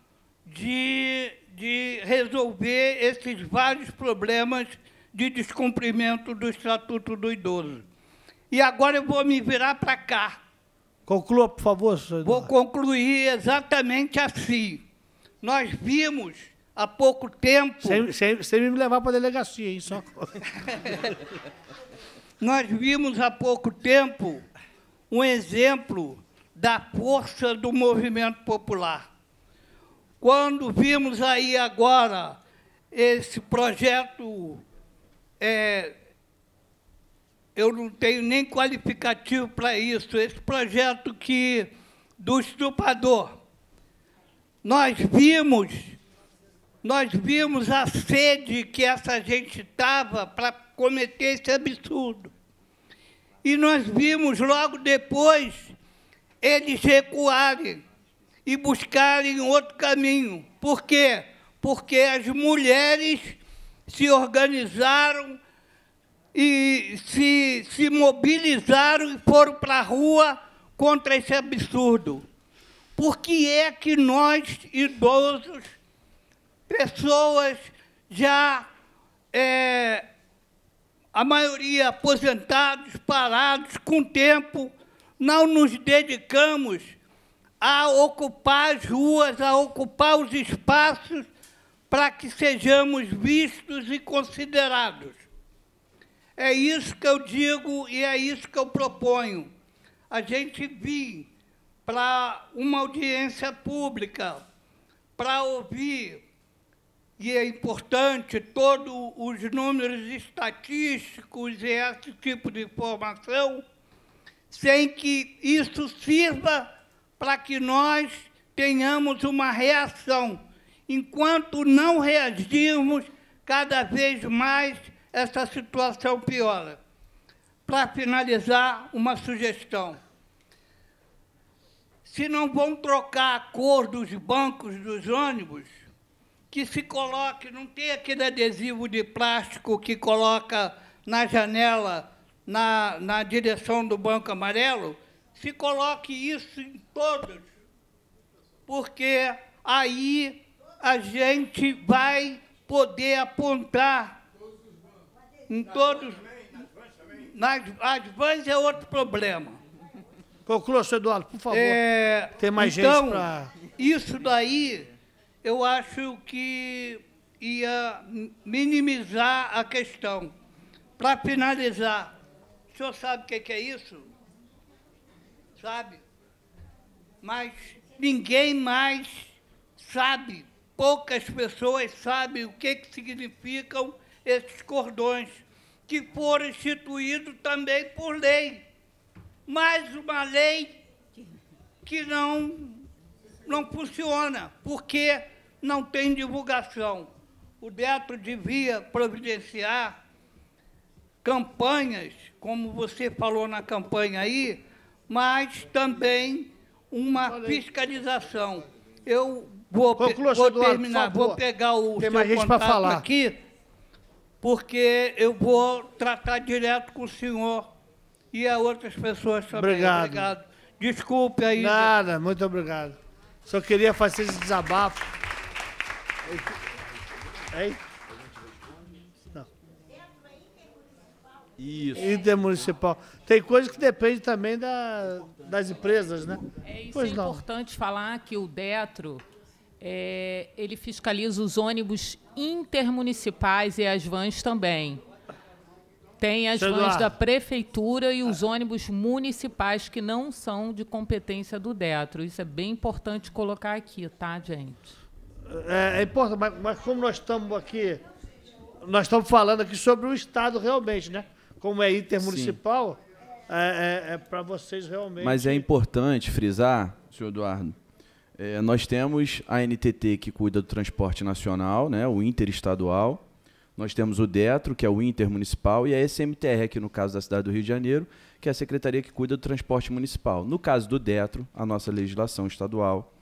de, de resolver esses vários problemas de descumprimento do Estatuto do Idoso. E agora eu vou me virar para cá. Conclua, por favor, senhor. Vou concluir exatamente assim. Nós vimos há pouco tempo. Sem, sem, sem me levar para a delegacia, hein, só. Nós vimos há pouco tempo um exemplo da força do movimento popular. Quando vimos aí agora esse projeto, é, eu não tenho nem qualificativo para isso, esse projeto que do estuprador, nós vimos nós vimos a sede que essa gente estava para cometer esse absurdo. E nós vimos logo depois eles recuarem e buscarem outro caminho. Por quê? Porque as mulheres se organizaram e se, se mobilizaram e foram para a rua contra esse absurdo. Por que é que nós, idosos, pessoas já, é, a maioria aposentados, parados, com tempo, não nos dedicamos a ocupar as ruas, a ocupar os espaços para que sejamos vistos e considerados. É isso que eu digo e é isso que eu proponho. A gente vir para uma audiência pública, para ouvir e é importante todos os números estatísticos e esse tipo de informação, sem que isso sirva para que nós tenhamos uma reação. Enquanto não reagirmos, cada vez mais essa situação piora. Para finalizar, uma sugestão. Se não vão trocar a cor dos bancos dos ônibus, que se coloque, não tem aquele adesivo de plástico que coloca na janela, na, na direção do Banco Amarelo, se coloque isso em todos, porque aí a gente vai poder apontar em todos. Nas, as vans é outro problema. Conclua, Eduardo, por favor. É, Tem mais então, gente para. Isso daí eu acho que ia minimizar a questão. Para finalizar, o senhor sabe o que é isso? Sabe? Mas ninguém mais sabe, poucas pessoas sabem o que, que significam esses cordões, que foram instituídos também por lei. Mais uma lei que não, não funciona, porque não tem divulgação. O DEATRO devia providenciar campanhas, como você falou na campanha aí, mas também uma fiscalização. Eu vou, Conclua, vou Eduardo, terminar, vou pegar o Tem seu contato falar. aqui, porque eu vou tratar direto com o senhor e a outras pessoas também. Obrigado. obrigado. Desculpe aí. Nada, muito obrigado. Só queria fazer esse desabafo. Hein? Não. Isso. Intermunicipal. Tem coisa que depende também da, das empresas, né? É, isso pois é não. importante falar que o DETRO é, ele fiscaliza os ônibus intermunicipais e as vans também. Tem as vans da prefeitura e os ônibus municipais que não são de competência do DETRO. Isso é bem importante colocar aqui, tá, gente? é, é importante, mas, mas, como nós estamos aqui, nós estamos falando aqui sobre o Estado realmente, né? Como é intermunicipal, é, é, é para vocês realmente. Mas é importante frisar, senhor Eduardo, é, nós temos a NTT que cuida do transporte nacional, né, o interestadual, nós temos o DETRO, que é o intermunicipal, e a SMTR, aqui no caso da cidade do Rio de Janeiro, que é a secretaria que cuida do transporte municipal. No caso do DETRO, a nossa legislação estadual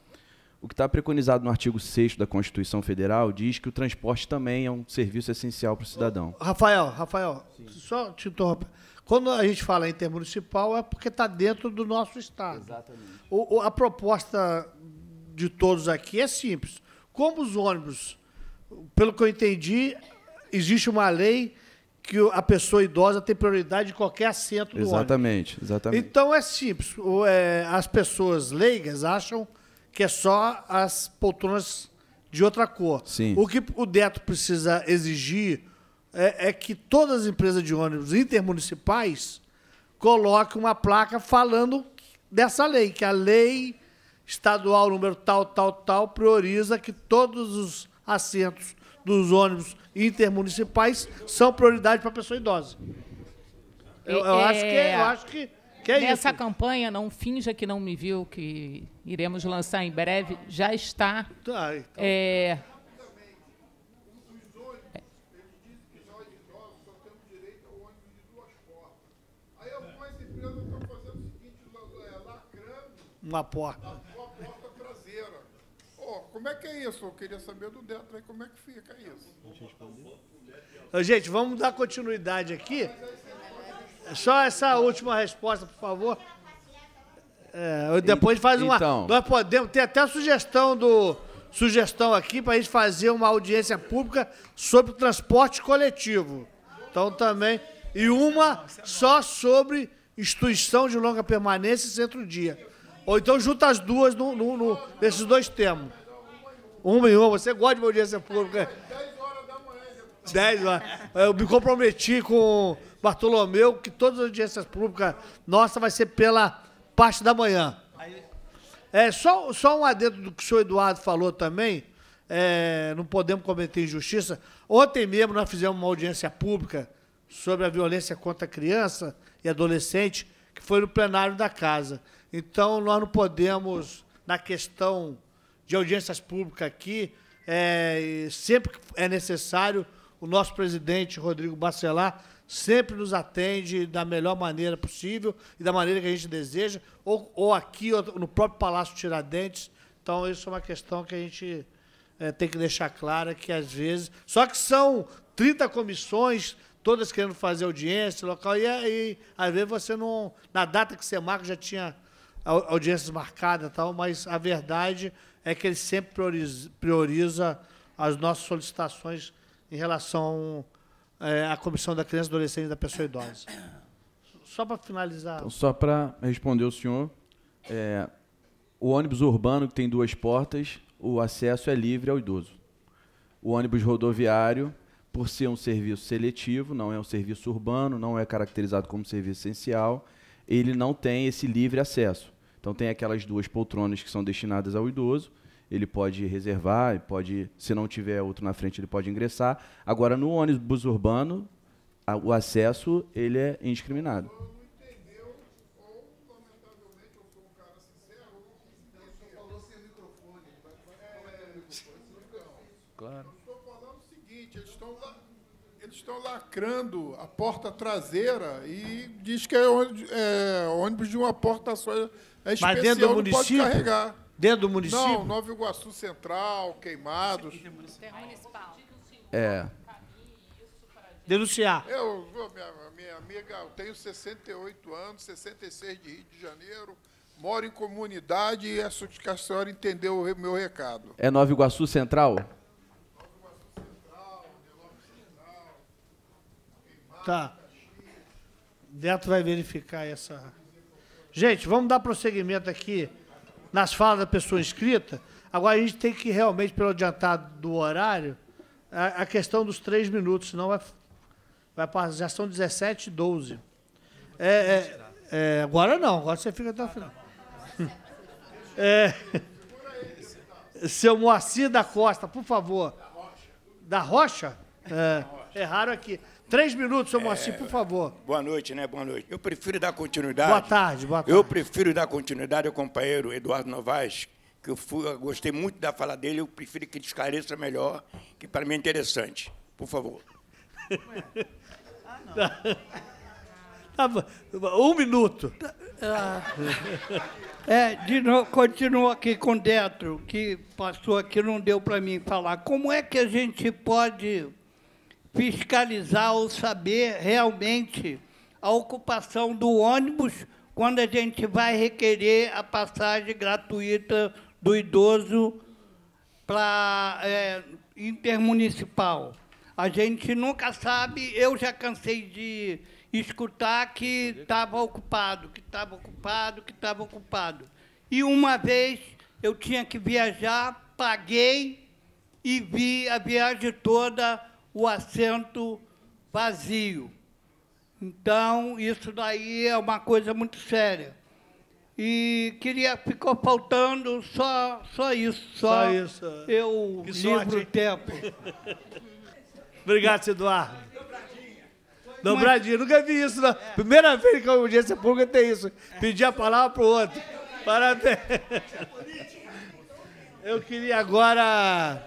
o que está preconizado no artigo 6 da Constituição Federal diz que o transporte também é um serviço essencial para o cidadão. Rafael, Rafael, Sim. só te interromper. Quando a gente fala intermunicipal é porque está dentro do nosso Estado. Exatamente. O, a proposta de todos aqui é simples. Como os ônibus, pelo que eu entendi, existe uma lei que a pessoa idosa tem prioridade em qualquer assento do exatamente, ônibus. Exatamente, exatamente. Então é simples. É, as pessoas leigas acham que é só as poltronas de outra cor. Sim. O que o Deto precisa exigir é, é que todas as empresas de ônibus intermunicipais coloquem uma placa falando dessa lei, que a lei estadual número tal, tal, tal prioriza que todos os assentos dos ônibus intermunicipais são prioridade para pessoa idosa. Eu, eu é... acho que, eu é. acho que que é Nessa isso? campanha, não finja que não me viu, que iremos lançar em breve, já está. Tá, então. é, Uma porta. Na porta traseira. Oh, como é que é isso? Eu queria saber do dentro aí como é que fica isso. Gente, vamos dar continuidade aqui. Só essa última resposta, por favor. É, depois faz uma. Então, nós podemos ter até sugestão do sugestão aqui para a gente fazer uma audiência pública sobre o transporte coletivo. Então também e uma só sobre instituição de longa permanência e centro-dia. Ou então junta as duas no, no, no, nesses dois temas. Uma e uma. Você gosta de uma audiência pública 10 Eu me comprometi com Bartolomeu que todas as audiências públicas nossa vai ser pela parte da manhã. É, só, só um adendo do que o senhor Eduardo falou também, é, não podemos cometer injustiça. Ontem mesmo nós fizemos uma audiência pública sobre a violência contra criança e adolescente, que foi no plenário da casa. Então, nós não podemos, na questão de audiências públicas aqui, é, sempre que é necessário, o nosso presidente, Rodrigo Bacelar, sempre nos atende da melhor maneira possível e da maneira que a gente deseja, ou, ou aqui ou no próprio Palácio Tiradentes. Então, isso é uma questão que a gente é, tem que deixar clara, que às vezes... Só que são 30 comissões, todas querendo fazer audiência local, e, e às vezes você não... Na data que você marca, já tinha audiências marcadas tal, mas a verdade é que ele sempre prioriza, prioriza as nossas solicitações em relação é, à comissão da criança, adolescente e da pessoa idosa. Só para finalizar. Então, só para responder o senhor, é, o ônibus urbano que tem duas portas, o acesso é livre ao idoso. O ônibus rodoviário, por ser um serviço seletivo, não é um serviço urbano, não é caracterizado como serviço essencial, ele não tem esse livre acesso. Então tem aquelas duas poltronas que são destinadas ao idoso ele pode reservar, pode, se não tiver outro na frente, ele pode ingressar. Agora, no ônibus urbano, a, o acesso ele é indiscriminado. Claro. Eu estou falando o seguinte, eles estão, eles estão lacrando a porta traseira e diz que é, ônibus de uma porta só é especial, Mas dentro do município, não pode carregar Dentro do município? Não, Nova Iguaçu Central, Queimados. municipal. É. Denunciar. Eu, minha, minha amiga, eu tenho 68 anos, 66 de Rio de Janeiro, moro em comunidade e é acho que a senhora entendeu o meu recado. É Nova Iguaçu Central? Nova Iguaçu Central, Central Tá. Deto vai verificar essa. Gente, vamos dar prosseguimento aqui nas falas da pessoa inscrita. Agora, a gente tem que realmente, pelo adiantado do horário, a, a questão dos três minutos, senão vai, vai passar já são 17 e 12. É, é, é, agora não, agora você fica até o final. É, seu Moacir da Costa, por favor. Da Rocha? É, erraram aqui. Três minutos, seu Moacir, é, por favor. Boa noite, né? Boa noite. Eu prefiro dar continuidade. Boa tarde, boa tarde. Eu prefiro dar continuidade ao companheiro Eduardo Novaes, que eu, fui, eu gostei muito da fala dele, eu prefiro que ele esclareça melhor, que para mim é interessante. Por favor. ah, não. Tá um minuto. É, de novo, continuo aqui com o Detro, que passou aqui, não deu para mim falar. Como é que a gente pode fiscalizar ou saber realmente a ocupação do ônibus quando a gente vai requerer a passagem gratuita do idoso para é, intermunicipal. A gente nunca sabe, eu já cansei de escutar que estava ocupado, que estava ocupado, que estava ocupado. E uma vez eu tinha que viajar, paguei e vi a viagem toda o assento vazio. Então, isso daí é uma coisa muito séria. E queria, ficou faltando só, só isso, só, só isso. É. eu que livro o tempo. Obrigado, Eduardo. Dobradinha, Mas... nunca vi isso. Não. É. Primeira vez que a audiência pública tem isso. Pedir a palavra para o outro. É. Parabéns. Eu queria agora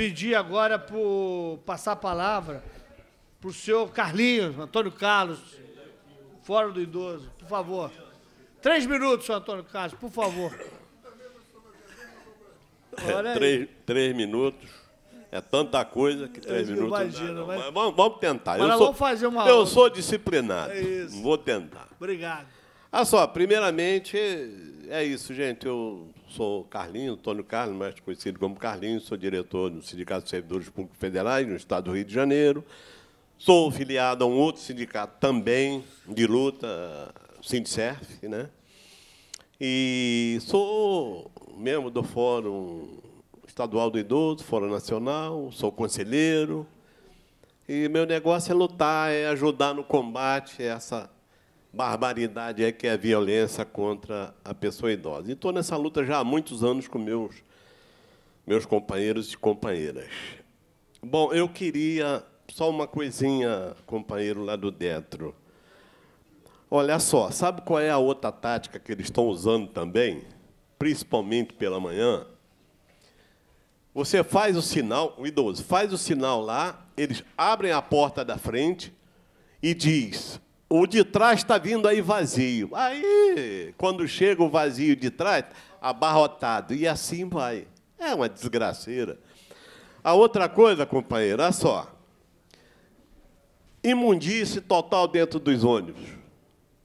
pedir agora por passar a palavra para o senhor Carlinhos, Antônio Carlos, fora do idoso, por favor. Três minutos, senhor Antônio Carlos, por favor. É, três, três minutos. É tanta coisa que três eu minutos. Imagino, não, não. Né? Mas... Vamos, vamos, tentar. Mas eu sou, fazer uma eu sou disciplinado. É vou tentar. Obrigado. Ah, só, primeiramente, é isso, gente. Eu Sou Carlinho, Antônio Carlos, mais conhecido como Carlinho, sou diretor do Sindicato de Servidores Públicos Federais no Estado do Rio de Janeiro. Sou filiado a um outro sindicato também de luta, Sindicerf, né? E sou membro do Fórum Estadual do Idoso, Fórum Nacional, sou conselheiro. E meu negócio é lutar, é ajudar no combate a essa barbaridade é que é a violência contra a pessoa idosa. E estou nessa luta já há muitos anos com meus, meus companheiros e companheiras. Bom, eu queria só uma coisinha, companheiro lá do Detro. Olha só, sabe qual é a outra tática que eles estão usando também? Principalmente pela manhã? Você faz o sinal, o idoso faz o sinal lá, eles abrem a porta da frente e diz: o de trás está vindo aí vazio. Aí, quando chega o vazio de trás, abarrotado. E assim vai. É uma desgraceira. A outra coisa, companheiro, olha só. Imundície total dentro dos ônibus.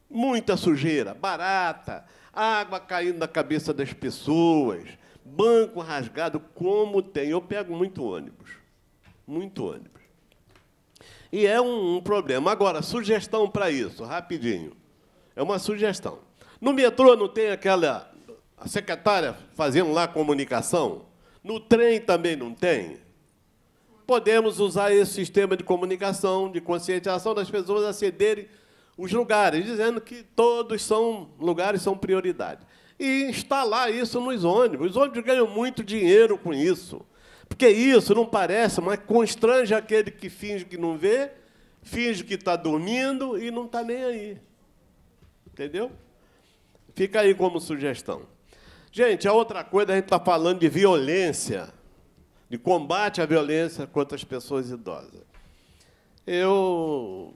Muita sujeira, barata, água caindo na cabeça das pessoas, banco rasgado, como tem. Eu pego muito ônibus. Muito ônibus. E é um, um problema. Agora, sugestão para isso, rapidinho. É uma sugestão. No metrô não tem aquela a secretária fazendo lá comunicação? No trem também não tem? Podemos usar esse sistema de comunicação, de conscientização das pessoas acederem os lugares, dizendo que todos são lugares são prioridade. E instalar isso nos ônibus. Os ônibus ganham muito dinheiro com isso. Porque isso não parece, mas constrange aquele que finge que não vê, finge que está dormindo e não está nem aí. Entendeu? Fica aí como sugestão. Gente, a outra coisa, a gente está falando de violência, de combate à violência contra as pessoas idosas. Eu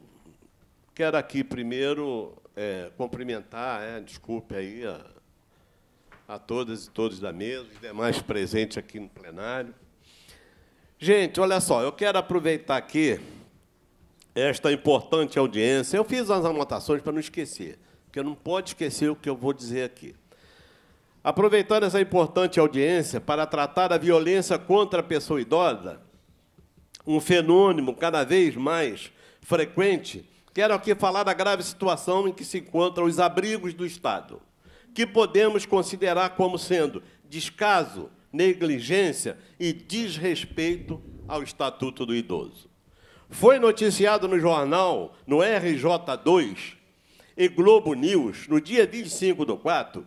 quero aqui primeiro é, cumprimentar, é, desculpe aí a, a todas e todos da mesa, os demais presentes aqui no plenário. Gente, olha só, eu quero aproveitar aqui esta importante audiência. Eu fiz as anotações para não esquecer, porque não pode esquecer o que eu vou dizer aqui. Aproveitando essa importante audiência para tratar a violência contra a pessoa idosa, um fenômeno cada vez mais frequente, quero aqui falar da grave situação em que se encontram os abrigos do Estado, que podemos considerar como sendo descaso negligência e desrespeito ao Estatuto do Idoso. Foi noticiado no jornal, no RJ2 e Globo News, no dia 25 do 4,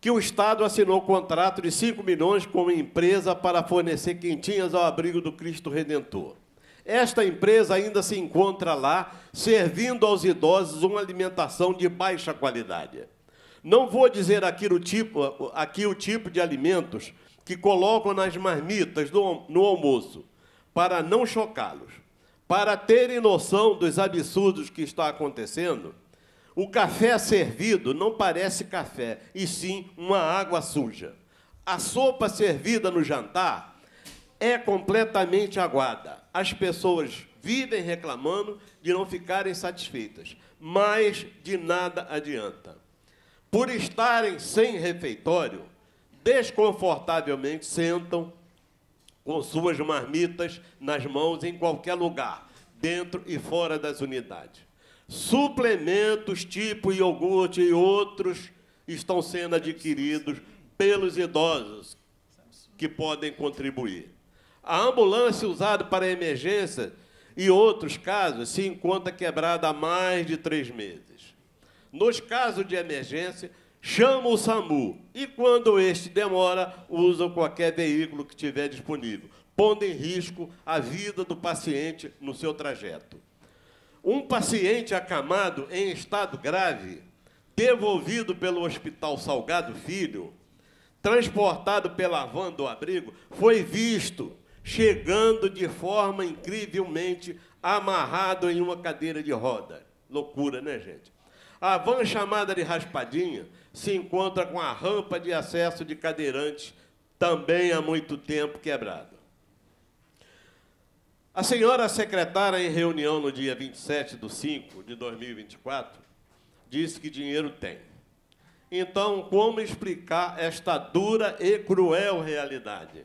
que o Estado assinou contrato de 5 milhões com uma empresa para fornecer quentinhas ao abrigo do Cristo Redentor. Esta empresa ainda se encontra lá, servindo aos idosos uma alimentação de baixa qualidade. Não vou dizer aqui o tipo, aqui o tipo de alimentos que colocam nas marmitas do, no almoço, para não chocá-los, para terem noção dos absurdos que está acontecendo, o café servido não parece café, e sim uma água suja. A sopa servida no jantar é completamente aguada. As pessoas vivem reclamando de não ficarem satisfeitas, mas de nada adianta. Por estarem sem refeitório, desconfortavelmente sentam com suas marmitas nas mãos em qualquer lugar, dentro e fora das unidades. Suplementos tipo iogurte e outros estão sendo adquiridos pelos idosos que podem contribuir. A ambulância usada para emergência e outros casos se encontra quebrada há mais de três meses. Nos casos de emergência, chama o SAMU e, quando este demora, usa qualquer veículo que tiver disponível, pondo em risco a vida do paciente no seu trajeto. Um paciente acamado em estado grave, devolvido pelo Hospital Salgado Filho, transportado pela van do abrigo, foi visto chegando de forma incrivelmente amarrado em uma cadeira de roda. Loucura, né, gente? A van chamada de Raspadinha se encontra com a rampa de acesso de cadeirantes, também há muito tempo quebrada. A senhora secretária, em reunião no dia 27 de 5 de 2024, disse que dinheiro tem. Então, como explicar esta dura e cruel realidade?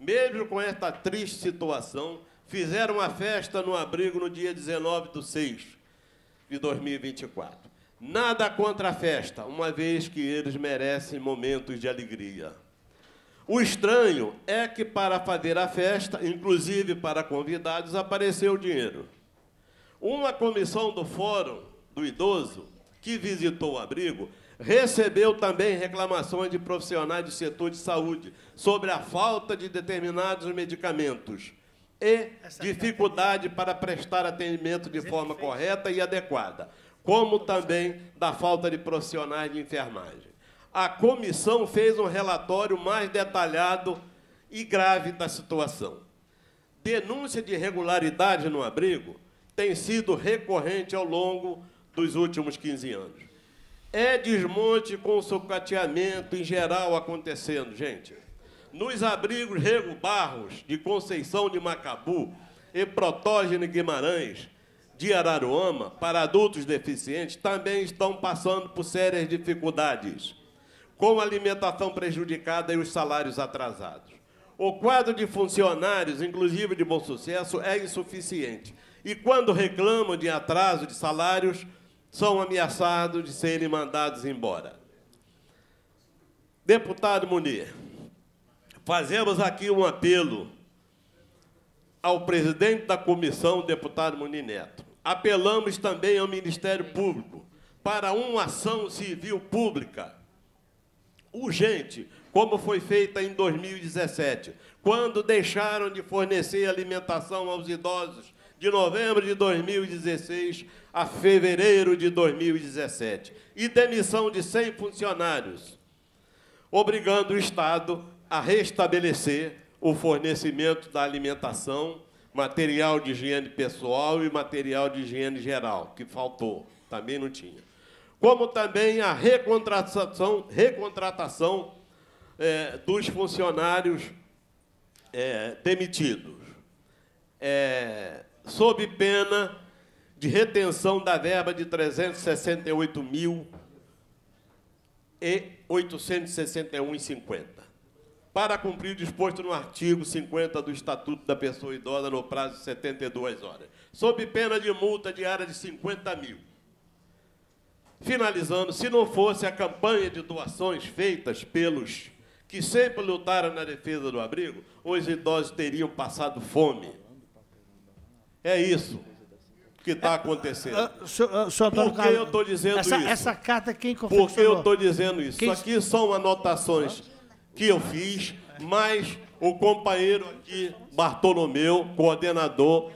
Mesmo com esta triste situação, fizeram uma festa no abrigo no dia 19 de 6 de 2024. Nada contra a festa, uma vez que eles merecem momentos de alegria. O estranho é que para fazer a festa, inclusive para convidados, apareceu dinheiro. Uma comissão do Fórum do Idoso, que visitou o abrigo, recebeu também reclamações de profissionais do setor de saúde sobre a falta de determinados medicamentos e é dificuldade para prestar atendimento de forma correta e adequada como também da falta de profissionais de enfermagem. A comissão fez um relatório mais detalhado e grave da situação. Denúncia de irregularidade no abrigo tem sido recorrente ao longo dos últimos 15 anos. É desmonte com sucateamento em geral acontecendo, gente. Nos abrigos Rego Barros, de Conceição de Macabu e Protógeno Guimarães, de Araruama para adultos deficientes também estão passando por sérias dificuldades, com alimentação prejudicada e os salários atrasados. O quadro de funcionários, inclusive de bom sucesso, é insuficiente. E quando reclamam de atraso de salários, são ameaçados de serem mandados embora. Deputado Munir, fazemos aqui um apelo ao presidente da comissão, deputado Muni Neto. Apelamos também ao Ministério Público para uma ação civil pública urgente, como foi feita em 2017, quando deixaram de fornecer alimentação aos idosos de novembro de 2016 a fevereiro de 2017, e demissão de 100 funcionários, obrigando o Estado a restabelecer o fornecimento da alimentação, material de higiene pessoal e material de higiene geral, que faltou, também não tinha. Como também a recontratação, recontratação é, dos funcionários é, demitidos, é, sob pena de retenção da verba de 368 mil e 861,50 para cumprir o disposto no artigo 50 do Estatuto da Pessoa Idosa no prazo de 72 horas, sob pena de multa diária de 50 mil. Finalizando, se não fosse a campanha de doações feitas pelos que sempre lutaram na defesa do abrigo, os idosos teriam passado fome. É isso que está é, acontecendo. Uh, uh, senhor, ah, senhor Por que Carlos, eu estou dizendo essa, isso? Essa carta é quem confeccionou? Por que eu estou dizendo isso? Quem... Isso aqui são anotações que eu fiz, mas o companheiro aqui, Bartolomeu, coordenador,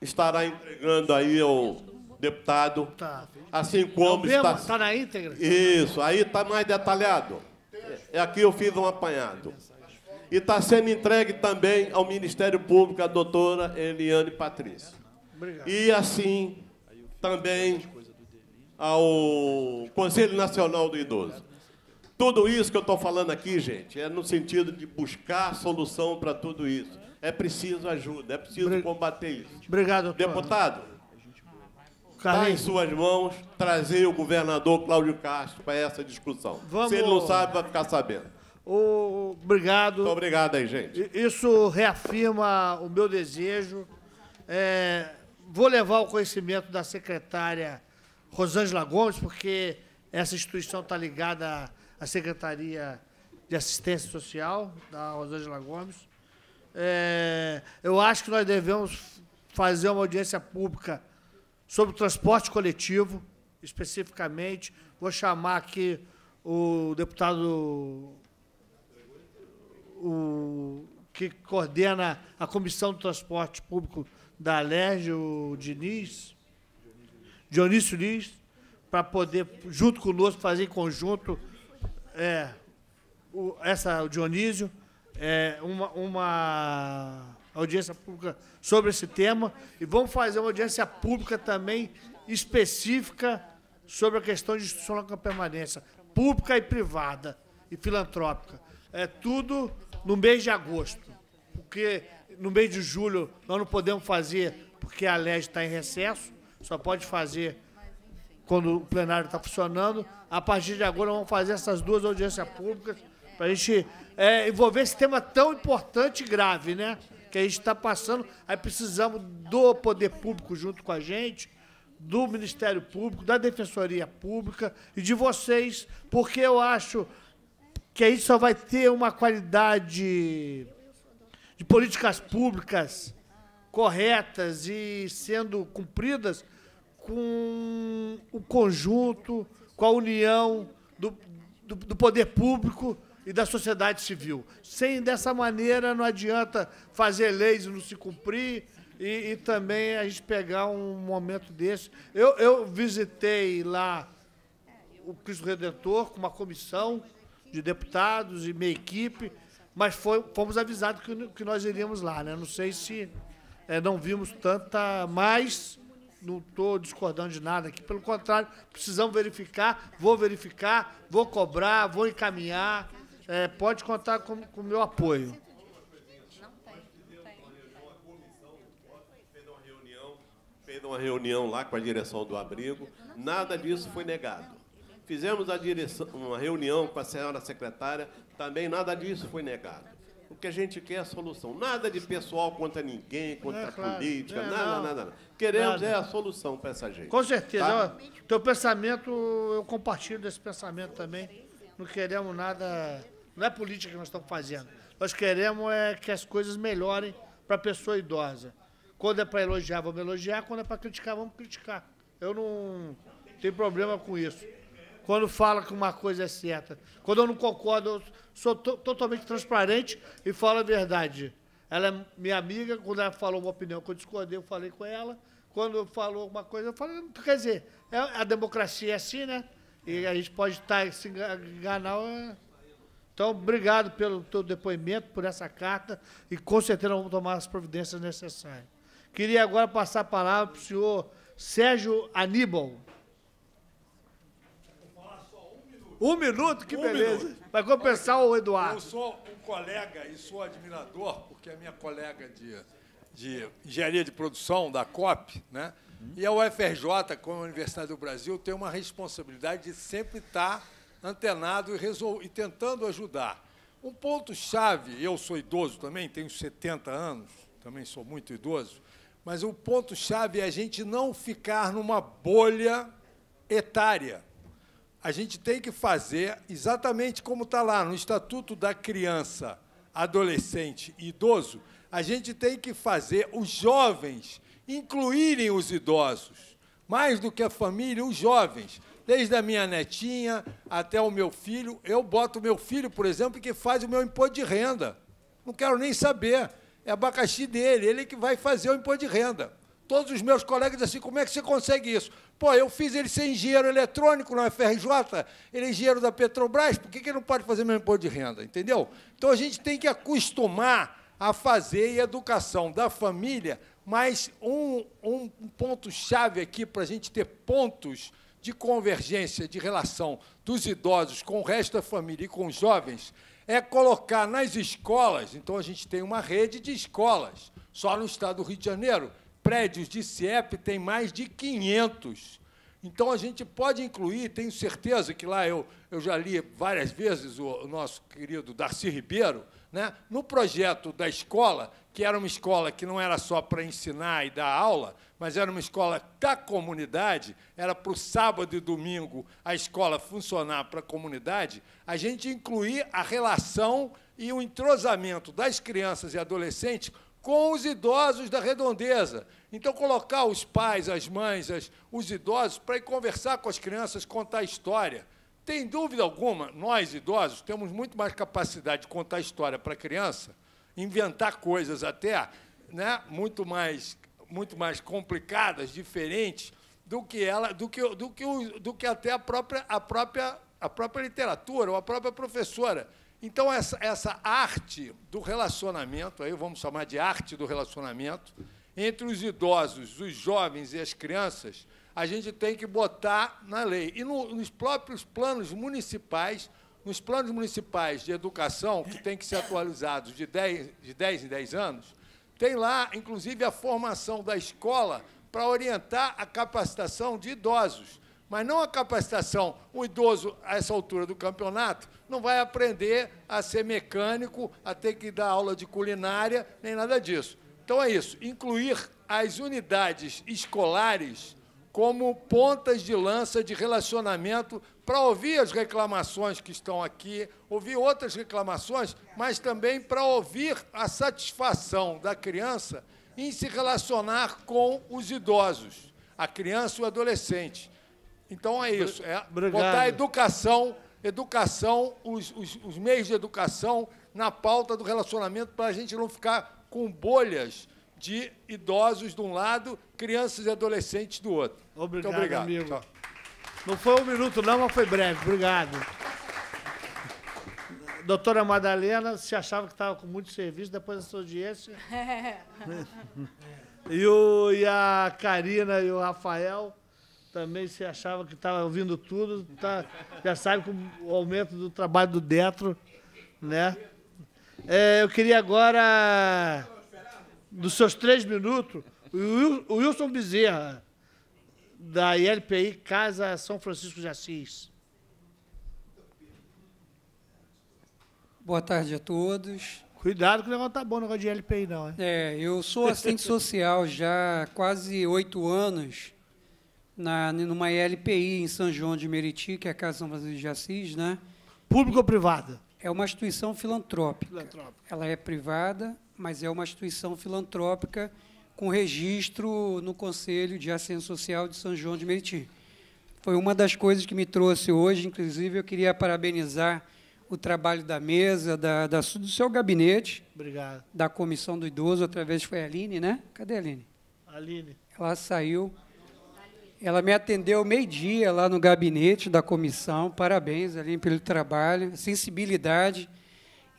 estará entregando aí ao deputado, tá. assim como é está... Está na íntegra? Isso, aí está mais detalhado. É, é aqui eu fiz um apanhado. E está sendo entregue também ao Ministério Público a doutora Eliane Patrícia. E assim também ao Conselho Nacional do Idoso. Tudo isso que eu estou falando aqui, gente, é no sentido de buscar solução para tudo isso. É preciso ajuda, é preciso combater isso. Obrigado, doutor. Deputado, está em suas mãos trazer o governador Cláudio Castro para essa discussão. Vamos... Se ele não sabe, vai ficar sabendo. Obrigado. Muito obrigado aí, gente. Isso reafirma o meu desejo. É... Vou levar o conhecimento da secretária Rosângela Gomes, porque essa instituição está ligada a Secretaria de Assistência Social, da Rosângela Gomes. É, eu acho que nós devemos fazer uma audiência pública sobre o transporte coletivo, especificamente. Vou chamar aqui o deputado o, que coordena a Comissão do Transporte Público da Alerj, o Diniz, Dionísio Diniz, para poder, junto conosco, fazer em conjunto é. O, essa, o Dionísio, é, uma, uma audiência pública sobre esse tema. E vamos fazer uma audiência pública também específica sobre a questão de institucional com permanência, pública e privada e filantrópica. É tudo no mês de agosto, porque no mês de julho nós não podemos fazer, porque a LED está em recesso, só pode fazer quando o plenário está funcionando. A partir de agora, vamos fazer essas duas audiências públicas para a gente é, envolver esse tema tão importante e grave, né? Que a gente está passando. Aí precisamos do poder público junto com a gente, do Ministério Público, da Defensoria Pública e de vocês, porque eu acho que a gente só vai ter uma qualidade de políticas públicas corretas e sendo cumpridas com o conjunto, com a união do, do, do poder público e da sociedade civil. Sem dessa maneira não adianta fazer leis e não se cumprir e, e, também a gente pegar um momento desse. Eu, eu visitei lá o Cristo Redentor com uma comissão de deputados e minha equipe, mas foi, fomos avisados que, que nós iríamos lá. Né? Não sei se é, não vimos tanta mais não estou discordando de nada aqui, pelo contrário, precisamos verificar, vou verificar, vou cobrar, vou encaminhar. É, pode contar com o meu apoio. Fez uma reunião lá com a direção do abrigo, nada disso foi negado. Fizemos direção, uma reunião com a senhora secretária, também nada disso foi negado. O que a gente quer é a solução. Nada de pessoal contra ninguém, contra é, a claro. política, é, nada, nada, nada, Queremos nada. é a solução para essa gente. Com certeza. Tá? Eu, teu pensamento, eu compartilho desse pensamento também. Não queremos nada. Não é política que nós estamos fazendo. Nós queremos é que as coisas melhorem para a pessoa idosa. Quando é para elogiar, vamos elogiar. Quando é para criticar, vamos criticar. Eu não tenho problema com isso quando fala que uma coisa é certa. Quando eu não concordo, eu sou totalmente transparente e falo a verdade. Ela é minha amiga, quando ela falou uma opinião que eu discordei, eu falei com ela. Quando falou alguma coisa, eu falei, quer dizer, é, a democracia é assim, né? E a gente pode estar tá, se enganar. É. Então, obrigado pelo teu depoimento, por essa carta, e com certeza vamos tomar as providências necessárias. Queria agora passar a palavra para o senhor Sérgio Aníbal. Um minuto, que um beleza. Minuto. Vai compensar o Eduardo. Eu sou um colega e sou admirador, porque a é minha colega de, de engenharia de produção da COP, né? E a UFRJ, como a Universidade do Brasil, tem uma responsabilidade de sempre estar antenado e, resol... e tentando ajudar. Um ponto-chave, eu sou idoso também, tenho 70 anos, também sou muito idoso, mas o ponto-chave é a gente não ficar numa bolha etária a gente tem que fazer exatamente como está lá no Estatuto da Criança, Adolescente e Idoso, a gente tem que fazer os jovens incluírem os idosos, mais do que a família, os jovens. Desde a minha netinha até o meu filho, eu boto o meu filho, por exemplo, que faz o meu imposto de renda. Não quero nem saber. É abacaxi dele, ele que vai fazer o imposto de renda. Todos os meus colegas dizem assim: como é que você consegue isso? Pô, eu fiz ele ser engenheiro eletrônico na FRJ, ele é engenheiro da Petrobras, por que, que ele não pode fazer meu imposto de renda? Entendeu? Então a gente tem que acostumar a fazer e a educação da família, mas um, um ponto-chave aqui para a gente ter pontos de convergência de relação dos idosos com o resto da família e com os jovens é colocar nas escolas, então a gente tem uma rede de escolas, só no estado do Rio de Janeiro, prédios de CIEP tem mais de 500. Então, a gente pode incluir, tenho certeza que lá eu, eu já li várias vezes o, o nosso querido Darcy Ribeiro, né? no projeto da escola, que era uma escola que não era só para ensinar e dar aula, mas era uma escola da comunidade, era para o sábado e domingo a escola funcionar para a comunidade, a gente incluir a relação e o entrosamento das crianças e adolescentes com os idosos da redondeza. Então, colocar os pais, as mães, as, os idosos para ir conversar com as crianças, contar história. Tem dúvida alguma, nós idosos temos muito mais capacidade de contar história para a criança, inventar coisas até, né, muito mais muito mais complicadas, diferentes do que ela, do que do que do que até a própria a própria a própria literatura ou a própria professora. Então, essa, essa arte do relacionamento, aí vamos chamar de arte do relacionamento, entre os idosos, os jovens e as crianças, a gente tem que botar na lei. E no, nos próprios planos municipais, nos planos municipais de educação, que tem que ser atualizados de 10, de 10 em 10 anos, tem lá, inclusive, a formação da escola para orientar a capacitação de idosos. Mas não a capacitação, o idoso, a essa altura do campeonato, não vai aprender a ser mecânico, a ter que dar aula de culinária, nem nada disso. Então é isso, incluir as unidades escolares como pontas de lança de relacionamento para ouvir as reclamações que estão aqui, ouvir outras reclamações, mas também para ouvir a satisfação da criança em se relacionar com os idosos, a criança e o adolescente. Então é isso, é Obrigado. botar a educação educação, os, os, os meios de educação na pauta do relacionamento para a gente não ficar com bolhas de idosos de um lado, crianças e adolescentes do outro. Obrigado, Muito obrigado. amigo. Tchau. Não foi um minuto, não, mas foi breve. Obrigado. Doutora Madalena se achava que estava com muito serviço depois sua audiência. É. E, o, e a Karina e o Rafael também se achava que estava ouvindo tudo, tá, já sabe com o aumento do trabalho do Detro, né? É, eu queria agora, dos seus três minutos, o Wilson Bezerra, da ILPI Casa São Francisco de Assis. Boa tarde a todos. Cuidado que o negócio está bom, negócio de LPI não, hein? É, eu sou assistente social já há quase oito anos na, numa LPI em São João de Meriti, que é a Casa São Francisco de Assis, né? Pública ou privada? É uma instituição filantrópica. filantrópica. Ela é privada, mas é uma instituição filantrópica com registro no Conselho de Assistência Social de São João de Meriti. Foi uma das coisas que me trouxe hoje, inclusive eu queria parabenizar o trabalho da mesa, da, da do seu gabinete, Obrigado. da comissão do idoso, outra vez foi a Aline, né? Cadê a Aline? Aline. Ela saiu ela me atendeu meio-dia lá no gabinete da comissão. Parabéns, ali pelo trabalho, sensibilidade.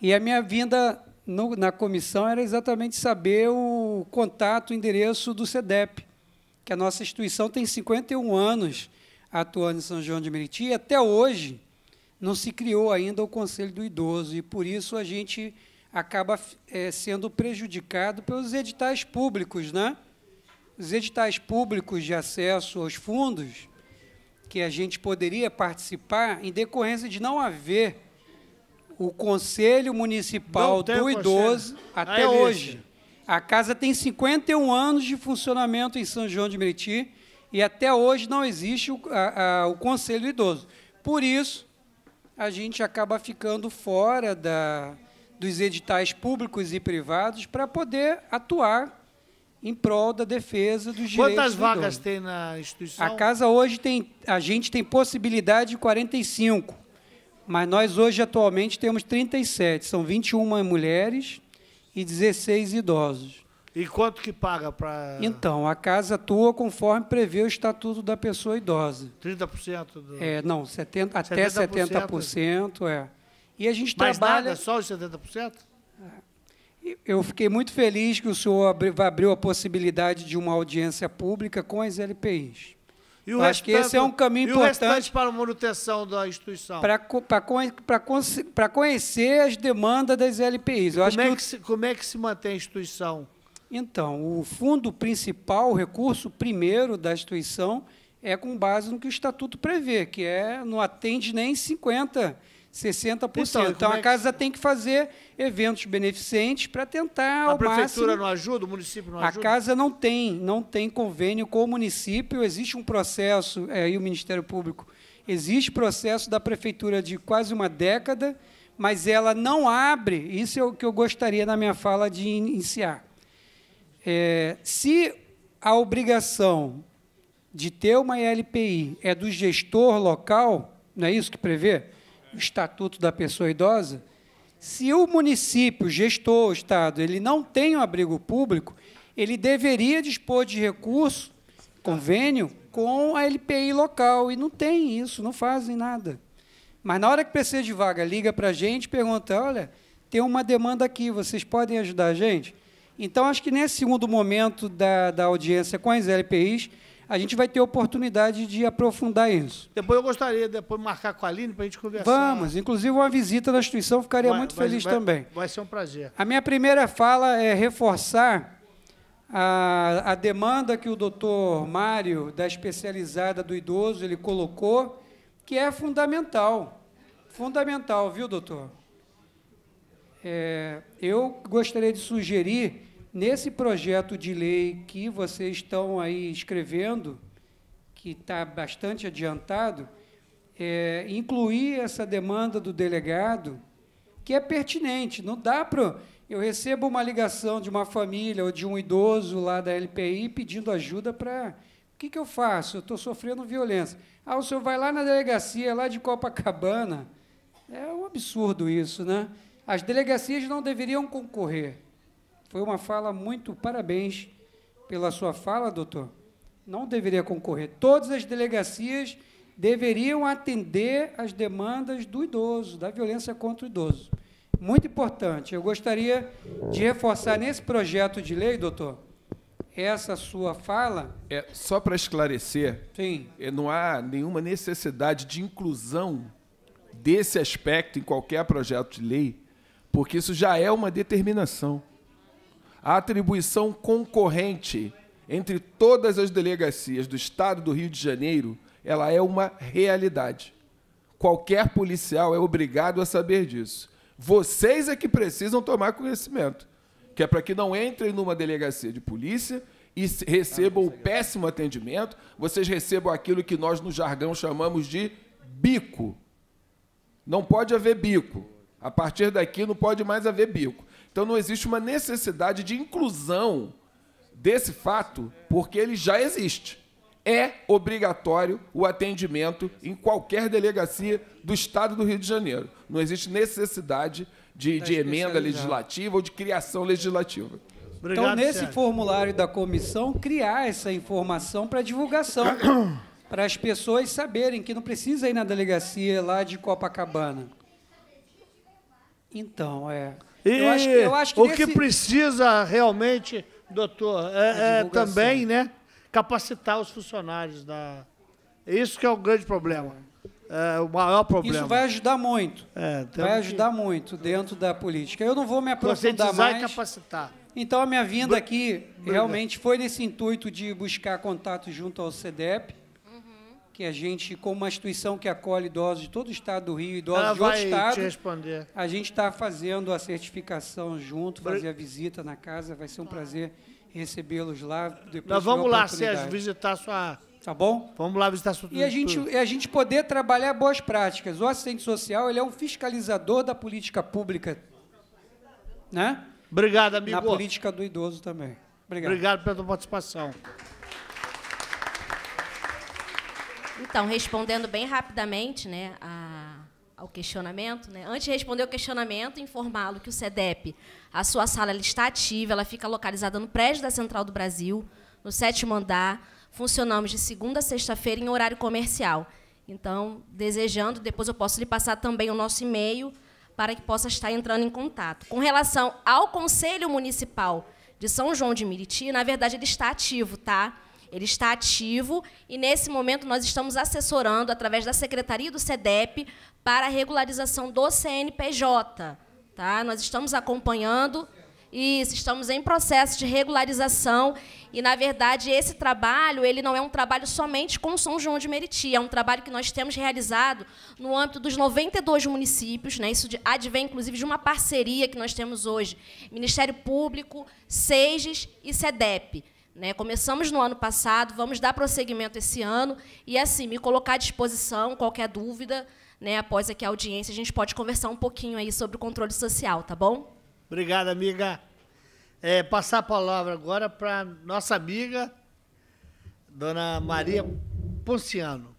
E a minha vinda no, na comissão era exatamente saber o contato, o endereço do CEDEP, que a nossa instituição tem 51 anos atuando em São João de Meriti, e até hoje não se criou ainda o Conselho do Idoso, e por isso a gente acaba é, sendo prejudicado pelos editais públicos, né? os editais públicos de acesso aos fundos que a gente poderia participar em decorrência de não haver o Conselho Municipal do Idoso conselho. Ah, até é hoje. A casa tem 51 anos de funcionamento em São João de Meriti e até hoje não existe o, a, a, o Conselho do Idoso. Por isso, a gente acaba ficando fora da, dos editais públicos e privados para poder atuar em prol da defesa dos Quantas direitos Quantas vagas tem na instituição? A casa hoje tem, a gente tem possibilidade de 45, mas nós hoje atualmente temos 37, são 21 mulheres e 16 idosos. E quanto que paga para... Então, a casa atua conforme prevê o Estatuto da Pessoa Idosa. 30% do... É, não, 70, até 70%, 70% é. E a gente Mas trabalha... nada, só os 70%? Eu fiquei muito feliz que o senhor abriu a possibilidade de uma audiência pública com as LPIs. E o Acho restante, que esse é um caminho importante para a manutenção da instituição. Para, para, para conhecer as demandas das LPIs. Como, é que, que se, como é que se mantém a instituição? Então, o fundo principal, o recurso primeiro da instituição, é com base no que o Estatuto prevê, que é não atende nem 50 60%. Então, então a é casa é tem que fazer eventos beneficentes para tentar a ao máximo. A prefeitura não ajuda, o município não ajuda? A casa não tem, não tem convênio com o município, existe um processo, é, e o Ministério Público, existe processo da prefeitura de quase uma década, mas ela não abre, isso é o que eu gostaria na minha fala de iniciar. É, se a obrigação de ter uma LPI é do gestor local, não é isso que prevê? o Estatuto da Pessoa Idosa, se o município, gestor, o Estado, ele não tem um abrigo público, ele deveria dispor de recurso, convênio, com a LPI local. E não tem isso, não fazem nada. Mas na hora que precisa de vaga, liga para a gente, pergunta, olha, tem uma demanda aqui, vocês podem ajudar a gente? Então, acho que nesse segundo momento da, da audiência com as LPIs, a gente vai ter oportunidade de aprofundar isso. Depois eu gostaria depois marcar com a Aline para a gente conversar. Vamos, inclusive uma visita na instituição, ficaria vai, muito feliz vai, também. Vai ser um prazer. A minha primeira fala é reforçar a, a demanda que o doutor Mário, da especializada do idoso, ele colocou, que é fundamental. Fundamental, viu, doutor? É, eu gostaria de sugerir Nesse projeto de lei que vocês estão aí escrevendo, que está bastante adiantado, é, incluir essa demanda do delegado, que é pertinente. Não dá para. Eu recebo uma ligação de uma família ou de um idoso lá da LPI pedindo ajuda para. O que, que eu faço? Eu estou sofrendo violência. Ah, o senhor vai lá na delegacia, lá de Copacabana. É um absurdo isso, né? As delegacias não deveriam concorrer foi uma fala muito parabéns pela sua fala, doutor. Não deveria concorrer. Todas as delegacias deveriam atender as demandas do idoso, da violência contra o idoso. Muito importante. Eu gostaria de reforçar nesse projeto de lei, doutor, essa sua fala. É só para esclarecer. Sim. É, não há nenhuma necessidade de inclusão desse aspecto em qualquer projeto de lei, porque isso já é uma determinação a atribuição concorrente entre todas as delegacias do Estado do Rio de Janeiro, ela é uma realidade. Qualquer policial é obrigado a saber disso. Vocês é que precisam tomar conhecimento, que é para que não entrem numa delegacia de polícia e recebam ah, o é. péssimo atendimento, vocês recebam aquilo que nós no jargão chamamos de bico. Não pode haver bico. A partir daqui não pode mais haver bico. Então não existe uma necessidade de inclusão desse fato, porque ele já existe. É obrigatório o atendimento em qualquer delegacia do Estado do Rio de Janeiro. Não existe necessidade de, tá de emenda legislativa ou de criação legislativa. Então, Obrigado, então, nesse formulário da comissão, criar essa informação para divulgação, para as pessoas saberem que não precisa ir na delegacia lá de Copacabana. Então, é. E eu acho, eu acho que o nesse... que precisa realmente, doutor, é, é também, né, capacitar os funcionários da. Isso que é o grande problema. É o maior problema. Isso vai ajudar muito. É, vai ajudar que... muito dentro da política. Eu não vou me aprofundar mais. E capacitar. Então a minha vinda aqui realmente foi nesse intuito de buscar contato junto ao CDEP que a gente, como uma instituição que acolhe idosos de todo o estado do Rio, idosos Ela de outro estado, a gente está fazendo a certificação junto, fazer a visita na casa, vai ser um prazer recebê-los lá. Depois Nós vamos lá, Sérgio, visitar sua... Tá bom? Vamos lá visitar sua... E a gente, e a gente poder trabalhar boas práticas. O assistente social ele é um fiscalizador da política pública. Né? Obrigado, amigo. Na política do idoso também. Obrigado. Obrigado pela participação. Então, respondendo bem rapidamente né, a, ao questionamento, né, antes de responder o questionamento, informá-lo que o SEDEP, a sua sala está ativa, ela fica localizada no prédio da Central do Brasil, no sétimo andar. Funcionamos de segunda a sexta-feira em horário comercial. Então, desejando, depois eu posso lhe passar também o nosso e-mail para que possa estar entrando em contato. Com relação ao Conselho Municipal de São João de Miriti, na verdade, ele está ativo, tá? Ele está ativo e, nesse momento, nós estamos assessorando, através da Secretaria do SEDEP, para a regularização do CNPJ. Tá? Nós estamos acompanhando. Isso, estamos em processo de regularização e, na verdade, esse trabalho ele não é um trabalho somente com São João de Meriti, é um trabalho que nós temos realizado no âmbito dos 92 municípios. Né? Isso advém, inclusive, de uma parceria que nós temos hoje, Ministério Público, SEGES e SEDEP. Né? Começamos no ano passado, vamos dar prosseguimento esse ano e, assim, me colocar à disposição, qualquer dúvida, né, após aqui a audiência, a gente pode conversar um pouquinho aí sobre o controle social, tá bom? Obrigado, amiga. É, passar a palavra agora para nossa amiga, dona Maria Ponciano.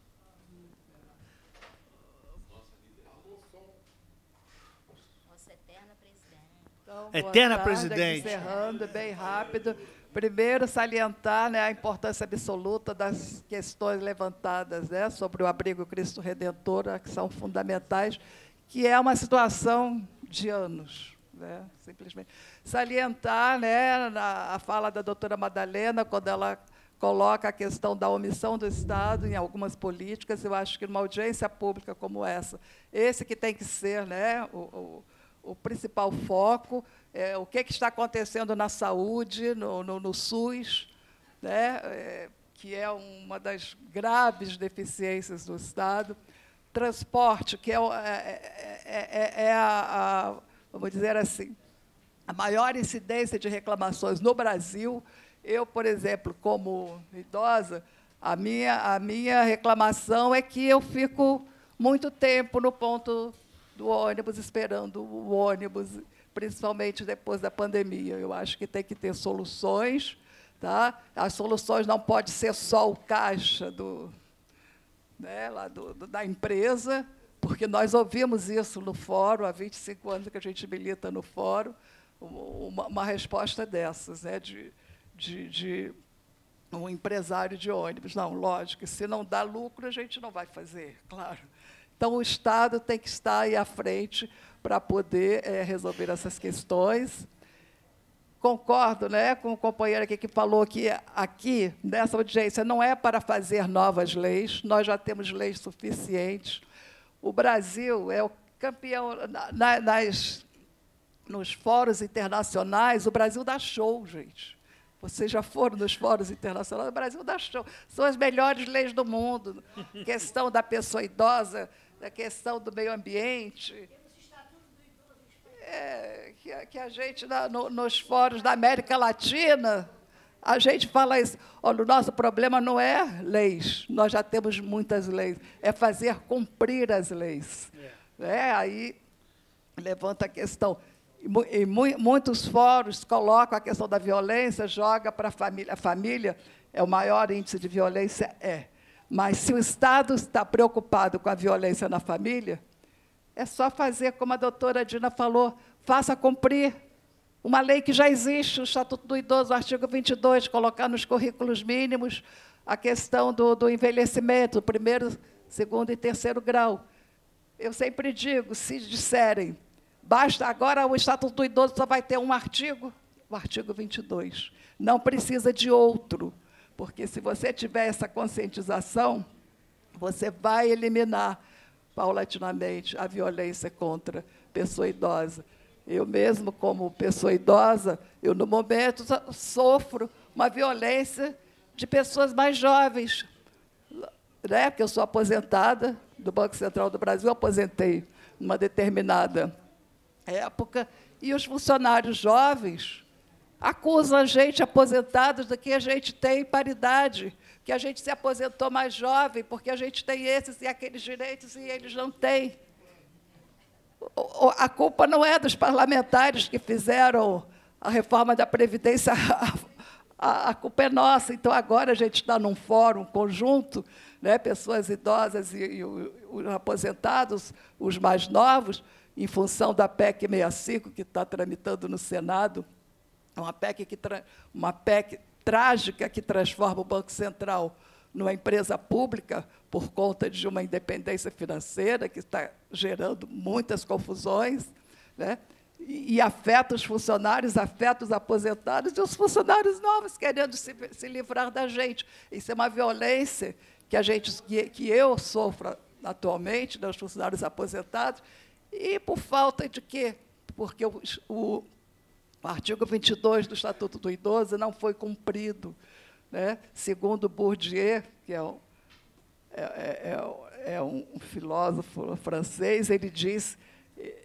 Então, eterna tarde, presidente. Encerrando bem rápido. Primeiro, salientar né, a importância absoluta das questões levantadas né, sobre o abrigo Cristo Redentor, né, que são fundamentais, que é uma situação de anos. Né, simplesmente. Salientar né, a fala da doutora Madalena, quando ela coloca a questão da omissão do Estado em algumas políticas, eu acho que numa audiência pública como essa, esse que tem que ser né, o, o, o principal foco, é, o que, é que, está acontecendo na saúde, no, no, no SUS, né, é, que é uma das graves deficiências do Estado. Transporte, que é, é, é, a, a, vamos dizer assim, a maior incidência de reclamações no Brasil. Eu, por exemplo, como idosa, a minha, a minha reclamação é que eu fico muito tempo no ponto do ônibus, esperando o ônibus principalmente depois da pandemia. Eu acho que tem que ter soluções. Tá? As soluções não pode ser só o caixa do, né, lá do, do, da empresa, porque nós ouvimos isso no fórum, há 25 anos que a gente milita no fórum, uma, uma resposta dessas, né, de, de, de um empresário de ônibus. Não, lógico, se não dá lucro, a gente não vai fazer, claro. Então, o Estado tem que estar aí à frente para poder é, resolver essas questões. Concordo né, com o companheiro aqui que falou que aqui, nessa audiência, não é para fazer novas leis, nós já temos leis suficientes. O Brasil é o campeão na, nas, nos fóruns internacionais, o Brasil dá show, gente. Vocês já foram nos fóruns internacionais, o Brasil dá show. São as melhores leis do mundo. questão da pessoa idosa, da questão do meio ambiente, é, que, que, a gente, na, no, nos fóruns da América Latina, a gente fala isso. Olha, o nosso problema não é leis, nós já temos muitas leis, é fazer cumprir as leis. É, é aí levanta a questão. E, e mu muitos fóruns colocam a questão da violência, joga para a família. A família é o maior índice de violência? É. Mas se o Estado está preocupado com a violência na família, é só fazer como a doutora Dina falou, faça cumprir uma lei que já existe, o Estatuto do Idoso, artigo 22, colocar nos currículos mínimos a questão do, do envelhecimento, primeiro, segundo e terceiro grau. Eu sempre digo, se disserem, basta agora o Estatuto do Idoso só vai ter um artigo, o artigo 22. Não precisa de outro, porque se você tiver essa conscientização, você vai eliminar paulatinamente a violência contra pessoa idosa. Eu mesmo, como pessoa idosa, eu no momento sofro uma violência de pessoas mais jovens, né? Porque eu sou aposentada do Banco Central do Brasil, aposentei numa determinada época, e os funcionários jovens acusam a gente, aposentados, de que a gente tem paridade, que a gente se aposentou mais jovem, porque a gente tem esses e aqueles direitos e eles não têm a culpa não é dos parlamentares que fizeram a reforma da Previdência, a, culpa é nossa. Então, agora a gente está num fórum conjunto, né, pessoas idosas e, e os aposentados, os mais novos, em função da PEC 65, que está tramitando no Senado, é uma PEC, que uma PEC trágica que transforma o Banco Central numa empresa pública por conta de uma independência financeira que está gerando muitas confusões, né? e, e afeta os funcionários, afeta os aposentados e os funcionários novos querendo se, se livrar da gente. Isso é uma violência que, a gente, que, que eu sofro atualmente, dos né, funcionários aposentados, e por falta de quê? Porque o, o artigo 22 do Estatuto do Idoso não foi cumprido. Né? Segundo Bourdieu, que é um, é, é, é, é um filósofo francês, ele diz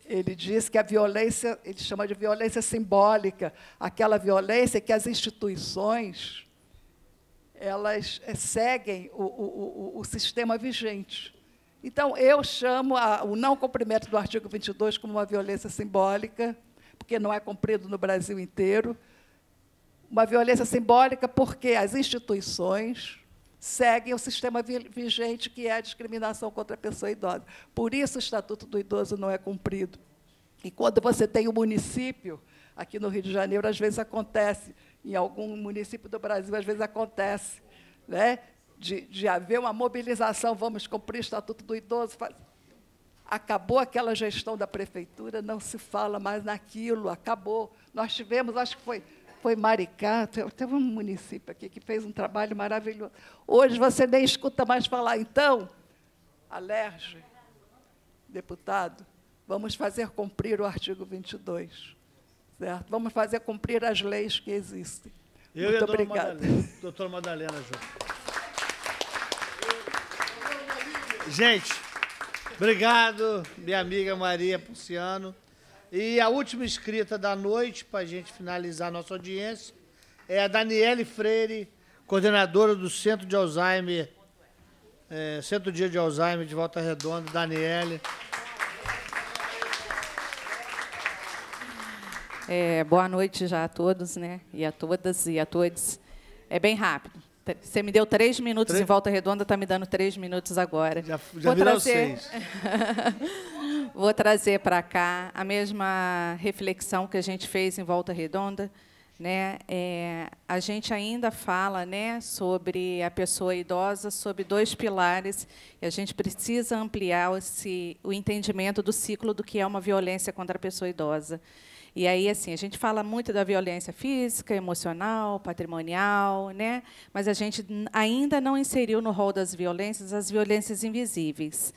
ele diz que a violência, ele chama de violência simbólica, aquela violência que as instituições elas eh, seguem o, o, o, o sistema vigente. Então, eu chamo a, o não cumprimento do artigo 22 como uma violência simbólica, porque não é cumprido no Brasil inteiro, uma violência simbólica porque as instituições seguem o sistema vigente, que é a discriminação contra a pessoa idosa. Por isso, o Estatuto do Idoso não é cumprido. E quando você tem o um município, aqui no Rio de Janeiro, às vezes acontece, em algum município do Brasil, às vezes acontece, né? de, de haver uma mobilização, vamos cumprir o Estatuto do Idoso. Acabou aquela gestão da prefeitura, não se fala mais naquilo, acabou. Nós tivemos, acho que foi foi Maricá, teve um município aqui que fez um trabalho maravilhoso. Hoje você nem escuta mais falar, então, alerge, deputado, vamos fazer cumprir o artigo 22, certo? Vamos fazer cumprir as leis que existem. Eu Muito e a obrigada. Madalena, doutora Madalena Júnior. Gente, obrigado, minha amiga Maria Pulciano. E a última escrita da noite, para a gente finalizar nossa audiência, é a Daniele Freire, coordenadora do Centro de Alzheimer, é, Centro Dia de Alzheimer de Volta Redonda. Daniele. É, boa noite já a todos, né? E a todas e a todos. É bem rápido. Você me deu três minutos três? em volta redonda, está me dando três minutos agora. Já, já Vou trazer... seis. Vou trazer para cá a mesma reflexão que a gente fez em volta redonda. Né? É, a gente ainda fala né, sobre a pessoa idosa, sobre dois pilares, e a gente precisa ampliar esse, o entendimento do ciclo do que é uma violência contra a pessoa idosa. E aí, assim, a gente fala muito da violência física, emocional, patrimonial, né? mas a gente ainda não inseriu no rol das violências as violências invisíveis.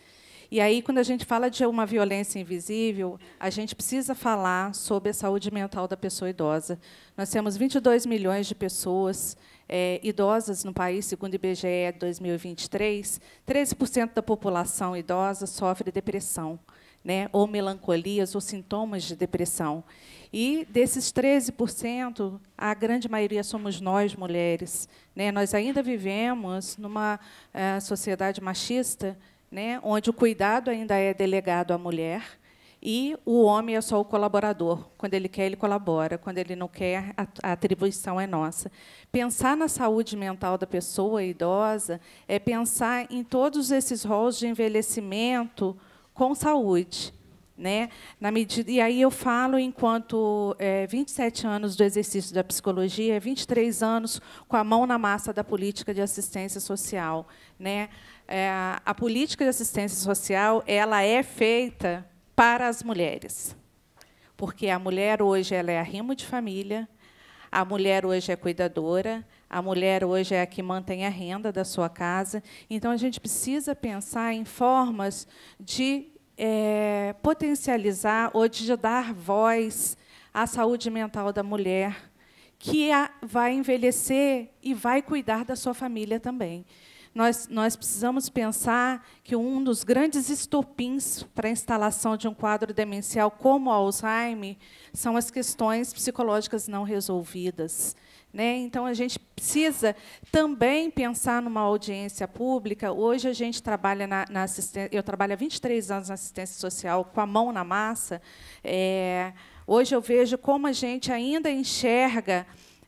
E aí, quando a gente fala de uma violência invisível, a gente precisa falar sobre a saúde mental da pessoa idosa. Nós temos 22 milhões de pessoas é, idosas no país, segundo o IBGE 2023, 13% da população idosa sofre depressão né, ou melancolias, ou sintomas de depressão. E desses 13%, a grande maioria somos nós, mulheres. Né? Nós ainda vivemos numa uh, sociedade machista, né, onde o cuidado ainda é delegado à mulher, e o homem é só o colaborador. Quando ele quer, ele colabora. Quando ele não quer, a atribuição é nossa. Pensar na saúde mental da pessoa idosa é pensar em todos esses roles de envelhecimento, com saúde. Né? Na medida, e aí eu falo enquanto é, 27 anos do exercício da psicologia, 23 é anos com a mão na massa da política de assistência social, né? É, a política de assistência social ela é feita para as mulheres, porque a mulher hoje ela é arrimo de família, a mulher hoje é cuidadora, a mulher hoje é a que mantém a renda da sua casa. Então, a gente precisa pensar em formas de é, potencializar ou de dar voz à saúde mental da mulher, que a, vai envelhecer e vai cuidar da sua família também nós, nós precisamos pensar que um dos grandes estopins para a instalação de um quadro demencial como Alzheimer são as questões psicológicas não resolvidas. Né? Então, a gente precisa também pensar numa audiência pública. Hoje, a gente trabalha na, na assistência... Eu trabalho há 23 anos na assistência social, com a mão na massa. É, hoje, eu vejo como a gente ainda enxerga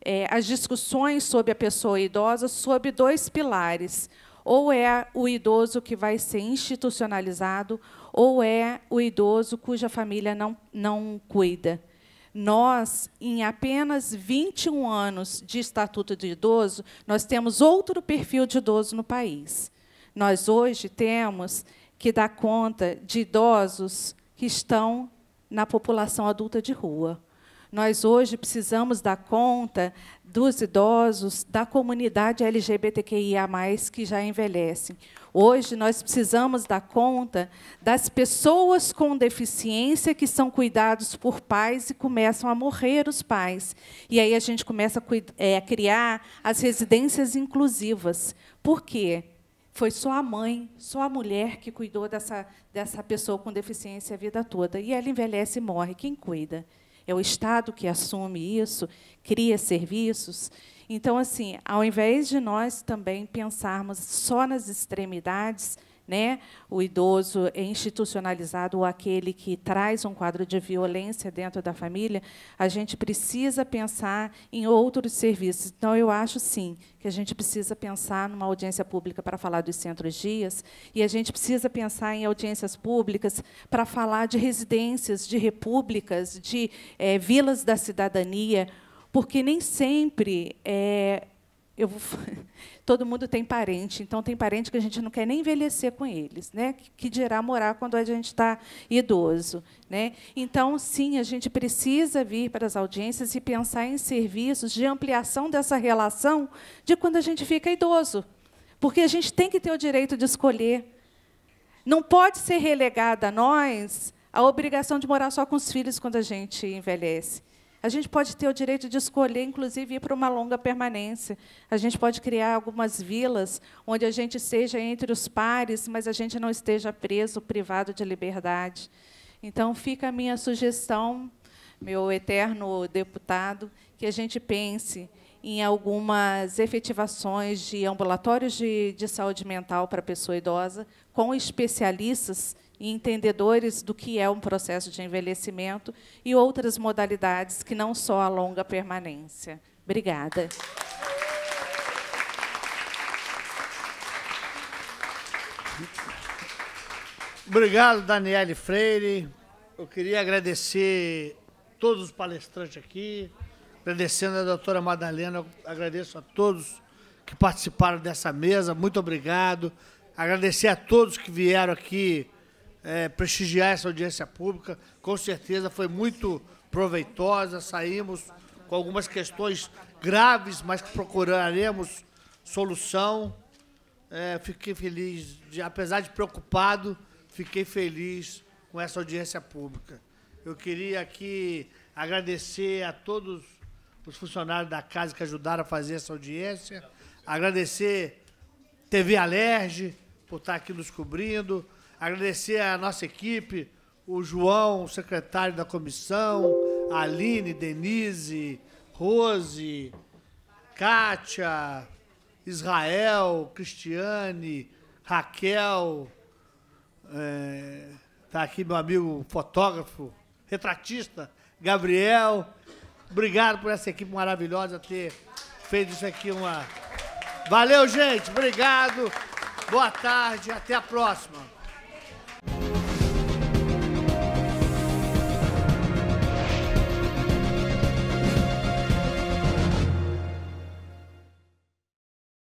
é, as discussões sobre a pessoa idosa sob dois pilares. Ou é o idoso que vai ser institucionalizado, ou é o idoso cuja família não, não cuida. Nós, em apenas 21 anos de Estatuto do Idoso, nós temos outro perfil de idoso no país. Nós, hoje, temos que dar conta de idosos que estão na população adulta de rua. Nós hoje precisamos dar conta dos idosos, da comunidade LGBTQIA+, que já envelhecem. Hoje nós precisamos dar conta das pessoas com deficiência que são cuidados por pais e começam a morrer os pais. E aí a gente começa é, a criar as residências inclusivas. Por quê? foi só a mãe, só a mulher que cuidou dessa, dessa pessoa com deficiência a vida toda. E ela envelhece e morre. Quem cuida? é o Estado que assume isso, cria serviços. Então, assim, ao invés de nós também pensarmos só nas extremidades, né? O idoso é institucionalizado ou aquele que traz um quadro de violência dentro da família, a gente precisa pensar em outros serviços. Então, eu acho, sim, que a gente precisa pensar numa audiência pública para falar dos centros-dias e a gente precisa pensar em audiências públicas para falar de residências, de repúblicas, de é, vilas da cidadania, porque nem sempre... É, eu vou... todo mundo tem parente, então tem parente que a gente não quer nem envelhecer com eles, né? Que dirá morar quando a gente está idoso, né? Então, sim, a gente precisa vir para as audiências e pensar em serviços de ampliação dessa relação de quando a gente fica idoso, porque a gente tem que ter o direito de escolher. Não pode ser relegada a nós a obrigação de morar só com os filhos quando a gente envelhece. A gente pode ter o direito de escolher, inclusive, ir para uma longa permanência. A gente pode criar algumas vilas onde a gente seja entre os pares, mas a gente não esteja preso, privado de liberdade. Então, fica a minha sugestão, meu eterno deputado, que a gente pense em algumas efetivações de ambulatórios de, de saúde mental para pessoa idosa, com especialistas e entendedores do que é um processo de envelhecimento e outras modalidades que não só a longa permanência. Obrigada. Obrigado, Daniele Freire. Eu queria agradecer todos os palestrantes aqui, agradecendo a doutora Madalena, agradeço a todos que participaram dessa mesa, muito obrigado. Agradecer a todos que vieram aqui é, prestigiar essa audiência pública. Com certeza foi muito proveitosa. Saímos com algumas questões graves, mas que procuraremos solução. É, fiquei feliz, de, apesar de preocupado, fiquei feliz com essa audiência pública. Eu queria aqui agradecer a todos os funcionários da casa que ajudaram a fazer essa audiência, agradecer TV Alerge por estar aqui nos cobrindo, Agradecer a nossa equipe, o João, o secretário da comissão, a Aline, Denise, Rose, Kátia, Israel, Cristiane, Raquel. É, tá aqui meu amigo fotógrafo, retratista, Gabriel. Obrigado por essa equipe maravilhosa ter feito isso aqui uma. Valeu, gente. Obrigado. Boa tarde. Até a próxima.